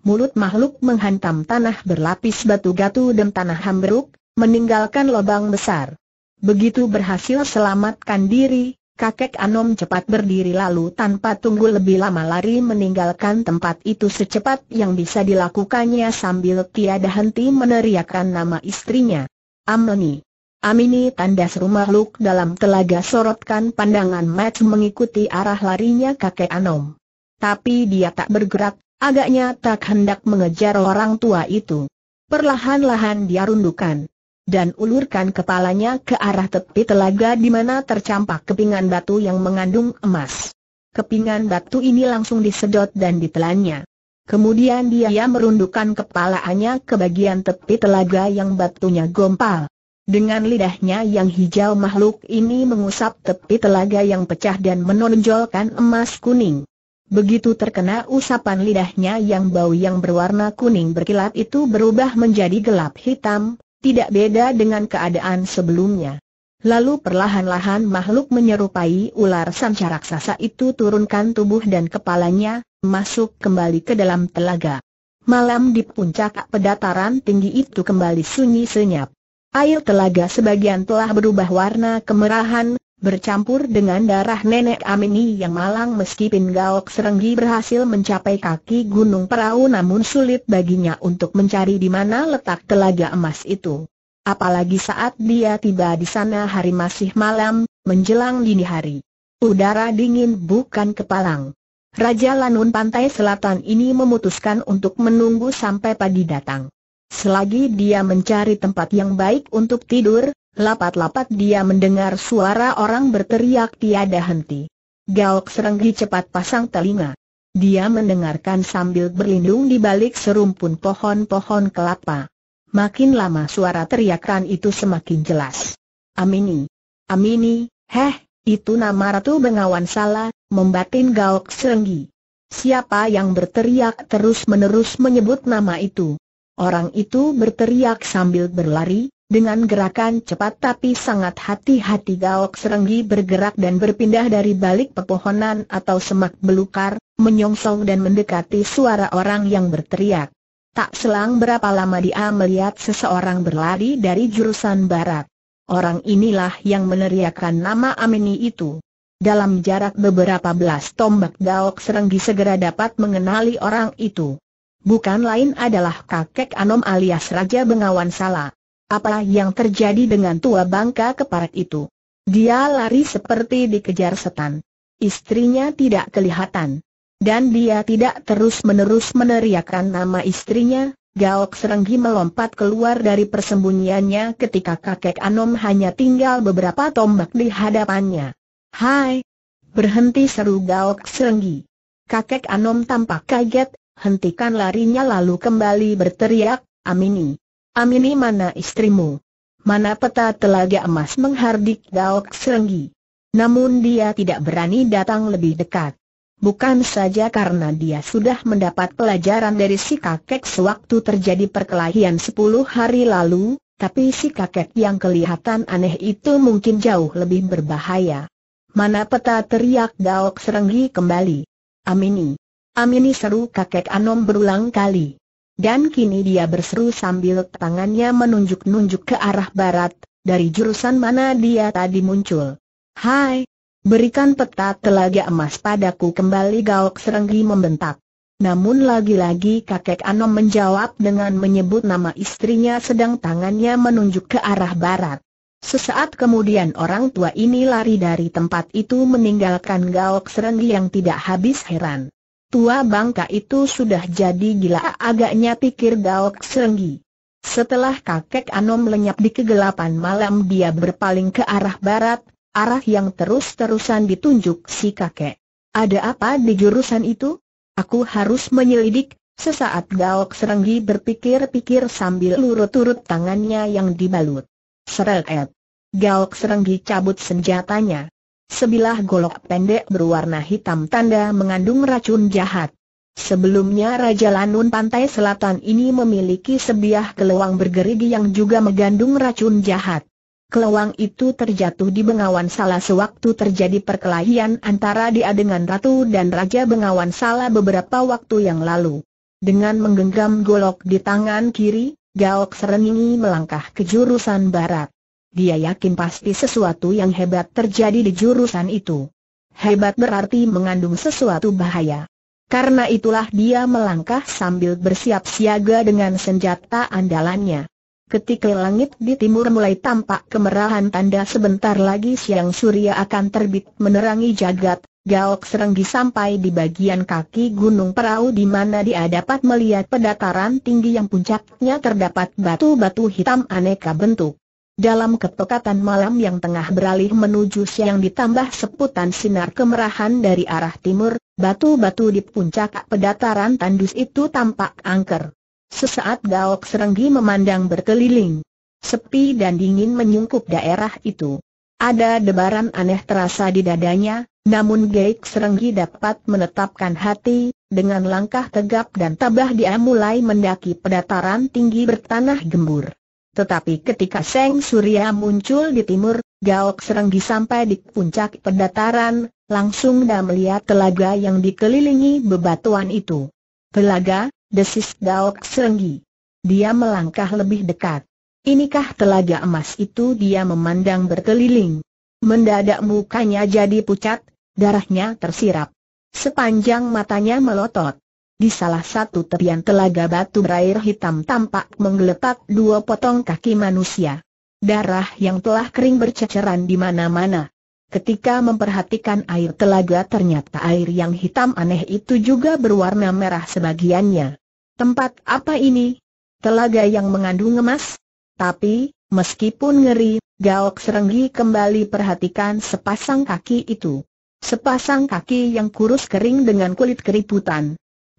mulut makhluk menghantam tanah berlapis batu gatu dan tanah hambruk, meninggalkan lubang besar. Begitu berhasil selamatkan diri, kakek Anom cepat berdiri lalu tanpa tunggu lebih lama lari meninggalkan tempat itu secepat yang bisa dilakukannya sambil tiada henti meneriakkan nama istrinya. Amoni. Amini tanda seru makhluk dalam telaga sorotkan pandangan match mengikuti arah larinya kakek Anom. Tapi dia tak bergerak, Agaknya tak hendak mengejar orang tua itu. Perlahan-lahan dia rundukan dan ulurkan kepalanya ke arah tepi telaga di mana tercampak kepingan batu yang mengandung emas. Kepingan batu ini langsung disedot dan ditelannya. Kemudian dia merundukkan kepalanya ke bagian tepi telaga yang batunya gompal. Dengan lidahnya yang hijau makhluk ini mengusap tepi telaga yang pecah dan menonjolkan emas kuning. Begitu terkena usapan lidahnya yang bau yang berwarna kuning berkilat itu berubah menjadi gelap hitam, tidak beda dengan keadaan sebelumnya. Lalu perlahan-lahan makhluk menyerupai ular sanca raksasa itu turunkan tubuh dan kepalanya, masuk kembali ke dalam telaga. Malam di puncak pedataran tinggi itu kembali sunyi senyap. Air telaga sebagian telah berubah warna kemerahan, bercampur dengan darah nenek Amini yang malang meski Pingaok Serenggi berhasil mencapai kaki Gunung Perahu namun sulit baginya untuk mencari di mana letak telaga emas itu. Apalagi saat dia tiba di sana hari masih malam, menjelang dini hari. Udara dingin bukan kepalang. Raja Lanun Pantai Selatan ini memutuskan untuk menunggu sampai pagi datang. Selagi dia mencari tempat yang baik untuk tidur, Lapat-lapat dia mendengar suara orang berteriak tiada henti. Gaok Serenggi cepat pasang telinga. Dia mendengarkan sambil berlindung di balik serumpun pohon-pohon kelapa. Makin lama suara teriakan itu semakin jelas. Amini, Amini, heh, itu nama Ratu Bengawan Salah, membatin Gaok Serenggi. Siapa yang berteriak terus-menerus menyebut nama itu? Orang itu berteriak sambil berlari, dengan gerakan cepat tapi sangat hati-hati Gaok Serenggi bergerak dan berpindah dari balik pepohonan atau semak belukar, menyongsong dan mendekati suara orang yang berteriak. Tak selang berapa lama dia melihat seseorang berlari dari jurusan barat. Orang inilah yang meneriakkan nama Amini itu. Dalam jarak beberapa belas tombak Gaok Serenggi segera dapat mengenali orang itu. Bukan lain adalah kakek Anom alias Raja Bengawan Salah. Apa yang terjadi dengan tua bangka keparat itu? Dia lari seperti dikejar setan. Istrinya tidak kelihatan. Dan dia tidak terus-menerus meneriakkan nama istrinya, Gaok Serenggi melompat keluar dari persembunyiannya ketika kakek Anom hanya tinggal beberapa tombak di hadapannya. Hai! Berhenti seru Gaok Serenggi. Kakek Anom tampak kaget, hentikan larinya lalu kembali berteriak, Amini. Amini mana istrimu? Mana peta telaga emas menghardik Daok Serenggi? Namun dia tidak berani datang lebih dekat. Bukan saja karena dia sudah mendapat pelajaran dari si kakek sewaktu terjadi perkelahian 10 hari lalu, tapi si kakek yang kelihatan aneh itu mungkin jauh lebih berbahaya. Mana peta teriak Daok Serenggi kembali. Amini. Amini seru kakek Anom berulang kali. Dan kini dia berseru sambil tangannya menunjuk-nunjuk ke arah barat, dari jurusan mana dia tadi muncul. Hai, berikan peta telaga emas padaku kembali Gaok Serenggi membentak. Namun lagi-lagi kakek Anom menjawab dengan menyebut nama istrinya sedang tangannya menunjuk ke arah barat. Sesaat kemudian orang tua ini lari dari tempat itu meninggalkan Gaok Serenggi yang tidak habis heran. Tua bangka itu sudah jadi gila agaknya pikir Daok Serenggi. Setelah kakek Anom lenyap di kegelapan malam dia berpaling ke arah barat, arah yang terus-terusan ditunjuk si kakek. Ada apa di jurusan itu? Aku harus menyelidik, sesaat Gaok Serenggi berpikir-pikir sambil lurut-urut tangannya yang dibalut. Seret. Gaok Serenggi cabut senjatanya. Sebilah golok pendek berwarna hitam tanda mengandung racun jahat. Sebelumnya Raja Lanun Pantai Selatan ini memiliki sebiah kelewang bergerigi yang juga mengandung racun jahat. Kelewang itu terjatuh di Bengawan Salah sewaktu terjadi perkelahian antara dia dengan Ratu dan Raja Bengawan Salah beberapa waktu yang lalu. Dengan menggenggam golok di tangan kiri, Gaok Sereningi melangkah ke jurusan barat. Dia yakin pasti sesuatu yang hebat terjadi di jurusan itu. Hebat berarti mengandung sesuatu bahaya. Karena itulah dia melangkah sambil bersiap siaga dengan senjata andalannya. Ketika langit di timur mulai tampak kemerahan tanda sebentar lagi siang surya akan terbit menerangi jagat, Gaok Serenggi sampai di bagian kaki Gunung Perahu di mana dia dapat melihat pedataran tinggi yang puncaknya terdapat batu-batu hitam aneka bentuk. Dalam kepekatan malam yang tengah beralih menuju siang ditambah seputan sinar kemerahan dari arah timur, batu-batu di puncak pedataran tandus itu tampak angker. Sesaat Gaok Serenggi memandang berkeliling. Sepi dan dingin menyungkup daerah itu. Ada debaran aneh terasa di dadanya, namun Gaok Serenggi dapat menetapkan hati, dengan langkah tegap dan tabah dia mulai mendaki pedataran tinggi bertanah gembur. Tetapi ketika Seng Surya muncul di timur, Gaok Serenggi sampai di puncak pendataran, langsung dah melihat telaga yang dikelilingi bebatuan itu. Telaga, desis Gaok Serenggi. Dia melangkah lebih dekat. Inikah telaga emas itu dia memandang berkeliling. Mendadak mukanya jadi pucat, darahnya tersirap. Sepanjang matanya melotot. Di salah satu tepian telaga batu berair hitam tampak menggeletak dua potong kaki manusia. Darah yang telah kering berceceran di mana-mana. Ketika memperhatikan air telaga ternyata air yang hitam aneh itu juga berwarna merah sebagiannya. Tempat apa ini? Telaga yang mengandung emas? Tapi, meskipun ngeri, Gaok Serenggi kembali perhatikan sepasang kaki itu. Sepasang kaki yang kurus kering dengan kulit keriputan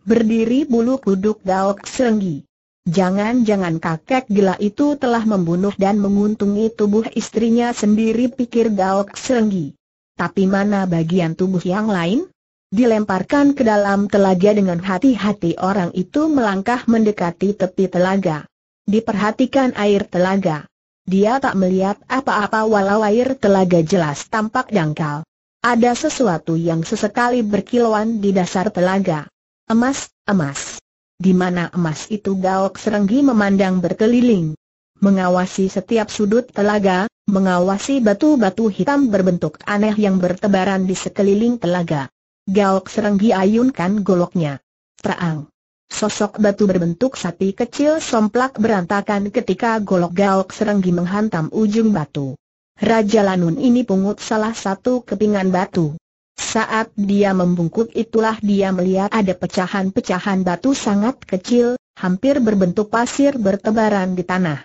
berdiri bulu kuduk Daok Serenggi. Jangan-jangan kakek gila itu telah membunuh dan menguntungi tubuh istrinya sendiri pikir Daok Serenggi. Tapi mana bagian tubuh yang lain? Dilemparkan ke dalam telaga dengan hati-hati orang itu melangkah mendekati tepi telaga. Diperhatikan air telaga. Dia tak melihat apa-apa walau air telaga jelas tampak dangkal. Ada sesuatu yang sesekali berkilauan di dasar telaga. Emas, emas. Di mana emas itu Gaok Serenggi memandang berkeliling. Mengawasi setiap sudut telaga, mengawasi batu-batu hitam berbentuk aneh yang bertebaran di sekeliling telaga. Gaok Serenggi ayunkan goloknya. Terang. Sosok batu berbentuk sapi kecil somplak berantakan ketika golok Gaok Serenggi menghantam ujung batu. Raja Lanun ini pungut salah satu kepingan batu. Saat dia membungkuk itulah dia melihat ada pecahan-pecahan batu sangat kecil, hampir berbentuk pasir bertebaran di tanah.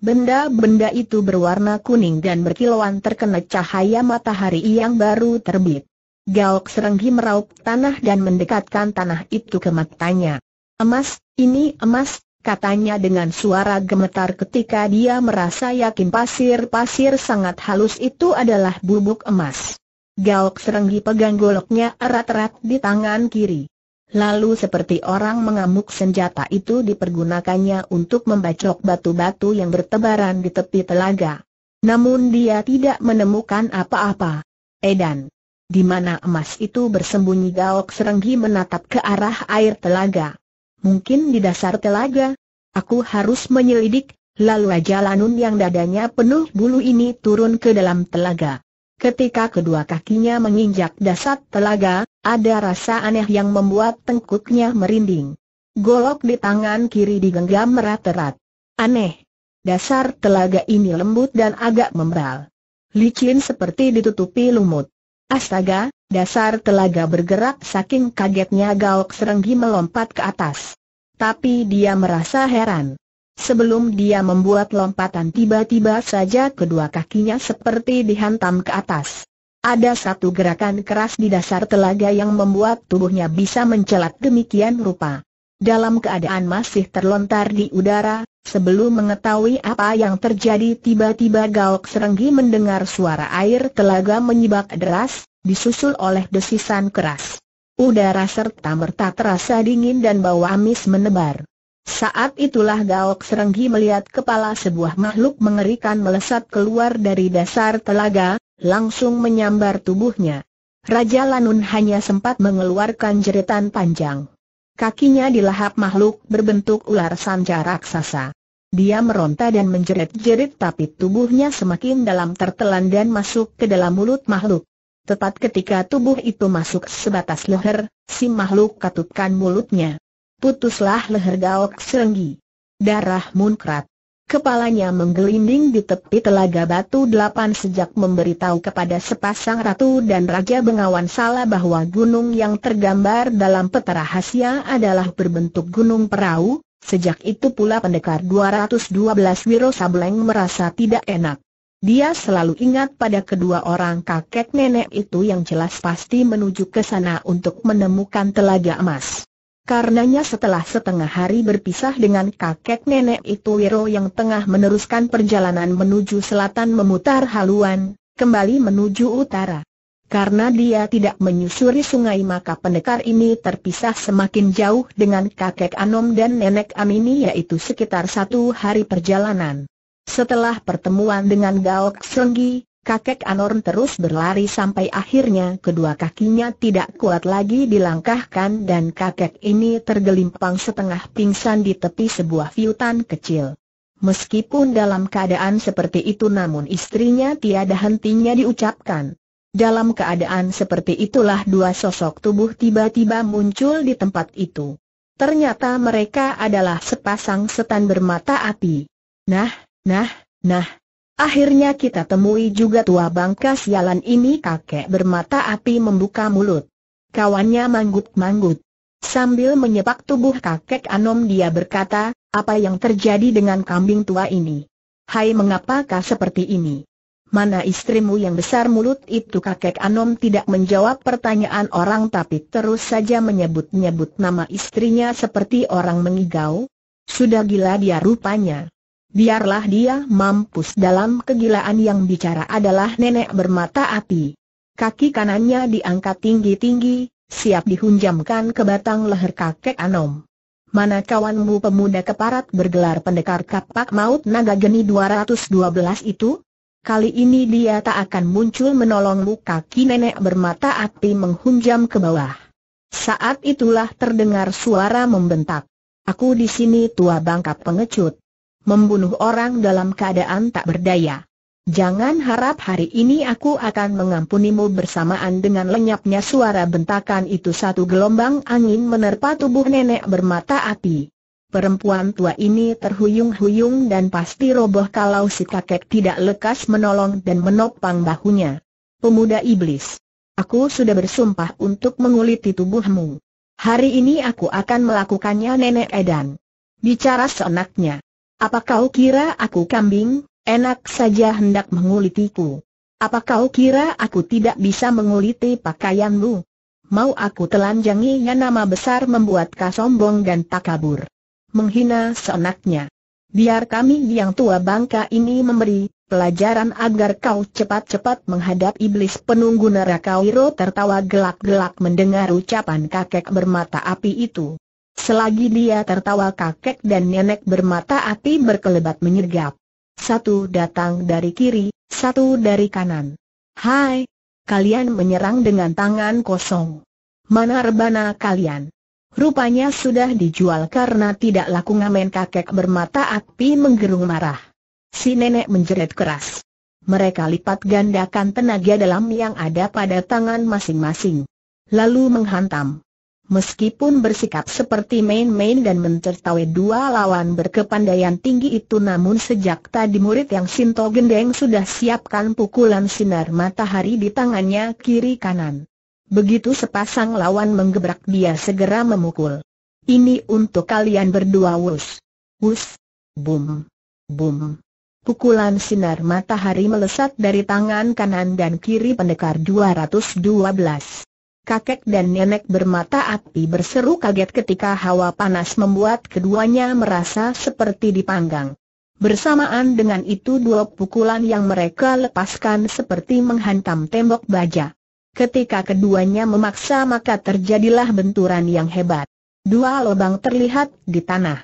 Benda-benda itu berwarna kuning dan berkilauan terkena cahaya matahari yang baru terbit. Gaok Serenggi meraup tanah dan mendekatkan tanah itu ke matanya. Emas, ini emas, katanya dengan suara gemetar ketika dia merasa yakin pasir-pasir sangat halus itu adalah bubuk emas. Gaok Serenggi pegang goloknya erat-erat di tangan kiri. Lalu seperti orang mengamuk senjata itu dipergunakannya untuk membacok batu-batu yang bertebaran di tepi telaga. Namun dia tidak menemukan apa-apa. Edan. Di mana emas itu bersembunyi Gaok Serenggi menatap ke arah air telaga. Mungkin di dasar telaga. Aku harus menyelidik, Lalu Aja Lanun yang dadanya penuh bulu ini turun ke dalam telaga. Ketika kedua kakinya menginjak dasar telaga, ada rasa aneh yang membuat tengkuknya merinding. Golok di tangan kiri digenggam erat-erat. Aneh. Dasar telaga ini lembut dan agak membal, Licin seperti ditutupi lumut. Astaga, dasar telaga bergerak saking kagetnya Gaok Serenggi melompat ke atas. Tapi dia merasa heran. Sebelum dia membuat lompatan tiba-tiba saja kedua kakinya seperti dihantam ke atas. Ada satu gerakan keras di dasar telaga yang membuat tubuhnya bisa mencelat demikian rupa. Dalam keadaan masih terlontar di udara, sebelum mengetahui apa yang terjadi tiba-tiba Gaok Serenggi mendengar suara air telaga menyibak deras, disusul oleh desisan keras. Udara serta merta terasa dingin dan bau amis menebar. Saat itulah Gaok Serenggi melihat kepala sebuah makhluk mengerikan melesat keluar dari dasar telaga, langsung menyambar tubuhnya. Raja Lanun hanya sempat mengeluarkan jeritan panjang. Kakinya dilahap makhluk berbentuk ular sanca raksasa. Dia meronta dan menjerit-jerit tapi tubuhnya semakin dalam tertelan dan masuk ke dalam mulut makhluk. Tepat ketika tubuh itu masuk sebatas leher, si makhluk katupkan mulutnya putuslah leher Gaok Serenggi. Darah munkrat. Kepalanya menggelinding di tepi telaga batu delapan sejak memberitahu kepada sepasang ratu dan raja Bengawan salah bahwa gunung yang tergambar dalam peta rahasia adalah berbentuk gunung perahu, sejak itu pula pendekar 212 Wiro Sableng merasa tidak enak. Dia selalu ingat pada kedua orang kakek nenek itu yang jelas pasti menuju ke sana untuk menemukan telaga emas. Karenanya setelah setengah hari berpisah dengan kakek nenek itu Wiro yang tengah meneruskan perjalanan menuju selatan memutar haluan, kembali menuju utara. Karena dia tidak menyusuri sungai maka pendekar ini terpisah semakin jauh dengan kakek Anom dan nenek Amini yaitu sekitar satu hari perjalanan. Setelah pertemuan dengan Gaok Senggi, Kakek Anorn terus berlari sampai akhirnya kedua kakinya tidak kuat lagi dilangkahkan dan kakek ini tergelimpang setengah pingsan di tepi sebuah fiutan kecil. Meskipun dalam keadaan seperti itu namun istrinya tiada hentinya diucapkan. Dalam keadaan seperti itulah dua sosok tubuh tiba-tiba muncul di tempat itu. Ternyata mereka adalah sepasang setan bermata api. Nah, nah, nah, Akhirnya kita temui juga tua bangka sialan ini kakek bermata api membuka mulut. Kawannya manggut-manggut. Sambil menyepak tubuh kakek Anom dia berkata, apa yang terjadi dengan kambing tua ini? Hai mengapakah seperti ini? Mana istrimu yang besar mulut itu kakek Anom tidak menjawab pertanyaan orang tapi terus saja menyebut-nyebut nama istrinya seperti orang mengigau? Sudah gila dia rupanya biarlah dia mampus dalam kegilaan yang bicara adalah nenek bermata api. Kaki kanannya diangkat tinggi-tinggi, siap dihunjamkan ke batang leher kakek Anom. Mana kawanmu pemuda keparat bergelar pendekar kapak maut naga geni 212 itu? Kali ini dia tak akan muncul menolongmu kaki nenek bermata api menghunjam ke bawah. Saat itulah terdengar suara membentak. Aku di sini tua bangka pengecut membunuh orang dalam keadaan tak berdaya. Jangan harap hari ini aku akan mengampunimu bersamaan dengan lenyapnya suara bentakan itu satu gelombang angin menerpa tubuh nenek bermata api. Perempuan tua ini terhuyung-huyung dan pasti roboh kalau si kakek tidak lekas menolong dan menopang bahunya. Pemuda iblis. Aku sudah bersumpah untuk menguliti tubuhmu. Hari ini aku akan melakukannya nenek Edan. Bicara seenaknya. Apa kau kira aku kambing? Enak saja hendak mengulitiku. Apa kau kira aku tidak bisa menguliti pakaianmu? Mau aku telanjangi yang nama besar membuat kau sombong dan tak kabur? Menghina seenaknya. Biar kami yang tua bangka ini memberi pelajaran agar kau cepat-cepat menghadap iblis penunggu neraka Wiro tertawa gelak-gelak mendengar ucapan kakek bermata api itu. Selagi dia tertawa kakek dan nenek bermata api berkelebat menyergap. Satu datang dari kiri, satu dari kanan. Hai! Kalian menyerang dengan tangan kosong. Mana rebana kalian? Rupanya sudah dijual karena tidak laku ngamen kakek bermata api menggerung marah. Si nenek menjerit keras. Mereka lipat gandakan tenaga dalam yang ada pada tangan masing-masing. Lalu menghantam. Meskipun bersikap seperti main-main dan mencertawai dua lawan berkepandaian tinggi itu namun sejak tadi murid yang Sinto Gendeng sudah siapkan pukulan sinar matahari di tangannya kiri kanan. Begitu sepasang lawan menggebrak dia segera memukul. Ini untuk kalian berdua wus. Wus. Bum. Bum. Pukulan sinar matahari melesat dari tangan kanan dan kiri pendekar 212. Kakek dan nenek bermata api berseru kaget ketika hawa panas membuat keduanya merasa seperti dipanggang. Bersamaan dengan itu dua pukulan yang mereka lepaskan seperti menghantam tembok baja. Ketika keduanya memaksa maka terjadilah benturan yang hebat. Dua lubang terlihat di tanah.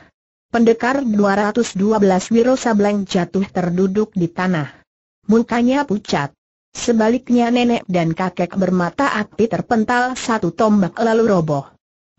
Pendekar 212 Wiro Sableng jatuh terduduk di tanah. Mukanya pucat. Sebaliknya nenek dan kakek bermata api terpental satu tombak lalu roboh.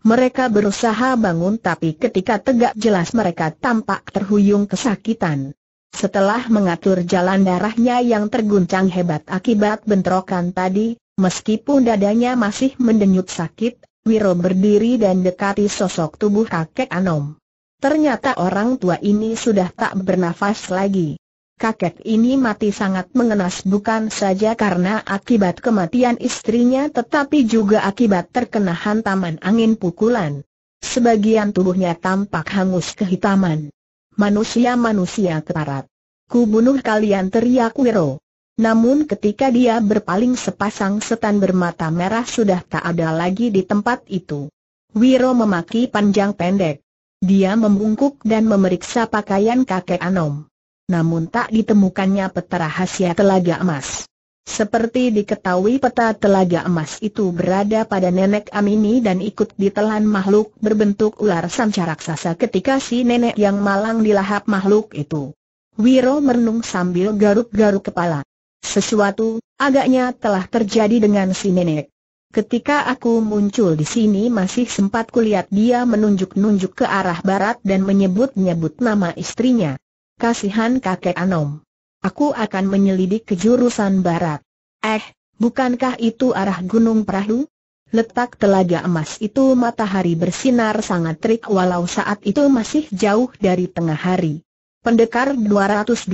Mereka berusaha bangun tapi ketika tegak jelas mereka tampak terhuyung kesakitan. Setelah mengatur jalan darahnya yang terguncang hebat akibat bentrokan tadi, meskipun dadanya masih mendenyut sakit, Wiro berdiri dan dekati sosok tubuh kakek Anom. Ternyata orang tua ini sudah tak bernafas lagi kakek ini mati sangat mengenas bukan saja karena akibat kematian istrinya tetapi juga akibat terkena hantaman angin pukulan. Sebagian tubuhnya tampak hangus kehitaman. Manusia-manusia keparat. Kubunuh kalian teriak Wiro. Namun ketika dia berpaling sepasang setan bermata merah sudah tak ada lagi di tempat itu. Wiro memaki panjang pendek. Dia membungkuk dan memeriksa pakaian kakek Anom namun tak ditemukannya peta rahasia telaga emas. Seperti diketahui peta telaga emas itu berada pada nenek Amini dan ikut ditelan makhluk berbentuk ular sanca raksasa ketika si nenek yang malang dilahap makhluk itu. Wiro merenung sambil garuk-garuk kepala. Sesuatu, agaknya telah terjadi dengan si nenek. Ketika aku muncul di sini masih sempat kulihat dia menunjuk-nunjuk ke arah barat dan menyebut-nyebut nama istrinya. Kasihan kakek Anom. Aku akan menyelidik ke jurusan barat. Eh, bukankah itu arah Gunung Perahu? Letak telaga emas itu matahari bersinar sangat terik walau saat itu masih jauh dari tengah hari. Pendekar 212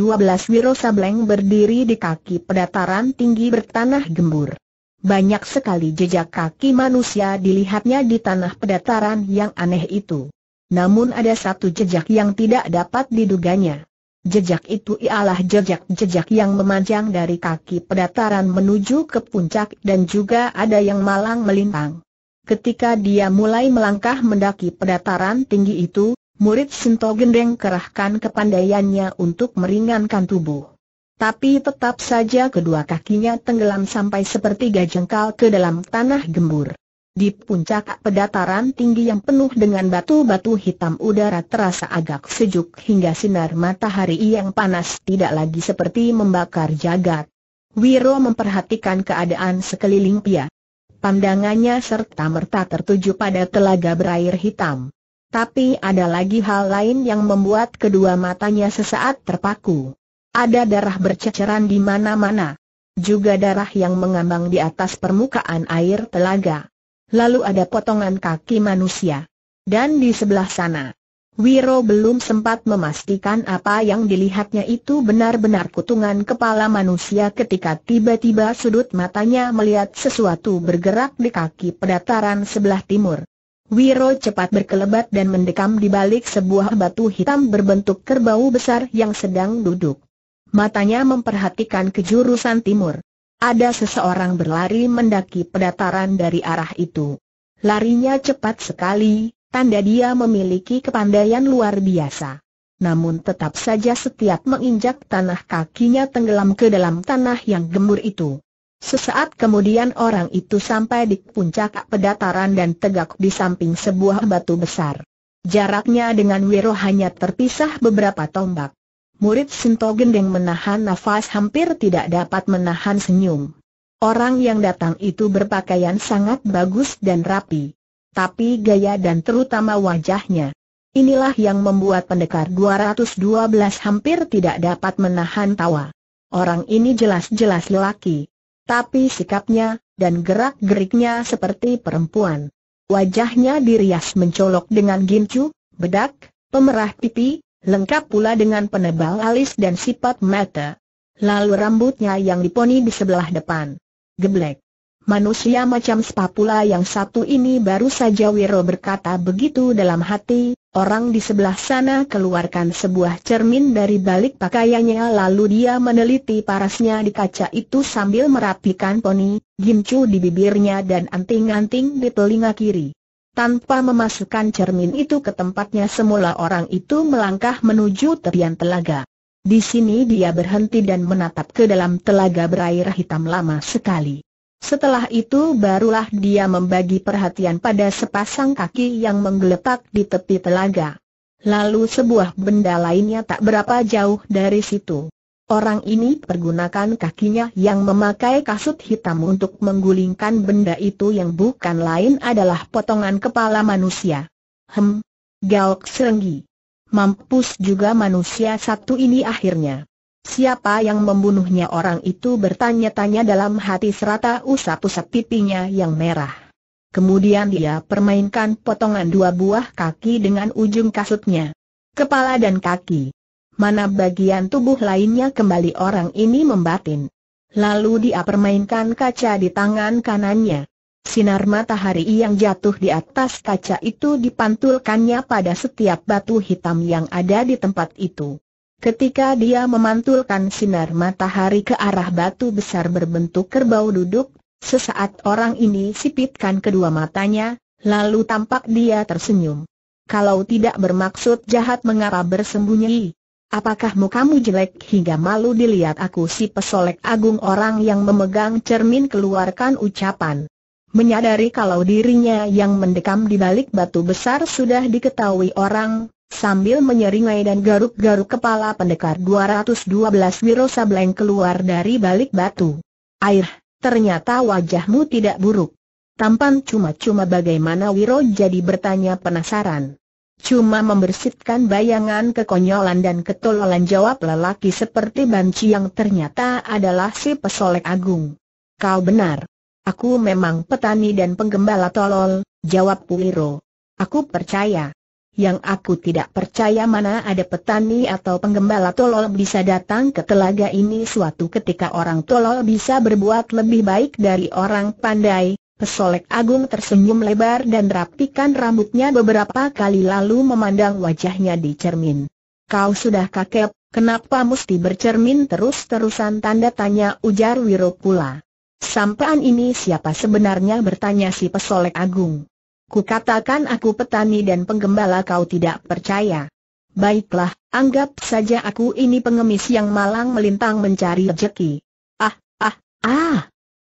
Wiro Sableng berdiri di kaki pedataran tinggi bertanah gembur. Banyak sekali jejak kaki manusia dilihatnya di tanah pedataran yang aneh itu. Namun ada satu jejak yang tidak dapat diduganya. Jejak itu ialah jejak-jejak yang memanjang dari kaki pedataran menuju ke puncak dan juga ada yang malang melintang. Ketika dia mulai melangkah mendaki pedataran tinggi itu, murid Sinto Gendeng kerahkan kepandaiannya untuk meringankan tubuh. Tapi tetap saja kedua kakinya tenggelam sampai sepertiga jengkal ke dalam tanah gembur. Di puncak pedataran tinggi yang penuh dengan batu-batu hitam udara terasa agak sejuk hingga sinar matahari yang panas tidak lagi seperti membakar jagat. Wiro memperhatikan keadaan sekeliling pia. Pandangannya serta-merta tertuju pada telaga berair hitam. Tapi ada lagi hal lain yang membuat kedua matanya sesaat terpaku. Ada darah berceceran di mana-mana. Juga darah yang mengambang di atas permukaan air telaga lalu ada potongan kaki manusia. Dan di sebelah sana, Wiro belum sempat memastikan apa yang dilihatnya itu benar-benar kutungan kepala manusia ketika tiba-tiba sudut matanya melihat sesuatu bergerak di kaki pedataran sebelah timur. Wiro cepat berkelebat dan mendekam di balik sebuah batu hitam berbentuk kerbau besar yang sedang duduk. Matanya memperhatikan kejurusan timur. Ada seseorang berlari mendaki pedataran dari arah itu. Larinya cepat sekali, tanda dia memiliki kepandaian luar biasa. Namun tetap saja setiap menginjak tanah kakinya tenggelam ke dalam tanah yang gemuruh itu. Sesaat kemudian orang itu sampai di puncak pedataran dan tegak di samping sebuah batu besar. Jaraknya dengan Wiro hanya terpisah beberapa tombak. Murid Sinto Gendeng menahan nafas hampir tidak dapat menahan senyum. Orang yang datang itu berpakaian sangat bagus dan rapi. Tapi gaya dan terutama wajahnya. Inilah yang membuat pendekar 212 hampir tidak dapat menahan tawa. Orang ini jelas-jelas lelaki. Tapi sikapnya, dan gerak-geriknya seperti perempuan. Wajahnya dirias mencolok dengan gincu, bedak, pemerah pipi, lengkap pula dengan penebal alis dan sifat mata. Lalu rambutnya yang diponi di sebelah depan. Geblek. Manusia macam spapula yang satu ini baru saja Wiro berkata begitu dalam hati, orang di sebelah sana keluarkan sebuah cermin dari balik pakaiannya lalu dia meneliti parasnya di kaca itu sambil merapikan poni, gimcu di bibirnya dan anting-anting di telinga kiri. Tanpa memasukkan cermin itu ke tempatnya semula orang itu melangkah menuju tepian telaga. Di sini dia berhenti dan menatap ke dalam telaga berair hitam lama sekali. Setelah itu barulah dia membagi perhatian pada sepasang kaki yang menggeletak di tepi telaga. Lalu sebuah benda lainnya tak berapa jauh dari situ. Orang ini pergunakan kakinya yang memakai kasut hitam untuk menggulingkan benda itu yang bukan lain adalah potongan kepala manusia. Hem, Gaok Serenggi. Mampus juga manusia satu ini akhirnya. Siapa yang membunuhnya orang itu bertanya-tanya dalam hati serata usap-usap pipinya yang merah. Kemudian dia permainkan potongan dua buah kaki dengan ujung kasutnya. Kepala dan kaki mana bagian tubuh lainnya kembali orang ini membatin. Lalu dia permainkan kaca di tangan kanannya. Sinar matahari yang jatuh di atas kaca itu dipantulkannya pada setiap batu hitam yang ada di tempat itu. Ketika dia memantulkan sinar matahari ke arah batu besar berbentuk kerbau duduk, sesaat orang ini sipitkan kedua matanya, lalu tampak dia tersenyum. Kalau tidak bermaksud jahat mengapa bersembunyi? Apakah mukamu jelek hingga malu dilihat aku si pesolek agung orang yang memegang cermin keluarkan ucapan. Menyadari kalau dirinya yang mendekam di balik batu besar sudah diketahui orang, sambil menyeringai dan garuk-garuk kepala pendekar 212 Wiro Sableng keluar dari balik batu. Air, ternyata wajahmu tidak buruk. Tampan cuma-cuma bagaimana Wiro jadi bertanya penasaran. Cuma membersihkan bayangan kekonyolan dan ketololan jawab lelaki seperti banci yang ternyata adalah si pesolek agung. Kau benar. Aku memang petani dan penggembala tolol, jawab Puliro. Aku percaya. Yang aku tidak percaya mana ada petani atau penggembala tolol bisa datang ke telaga ini suatu ketika orang tolol bisa berbuat lebih baik dari orang pandai, Pesolek Agung tersenyum lebar dan rapikan rambutnya beberapa kali lalu memandang wajahnya di cermin. Kau sudah kakek, kenapa mesti bercermin terus-terusan tanda tanya ujar Wiro pula. Sampaan ini siapa sebenarnya bertanya si pesolek agung. Kukatakan aku petani dan penggembala kau tidak percaya. Baiklah, anggap saja aku ini pengemis yang malang melintang mencari rejeki. Ah, ah, ah, ah.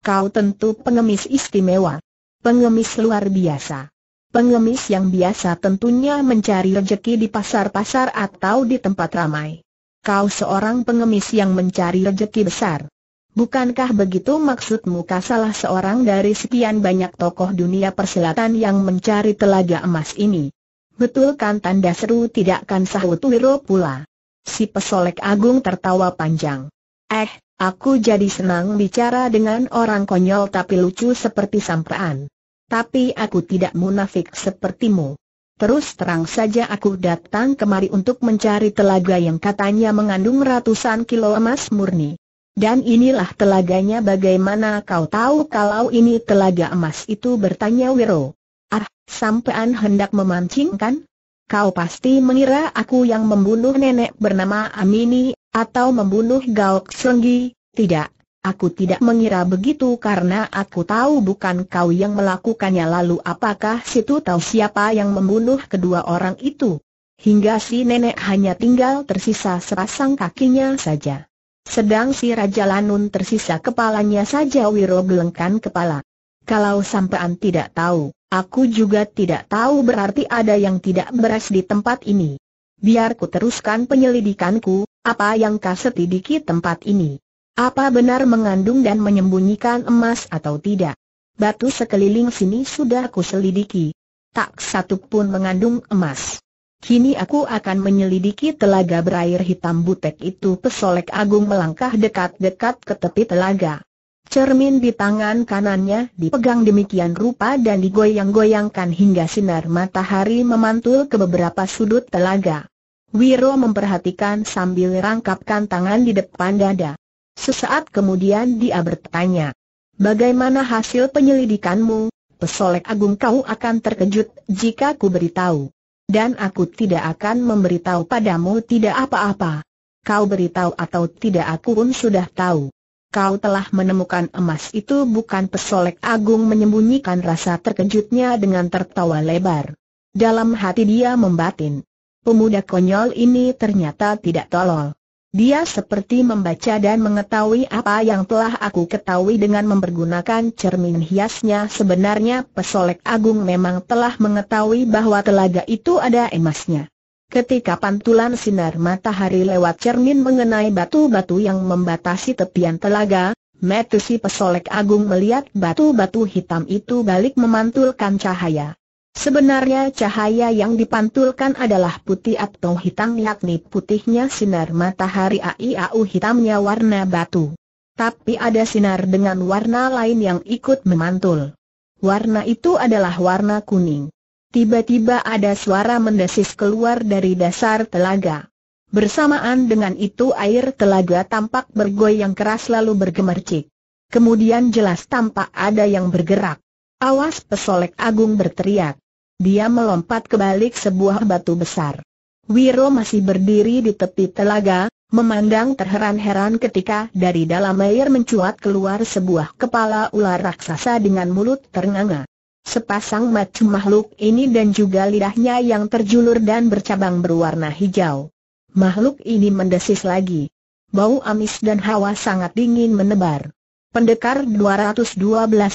Kau tentu pengemis istimewa. Pengemis luar biasa. Pengemis yang biasa tentunya mencari rejeki di pasar-pasar atau di tempat ramai. Kau seorang pengemis yang mencari rejeki besar. Bukankah begitu maksudmu kau salah seorang dari sekian banyak tokoh dunia perselatan yang mencari telaga emas ini? Betul kan tanda seru tidak kan sahut Wiro pula. Si pesolek agung tertawa panjang. Eh, Aku jadi senang bicara dengan orang konyol tapi lucu seperti Sampean. Tapi aku tidak munafik sepertimu. Terus terang saja aku datang kemari untuk mencari telaga yang katanya mengandung ratusan kilo emas murni. Dan inilah telaganya bagaimana kau tahu kalau ini telaga emas itu bertanya Wiro. Ah, sampean hendak memancingkan? Kau pasti mengira aku yang membunuh nenek bernama Amini, atau membunuh Gao Senggi? Tidak, aku tidak mengira begitu karena aku tahu bukan kau yang melakukannya lalu apakah situ tahu siapa yang membunuh kedua orang itu? Hingga si nenek hanya tinggal tersisa sepasang kakinya saja. Sedang si Raja Lanun tersisa kepalanya saja Wiro gelengkan kepala. Kalau sampean tidak tahu, aku juga tidak tahu berarti ada yang tidak beres di tempat ini. Biar ku teruskan penyelidikanku, apa yang kau setidiki tempat ini? Apa benar mengandung dan menyembunyikan emas atau tidak? Batu sekeliling sini sudah aku selidiki. Tak satu pun mengandung emas. Kini aku akan menyelidiki telaga berair hitam butek itu pesolek agung melangkah dekat-dekat ke tepi telaga. Cermin di tangan kanannya dipegang demikian rupa dan digoyang-goyangkan hingga sinar matahari memantul ke beberapa sudut telaga. Wiro memperhatikan sambil rangkapkan tangan di depan dada. Sesaat kemudian dia bertanya, Bagaimana hasil penyelidikanmu, pesolek agung kau akan terkejut jika ku beritahu. Dan aku tidak akan memberitahu padamu tidak apa-apa. Kau beritahu atau tidak aku pun sudah tahu. Kau telah menemukan emas itu bukan pesolek agung menyembunyikan rasa terkejutnya dengan tertawa lebar. Dalam hati dia membatin, pemuda konyol ini ternyata tidak tolol. Dia seperti membaca dan mengetahui apa yang telah aku ketahui dengan mempergunakan cermin hiasnya Sebenarnya pesolek agung memang telah mengetahui bahwa telaga itu ada emasnya Ketika pantulan sinar matahari lewat cermin mengenai batu-batu yang membatasi tepian telaga Metusi pesolek agung melihat batu-batu hitam itu balik memantulkan cahaya Sebenarnya cahaya yang dipantulkan adalah putih atau hitam yakni putihnya sinar matahari AIAU hitamnya warna batu. Tapi ada sinar dengan warna lain yang ikut memantul. Warna itu adalah warna kuning. Tiba-tiba ada suara mendesis keluar dari dasar telaga. Bersamaan dengan itu air telaga tampak bergoyang keras lalu bergemercik. Kemudian jelas tampak ada yang bergerak. Awas pesolek agung berteriak. Dia melompat ke balik sebuah batu besar. Wiro masih berdiri di tepi telaga, memandang terheran-heran ketika dari dalam air mencuat keluar sebuah kepala ular raksasa dengan mulut ternganga. Sepasang macu makhluk ini dan juga lidahnya yang terjulur dan bercabang berwarna hijau. Makhluk ini mendesis lagi. Bau amis dan hawa sangat dingin menebar. Pendekar 212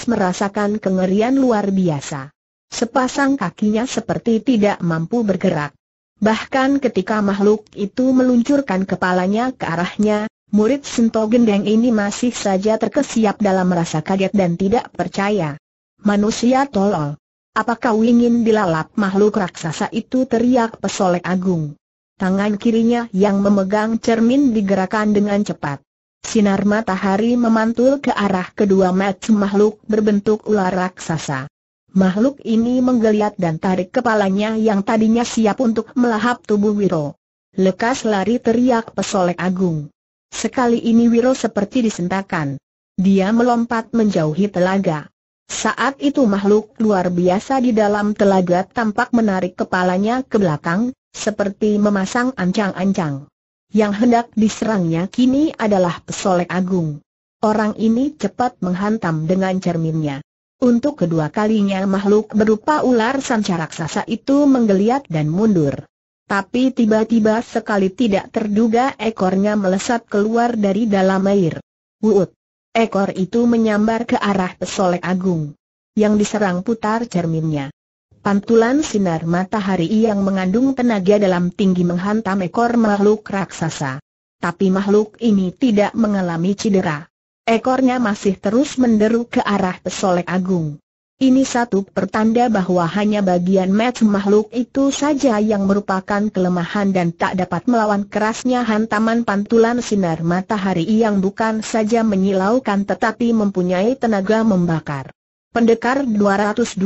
merasakan kengerian luar biasa. Sepasang kakinya seperti tidak mampu bergerak. Bahkan ketika makhluk itu meluncurkan kepalanya ke arahnya, murid Sinto Gendeng ini masih saja terkesiap dalam rasa kaget dan tidak percaya. Manusia tolol. Apakah kau ingin dilalap makhluk raksasa itu teriak pesolek agung. Tangan kirinya yang memegang cermin digerakkan dengan cepat. Sinar matahari memantul ke arah kedua macam makhluk berbentuk ular raksasa. Makhluk ini menggeliat dan tarik kepalanya yang tadinya siap untuk melahap tubuh Wiro. Lekas lari teriak pesolek agung. Sekali ini Wiro seperti disentakan. Dia melompat menjauhi telaga. Saat itu makhluk luar biasa di dalam telaga tampak menarik kepalanya ke belakang, seperti memasang ancang-ancang. Yang hendak diserangnya kini adalah pesolek agung. Orang ini cepat menghantam dengan cerminnya. Untuk kedua kalinya makhluk berupa ular sanca raksasa itu menggeliat dan mundur. Tapi tiba-tiba sekali tidak terduga ekornya melesat keluar dari dalam air. Wuut! Ekor itu menyambar ke arah pesolek agung. Yang diserang putar cerminnya. Pantulan sinar matahari yang mengandung tenaga dalam tinggi menghantam ekor makhluk raksasa. Tapi makhluk ini tidak mengalami cedera. Ekornya masih terus menderu ke arah pesolek agung. Ini satu pertanda bahwa hanya bagian match makhluk itu saja yang merupakan kelemahan dan tak dapat melawan kerasnya hantaman pantulan sinar matahari yang bukan saja menyilaukan tetapi mempunyai tenaga membakar. Pendekar 212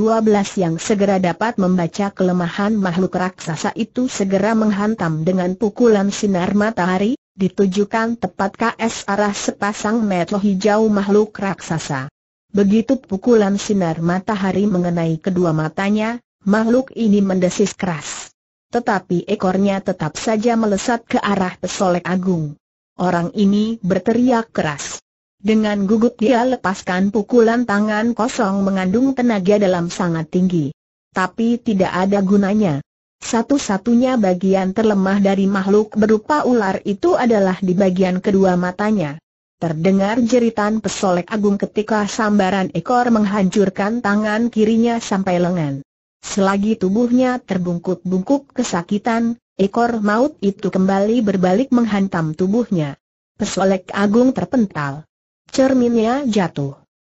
yang segera dapat membaca kelemahan makhluk raksasa itu segera menghantam dengan pukulan sinar matahari, ditujukan tepat KS arah sepasang mata hijau makhluk raksasa. Begitu pukulan sinar matahari mengenai kedua matanya, makhluk ini mendesis keras. Tetapi ekornya tetap saja melesat ke arah pesolek agung. Orang ini berteriak keras. Dengan gugup dia lepaskan pukulan tangan kosong mengandung tenaga dalam sangat tinggi. Tapi tidak ada gunanya. Satu-satunya bagian terlemah dari makhluk berupa ular itu adalah di bagian kedua matanya. Terdengar jeritan pesolek agung ketika sambaran ekor menghancurkan tangan kirinya sampai lengan. Selagi tubuhnya terbungkuk-bungkuk kesakitan, ekor maut itu kembali berbalik menghantam tubuhnya. Pesolek agung terpental. Cerminnya jatuh.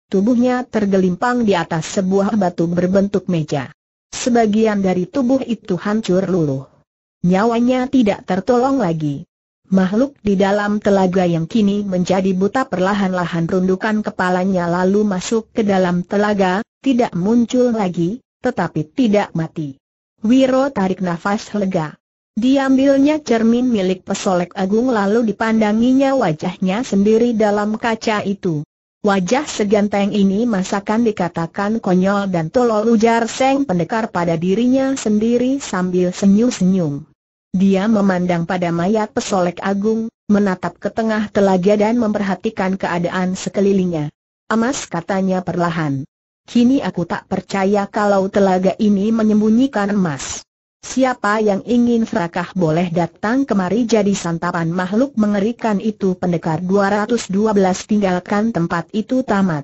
Tubuhnya tergelimpang di atas sebuah batu berbentuk meja. Sebagian dari tubuh itu hancur luluh. Nyawanya tidak tertolong lagi. Makhluk di dalam telaga yang kini menjadi buta perlahan-lahan rundukan kepalanya lalu masuk ke dalam telaga, tidak muncul lagi, tetapi tidak mati. Wiro tarik nafas lega. Diambilnya cermin milik pesolek agung lalu dipandanginya wajahnya sendiri dalam kaca itu. Wajah seganteng ini masakan dikatakan konyol dan tolol ujar Seng Pendekar pada dirinya sendiri sambil senyum-senyum. Dia memandang pada mayat pesolek agung, menatap ke tengah telaga dan memperhatikan keadaan sekelilingnya. Emas katanya perlahan. Kini aku tak percaya kalau telaga ini menyembunyikan emas. Siapa yang ingin serakah boleh datang kemari jadi santapan makhluk mengerikan itu pendekar 212 tinggalkan tempat itu tamat.